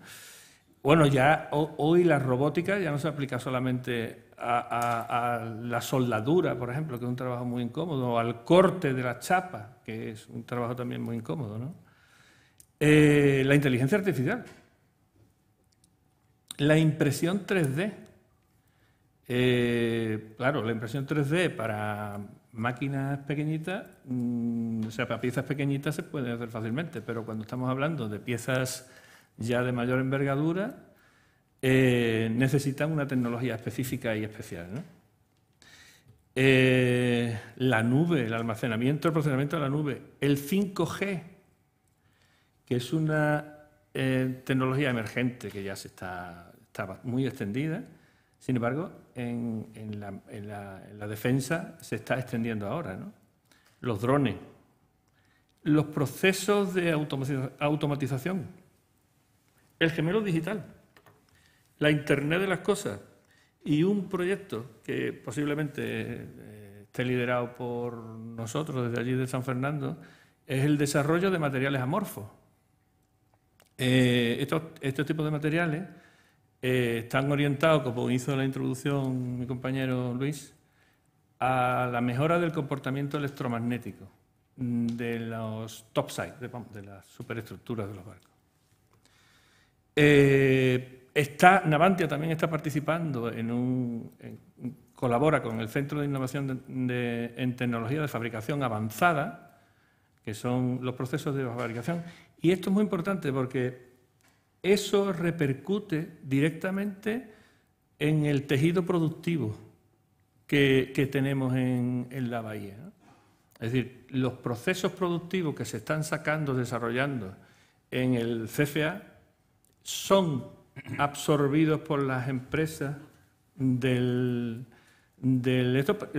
Bueno, ya hoy la robótica ya no se aplica solamente a, la soldadura, por ejemplo, que es un trabajo muy incómodo, o al corte de la chapa, que es un trabajo también muy incómodo, ¿no? Eh, la inteligencia artificial, la impresión 3D. Eh, claro, la impresión 3D para máquinas pequeñitas, mm, o sea, para piezas pequeñitas se puede hacer fácilmente, pero cuando estamos hablando de piezas ya de mayor envergadura, eh, necesitan una tecnología específica y especial. Eh, la nube, el almacenamiento, el procesamiento de la nube, el 5G, que es una eh, tecnología emergente que ya se está, está muy extendida. Sin embargo, en, la, defensa se está extendiendo ahora, Los drones, los procesos de automatización, el gemelo digital, la Internet de las cosas y un proyecto que posiblemente eh, esté liderado por nosotros desde allí de San Fernando, es el desarrollo de materiales amorfos. Eh, estos este tipos de materiales eh, están orientados, como hizo la introducción mi compañero Luis, a la mejora del comportamiento electromagnético mm, de los topsides, de, de las superestructuras de los barcos. Eh, está, Navantia también está participando en un. colabora con el Centro de Innovación en Tecnología de Fabricación Avanzada, que son los procesos de fabricación. Y esto es muy importante porque eso repercute directamente en el tejido productivo que, tenemos en, la bahía. Es decir, los procesos productivos que se están sacando, desarrollando en el CFA, son absorbidos por las empresas del,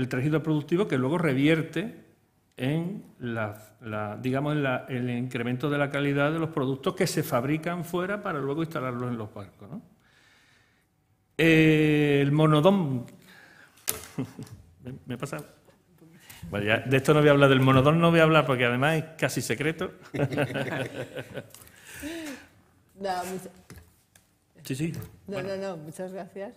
tejido productivo que luego revierte en la, digamos, el incremento de la calidad de los productos que se fabrican fuera para luego instalarlos en los barcos. Eh, el monodón. Me pasa. Bueno, de esto no voy a hablar, del monodón no voy a hablar porque además es casi secreto. no, Sí, sí. No, no, no, muchas gracias.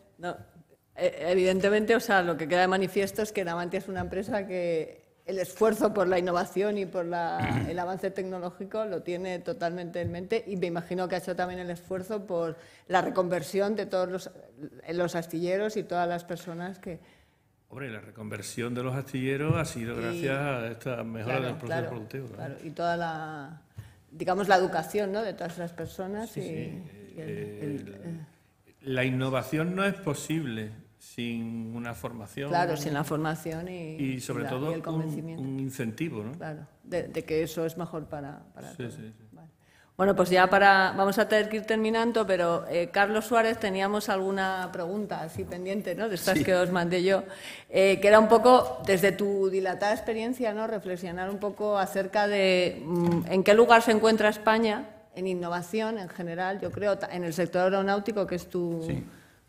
Eh, evidentemente, o sea, lo que queda de manifiesto es que Navantia es una empresa que el esfuerzo por la innovación y por el avance tecnológico lo tiene totalmente en mente y me imagino que ha hecho también el esfuerzo por la reconversión de todos los, astilleros y todas las personas que... Hombre, la reconversión de los astilleros ha sido gracias a esta mejora del proceso productivo. y toda la, digamos, la educación ¿no? de todas las personas. Eh, la innovación no es posible sin una formación. Claro, sin la formación y, y sobre todo Un, incentivo, ¿no? Claro, de, que eso es mejor para, Bueno, pues ya para vamos a tener que ir terminando, pero eh, Carlos Suárez teníamos alguna pregunta así pendiente, ¿no? De estas que os mandé yo, eh, que era un poco desde tu dilatada experiencia, ¿no? Reflexionar un poco acerca de mm, en qué lugar se encuentra España en innovación en general, yo creo, en el sector aeronáutico que es tu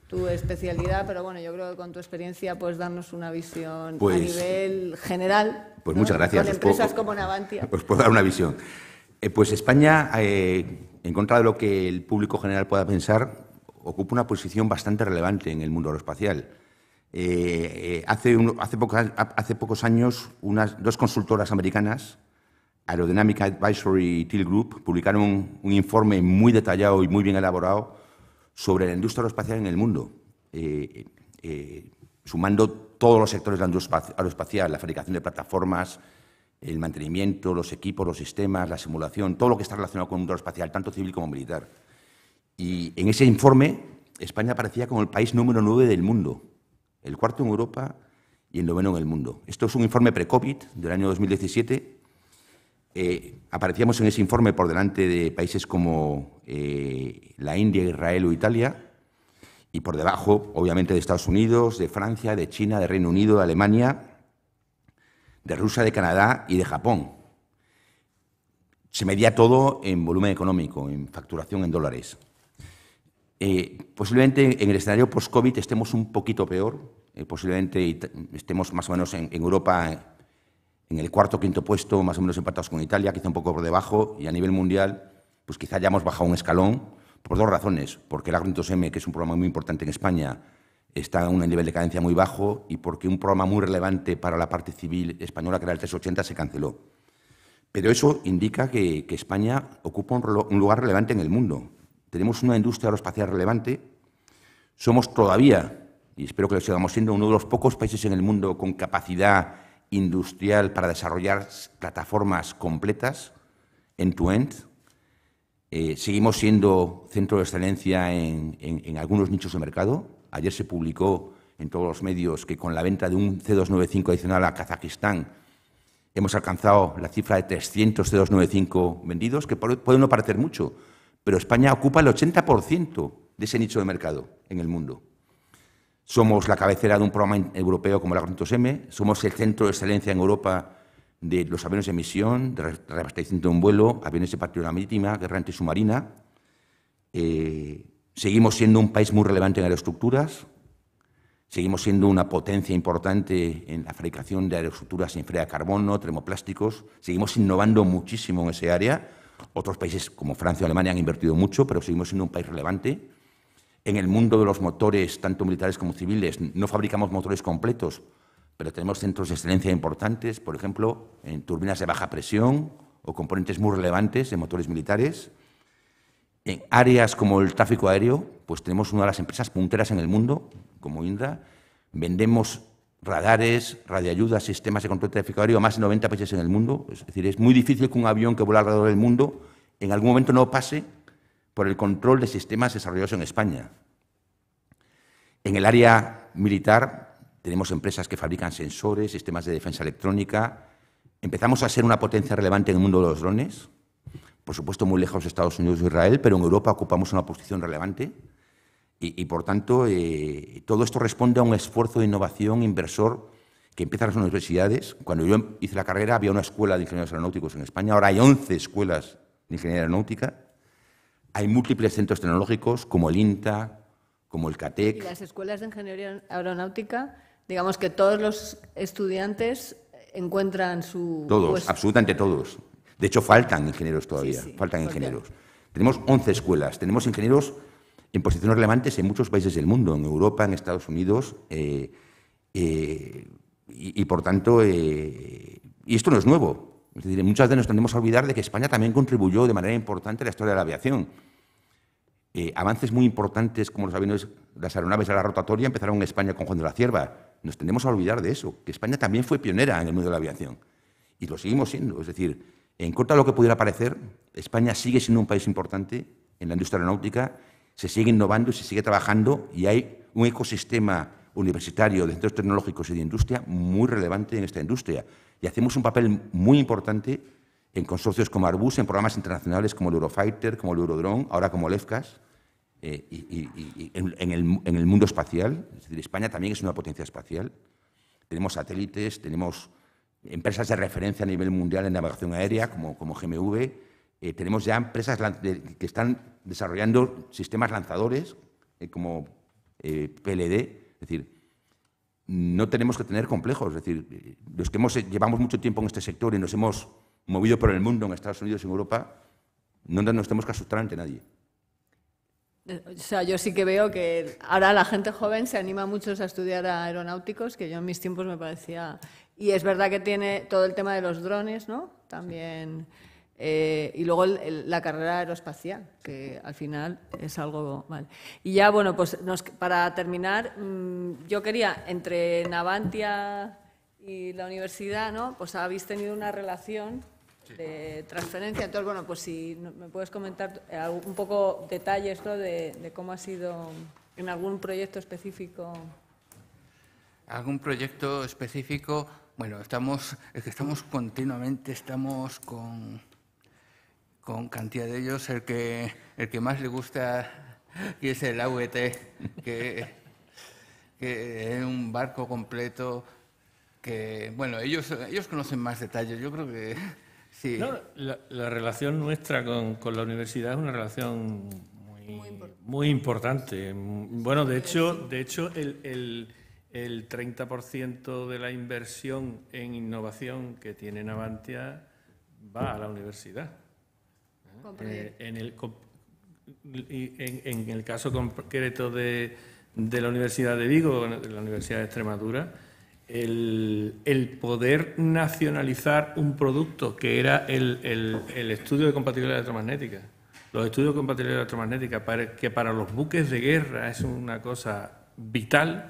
tu especialidad, pero bueno, yo creo que con tu experiencia puedes darnos una visión a pues, nivel general. Pues muchas gracias. Con empresas como Navantia. Pues puedo dar una visión. Eh, pues España, eh, en contra de lo que el público general pueda pensar, ocupa una posición bastante relevante en el mundo aeroespacial. Eh, hace, hace, hace, pocos años, unas, dos consultoras americanas, Aerodynamic Advisory Teal Group, publicaron un informe muy detallado y muy bien elaborado sobre la industria aeroespacial en el mundo, eh, eh, sumando todos los sectores de la industria aeroespacial, la fabricación de plataformas, el mantenimiento, los equipos, los sistemas, la simulación, todo lo que está relacionado con la industria aeroespacial, tanto civil como militar. Y en ese informe, España aparecía como el país número 9 del mundo, el cuarto en Europa y el noveno en el mundo. Esto es un informe pre-COVID del año 2017 eh, aparecíamos en ese informe por delante de países como eh, la India, Israel o Italia, y por debajo, obviamente, de Estados Unidos, de Francia, de China, de Reino Unido, de Alemania, de Rusia, de Canadá y de Japón. Se medía todo en volumen económico, en facturación en dólares. Eh, posiblemente en el escenario post-COVID estemos un poquito peor, posiblemente estemos más o menos en Europa en el cuarto o quinto puesto, más o menos empatados con Italia, quizá un poco por debajo, y a nivel mundial, pues quizá hayamos bajado un escalón por dos razones, porque el Agrointos m que es un programa muy importante en España, está a un nivel de cadencia muy bajo y porque un programa muy relevante para la parte civil española, que era el 380, se canceló. Pero eso indica que, España ocupa un, un lugar relevante en el mundo. Tenemos una industria aeroespacial relevante, somos todavía, y espero que lo sigamos siendo, uno de los pocos países en el mundo con capacidad industrial para desarrollar plataformas completas, end-to-end. Eh, seguimos siendo centro de excelencia en, en, algunos nichos de mercado. Ayer se publicó en todos los medios que con la venta de un C295 adicional a Kazajistán hemos alcanzado la cifra de 300 C295 vendidos, que puede no parecer mucho, pero España ocupa el 80% de ese nicho de mercado en el mundo. Somos la cabecera de un programa europeo como la 400 M, somos el centro de excelencia en Europa de los aviones de emisión, de reabastecimiento un vuelo, aviones de patrulla marítima, guerra antisubmarina. Eh, seguimos siendo un país muy relevante en aeroestructuras, seguimos siendo una potencia importante en la fabricación de aeroestructuras sin fibra de carbono, termoplásticos, seguimos innovando muchísimo en ese área. Otros países como Francia o Alemania han invertido mucho, pero seguimos siendo un país relevante en el mundo de los motores, tanto militares como civiles, no fabricamos motores completos, pero tenemos centros de excelencia importantes, por ejemplo, en turbinas de baja presión o componentes muy relevantes en motores militares. En áreas como el tráfico aéreo, pues tenemos una de las empresas punteras en el mundo, como Indra. Vendemos radares, radioayudas, sistemas de control de tráfico aéreo a más de 90 países en el mundo. Es decir, es muy difícil que un avión que vuela alrededor del mundo en algún momento no pase por el control de sistemas desarrollados en España. En el área militar tenemos empresas que fabrican sensores, sistemas de defensa electrónica. Empezamos a ser una potencia relevante en el mundo de los drones. Por supuesto, muy lejos de Estados Unidos e Israel, pero en Europa ocupamos una posición relevante. Y, por tanto, eh, todo esto responde a un esfuerzo de innovación inversor que empieza en las universidades. Cuando yo hice la carrera había una escuela de ingenieros aeronáuticos en España, ahora hay 11 escuelas de ingeniería aeronáutica hay múltiples centros tecnológicos como el INTA, como el CATEC. Y las escuelas de ingeniería aeronáutica, digamos que todos los estudiantes encuentran su... Todos, absolutamente todos. De hecho, faltan ingenieros todavía, faltan ingenieros. Tenemos 11 escuelas, tenemos ingenieros en posiciones relevantes en muchos países del mundo, en Europa, en Estados Unidos, eh, eh, y, por tanto, eh, y esto no es nuevo. Es decir, muchas veces nos tendemos a olvidar de que España también contribuyó de manera importante a la historia de la aviación. Eh, avances muy importantes como los aviones, las aeronaves a la rotatoria empezaron en España con Juan de la Cierva. Nos tendemos a olvidar de eso, que España también fue pionera en el mundo de la aviación. Y lo seguimos siendo. Es decir, en contra de lo que pudiera parecer, España sigue siendo un país importante en la industria aeronáutica, se sigue innovando y se sigue trabajando y hay un ecosistema universitario de centros tecnológicos y de industria muy relevante en esta industria y hacemos un papel muy importante en consorcios como Arbus, en programas internacionales como el Eurofighter, como el Eurodrone, ahora como el eh, y, en, el, mundo espacial. Es decir, España también es una potencia espacial. Tenemos satélites, tenemos empresas de referencia a nivel mundial en navegación aérea, como, GMV. Eh, tenemos ya empresas que están desarrollando sistemas lanzadores, eh, como PLD. Es decir, no tenemos que tener complejos. Es decir, los que hemos, llevamos mucho tiempo en este sector y nos hemos movido por el mundo, en Estados Unidos, y en Europa, no nos tenemos que asustar ante nadie. O sea, yo sí que veo que ahora la gente joven se anima mucho a estudiar aeronáuticos, que yo en mis tiempos me parecía... Y es verdad que tiene todo el tema de los drones, ¿no? También... Eh, y luego la carrera aeroespacial, que al final es algo mal. Y ya, bueno, pues para terminar, mm, yo quería, entre Navantia y la universidad, ¿no? Pues habéis tenido una relación de transferencia. Entonces, bueno, pues si me puedes comentar eh, un poco detalles esto de, de cómo ha sido en algún proyecto específico. ¿Algún proyecto específico? Bueno, estamos, es que estamos continuamente, estamos con con cantidad de ellos, el que, el que más le gusta que es el AVT, que, que es un barco completo que, bueno, ellos, ellos conocen más detalles, yo creo que sí. la, relación nuestra con, la universidad es una relación muy, importante. Bueno, de hecho, de hecho el, el, el 30% de la inversión en innovación que tiene Navantia va a la universidad. Eh, en, el, en, el caso concreto de, la Universidad de Vigo, de la Universidad de Extremadura, el, poder nacionalizar un producto que era el, estudio de compatibilidad electromagnética los estudios de compatibilidad electromagnética, que para los buques de guerra es una cosa vital.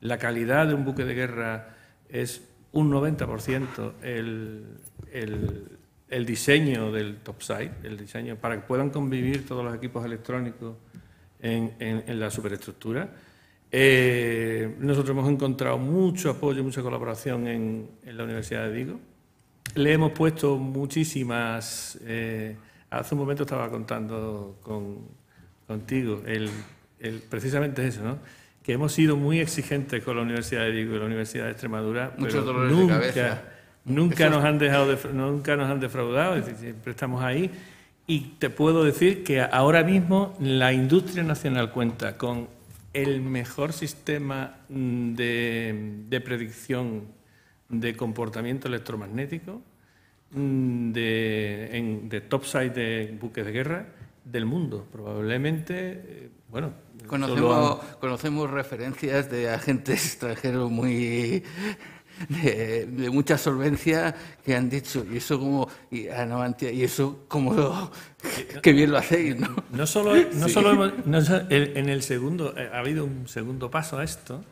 La calidad de un buque de guerra es un 90% el, el diseño del topside, el diseño, para que puedan convivir todos los equipos electrónicos en, la superestructura. Eh, nosotros hemos encontrado mucho apoyo, mucha colaboración en, la Universidad de Vigo. Le hemos puesto muchísimas... Eh, hace un momento estaba contando con, contigo, el, precisamente eso, ¿no? que hemos sido muy exigentes con la Universidad de Vigo y la Universidad de Extremadura. Muchos dolores de cabeza Nunca nos han dejado, nunca nos han defraudado, siempre estamos ahí. Y te puedo decir que ahora mismo la industria nacional cuenta con el mejor sistema mm, de, predicción de comportamiento electromagnético mm, de, topside de buques de guerra del mundo. Probablemente, eh, bueno. conocemos referencias de agentes extranjeros muy de, mucha solvencia que han dicho, y eso como, y, ah, eso como, qué bien lo hacéis, ¿no? No solo, no solo en el segundo, eh, ha habido un segundo paso a esto,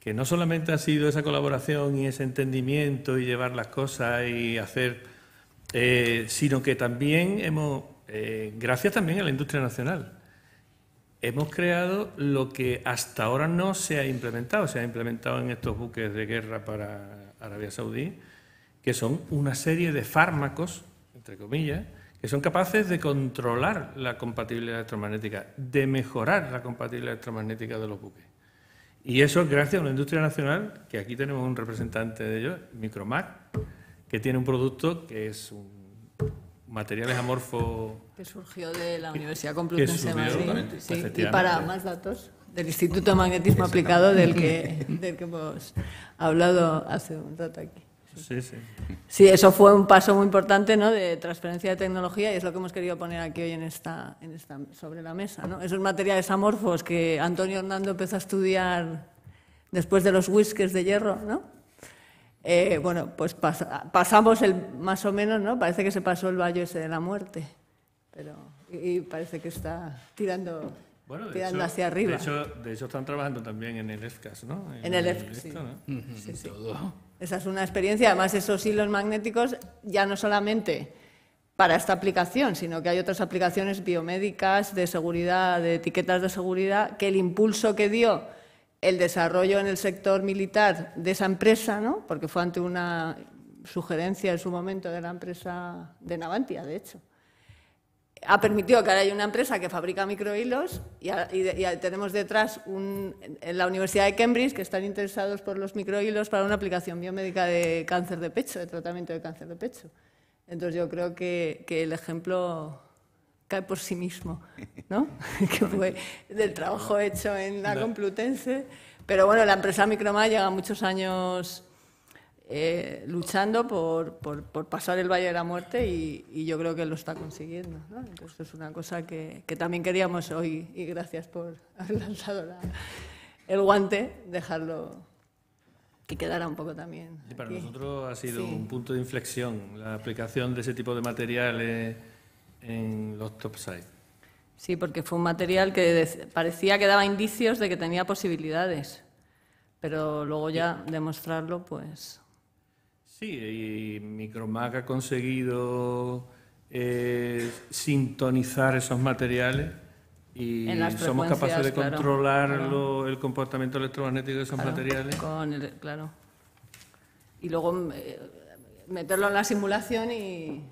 que no solamente ha sido esa colaboración y ese entendimiento y llevar las cosas y hacer, eh, sino que también hemos, eh, gracias también a la industria nacional, hemos creado lo que hasta ahora no se ha implementado. Se ha implementado en estos buques de guerra para Arabia Saudí, que son una serie de fármacos, entre comillas, que son capaces de controlar la compatibilidad electromagnética, de mejorar la compatibilidad electromagnética de los buques. Y eso es gracias a una industria nacional, que aquí tenemos un representante de ellos, Micromac, que tiene un producto que es un materiales amorfos. Que surgió de la Universidad Complutense de Madrid. Y para más datos del Instituto de Magnetismo Aplicado del que, del que hemos hablado hace un rato aquí. Sí, sí. Sí, eso fue un paso muy importante ¿no? de transferencia de tecnología y es lo que hemos querido poner aquí hoy en esta, sobre la mesa. ¿no? Esos materiales amorfos que Antonio Hernando empezó a estudiar después de los whiskers de hierro, ¿no? Eh, bueno, pues pasamos el, más o menos, ¿no? Parece que se pasó el valle ese de la muerte, pero, y, parece que está tirando, hacia arriba. De hecho, de hecho, están trabajando también en el EFCAS, ¿no? En, el, Esa es una experiencia. Además, esos hilos magnéticos ya no solamente para esta aplicación, sino que hay otras aplicaciones biomédicas, de seguridad, de etiquetas de seguridad, que el impulso que dio el desarrollo en el sector militar de esa empresa, ¿no? porque fue ante una sugerencia en su momento de la empresa de Navantia, de hecho. Ha permitido que ahora haya una empresa que fabrica microhilos y, y, tenemos detrás en la Universidad de Cambridge que están interesados por los microhilos para una aplicación biomédica de cáncer de pecho, de tratamiento de cáncer de pecho. Entonces yo creo que, que el ejemplo cae por sí mismo, ¿no? que fue del trabajo hecho en la Complutense. Pero bueno, la empresa Micromar lleva muchos años eh, luchando por, por, pasar el Valle de la Muerte y, yo creo que lo está consiguiendo. ¿no? Entonces es una cosa que, que, también queríamos hoy y gracias por haber lanzado el guante, dejarlo que quedara un poco también. para nosotros ha sido un punto de inflexión la aplicación de ese tipo de materiales en los Sí, porque fue un material que parecía que daba indicios de que tenía posibilidades, pero luego ya demostrarlo, pues... Sí, y Micromac ha conseguido eh, sintonizar esos materiales y somos capaces de controlar el comportamiento electromagnético de esos materiales. claro. Y luego eh, meterlo en la simulación y...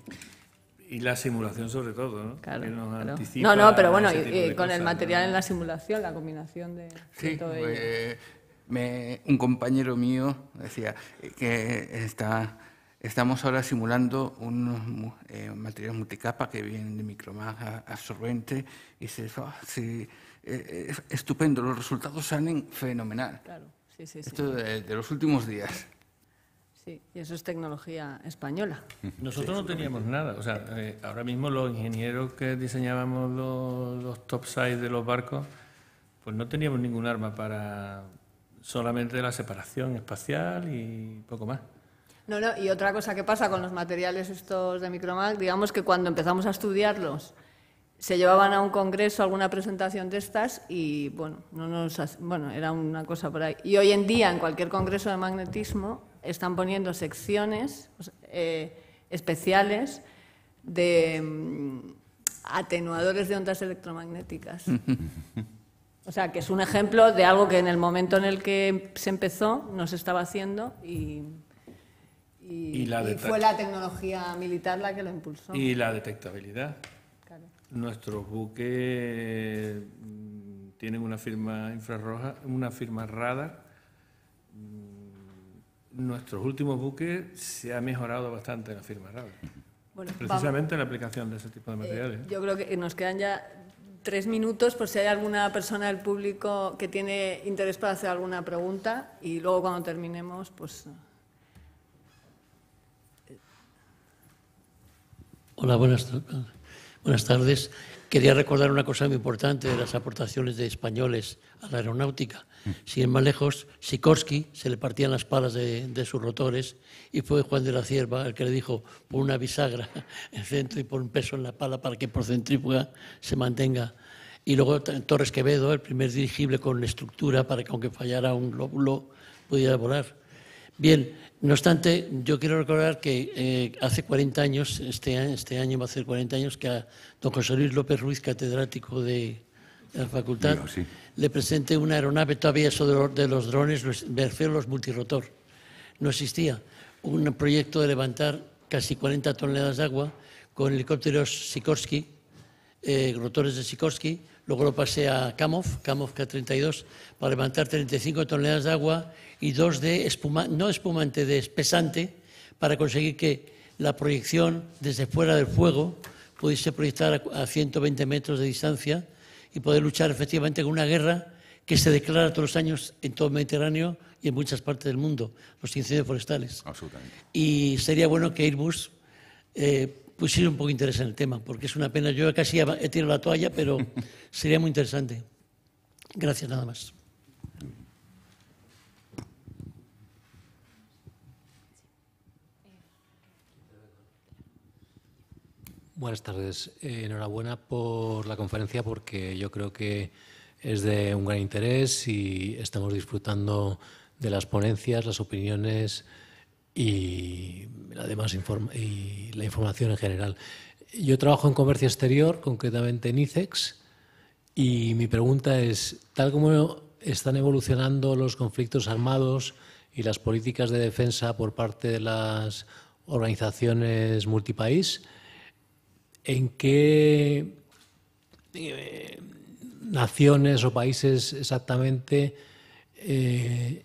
Y la simulación sobre todo, ¿no? Claro, no, no, pero bueno, eh, con el material en la simulación, la combinación de, todo ello. Pues, un compañero mío decía que está, estamos ahora simulando un eh, material multicapa que viene de Micromag absorbente y se ah, eh, estupendo, los resultados salen fenomenal. Claro, sí, sí, Esto sí. de los últimos días. Sí, y eso es tecnología española. Nosotros no teníamos nada. O sea, eh, ahora mismo los ingenieros que diseñábamos los, top topsides de los barcos, pues no teníamos ningún arma para solamente la separación espacial y poco más. No, no, y otra cosa que pasa con los materiales estos de Micromag, digamos que cuando empezamos a estudiarlos, se llevaban a un congreso alguna presentación de estas y bueno, no nos, bueno, era una cosa por ahí. Y hoy en día en cualquier congreso de magnetismo están poniendo secciones eh, especiales de mm, atenuadores de ondas electromagnéticas. O sea, que es un ejemplo de algo que en el momento en el que se empezó no se estaba haciendo y, fue la tecnología militar la que lo impulsó. Y la detectabilidad. Nuestros buques mm, tienen una firma infrarroja, una firma radar nuestros últimos buques se ha mejorado bastante en la firma precisamente en la aplicación de ese tipo de eh, materiales. yo creo que nos quedan ya tres minutos por si hay alguna persona del público que tiene interés para hacer alguna pregunta y luego cuando terminemos, pues... Eh. Hola, buenas, buenas tardes. Quería recordar una cosa muy importante de las aportaciones de españoles a la aeronáutica. Si en más lejos, Sikorsky se le partían las palas de, sus rotores y fue Juan de la Cierva el que le dijo por una bisagra en el centro y por un peso en la pala para que por centrífuga se mantenga. Y luego Torres Quevedo, el primer dirigible con estructura para que aunque fallara un glóbulo pudiera volar. Bien, no obstante, yo quiero recordar que eh, hace 40 años, este, este, año va a ser 40 años, que a don José Luis López Ruiz, catedrático de la facultad, le presenté una aeronave, todavía eso de los, los drones, me multirrotor. No existía un proyecto de levantar casi 40 toneladas de agua con helicópteros Sikorsky, eh, rotores de Sikorsky, luego lo pasé a Kamov, Kamov K-32, para levantar 35 toneladas de agua y dos de espuma, no espumante, de espesante, para conseguir que la proyección desde fuera del fuego pudiese proyectar a 120 metros de distancia y poder luchar efectivamente con una guerra que se declara todos los años en todo el Mediterráneo y en muchas partes del mundo, los incendios forestales. Absolutamente. Y sería bueno que Airbus eh, pusiera un poco de interés en el tema, porque es una pena. Yo casi he tirado la toalla, pero sería muy interesante. Gracias, nada más. Buenas tardes. Eh, enhorabuena por la conferencia porque yo creo que es de un gran interés y estamos disfrutando de las ponencias, las opiniones y la, y la información en general. Yo trabajo en comercio exterior, concretamente en ICEX, y mi pregunta es, tal como están evolucionando los conflictos armados y las políticas de defensa por parte de las organizaciones multipaís, en qué eh, naciones o países exactamente eh,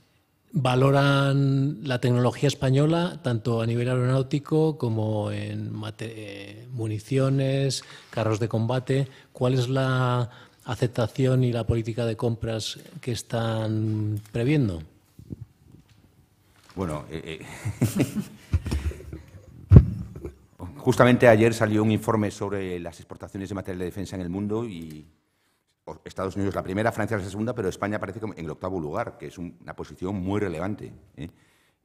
valoran la tecnología española, tanto a nivel aeronáutico como en eh, municiones, carros de combate. ¿Cuál es la aceptación y la política de compras que están previendo? Bueno, Justamente ayer salió un informe sobre las exportaciones de material de defensa en el mundo y Estados Unidos la primera, Francia la segunda, pero España aparece en el octavo lugar, que es una posición muy relevante. ¿eh?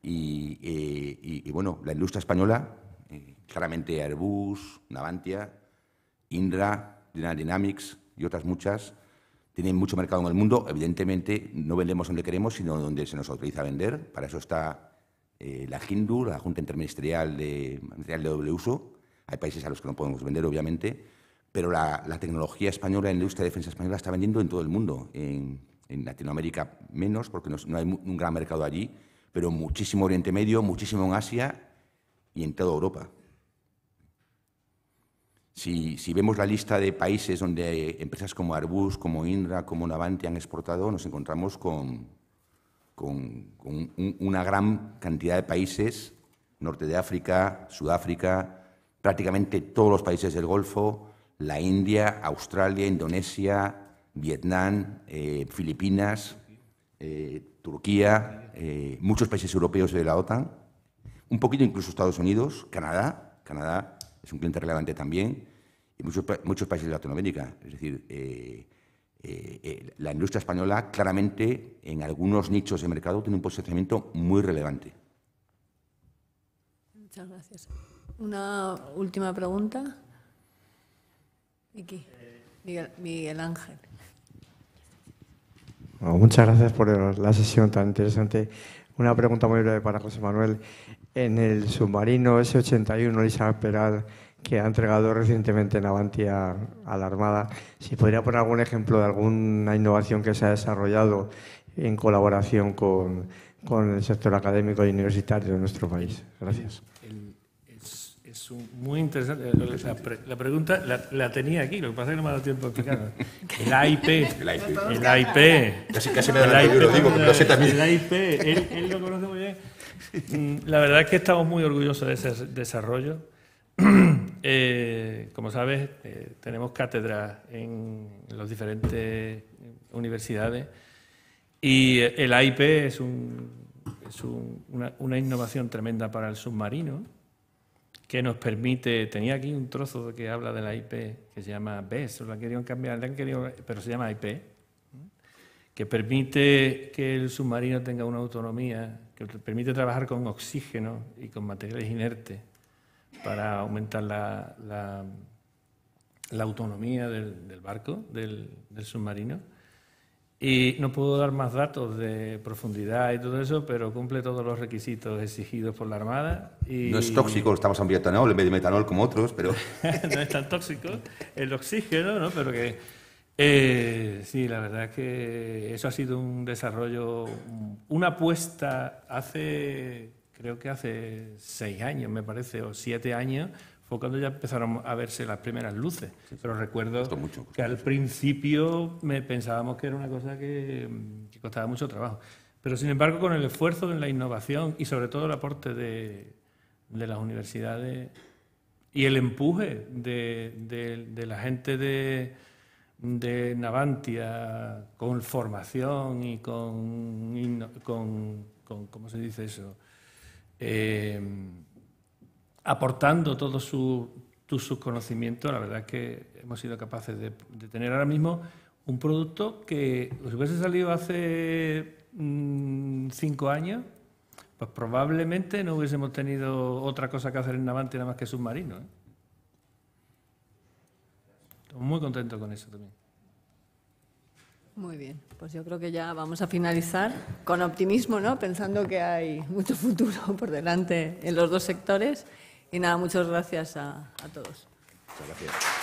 Eh, y, bueno, la industria española, eh, claramente Airbus, Navantia, Indra, Dynamics y otras muchas, tienen mucho mercado en el mundo. Evidentemente, no vendemos donde queremos, sino donde se nos autoriza a vender. Para eso está la Hindu, la Junta Interministerial de Material de Doble Uso, hay países a los que no podemos vender, obviamente, pero la, tecnología española, la industria de defensa española está vendiendo en todo el mundo. En, Latinoamérica menos, porque no, hay un gran mercado allí, pero muchísimo Oriente Medio, muchísimo en Asia y en toda Europa. Si, vemos la lista de países donde empresas como Arbus, como Indra, como Navante han exportado, nos encontramos con, una gran cantidad de países, norte de África, Sudáfrica, prácticamente todos los países del Golfo, la India, Australia, Indonesia, Vietnam, eh, Filipinas, eh, Turquía, eh, muchos países europeos de la OTAN, un poquito incluso Estados Unidos, Canadá, Canadá es un cliente relevante también, y muchos, muchos países de Latinoamérica. Es decir, la industria española claramente en algunos nichos de mercado tiene un posicionamiento muy relevante. Muchas gracias. Una última pregunta. Miguel, Ángel. muchas gracias por la sesión tan interesante. Una pregunta muy breve para José Manuel. En el submarino S-81 Elisa Peral, que ha entregado recientemente en a, a la Armada, si podría poner algún ejemplo de alguna innovación que se ha desarrollado en colaboración con, con el sector académico y universitario de nuestro país. Gracias. Es muy interesante. Eh, la, pregunta la, tenía aquí, lo que pasa es que no me ha dado tiempo a explicarla. El IP. el IP. El IP. Casi, casi me da lo digo, lo sé también. El IP, él, lo conoce muy bien. Mm, la verdad es que estamos muy orgullosos de ese desarrollo. Eh, como sabes, eh, tenemos cátedras en las diferentes universidades y el AIP es, un, es un, una, innovación tremenda para el submarino que nos permite, tenía aquí un trozo que habla de la IP que se llama BES, la querían cambiar, han pero se llama IP, que permite que el submarino tenga una autonomía, que permite trabajar con oxígeno y con materiales inertes para aumentar la, autonomía del, barco, del submarino y no puedo dar más datos de profundidad y todo eso, pero cumple todos los requisitos exigidos por la Armada. Y... No es tóxico, estamos en biotanol en vez metanol como otros, pero... no es tan tóxico el oxígeno, ¿no? Pero que... Eh, sí, la verdad es que eso ha sido un desarrollo, una apuesta hace, creo que hace seis años, me parece, o siete años, cuando ya empezaron a verse las primeras luces. Pero recuerdo que al principio me pensábamos que era una cosa mm, que, costaba mucho trabajo. Pero sin embargo, con el esfuerzo en la innovación y sobre todo el aporte de, las universidades y el empuje de, la gente de, Navantia con formación y con, con ¿cómo se dice eso? Eh, aportando todo su conocimiento, la verdad es que hemos sido capaces de, tener ahora mismo un producto que si pues, hubiese salido hace mm, cinco años, pues probablemente no hubiésemos tenido otra cosa que hacer en Navante nada más que submarino. ¿eh? Estoy muy contento con eso también. Muy bien, pues yo creo que ya vamos a finalizar con optimismo, ¿no? Pensando que hay mucho futuro por delante en los dos sectores. Y nada, muchas gracias a, todos. gracias.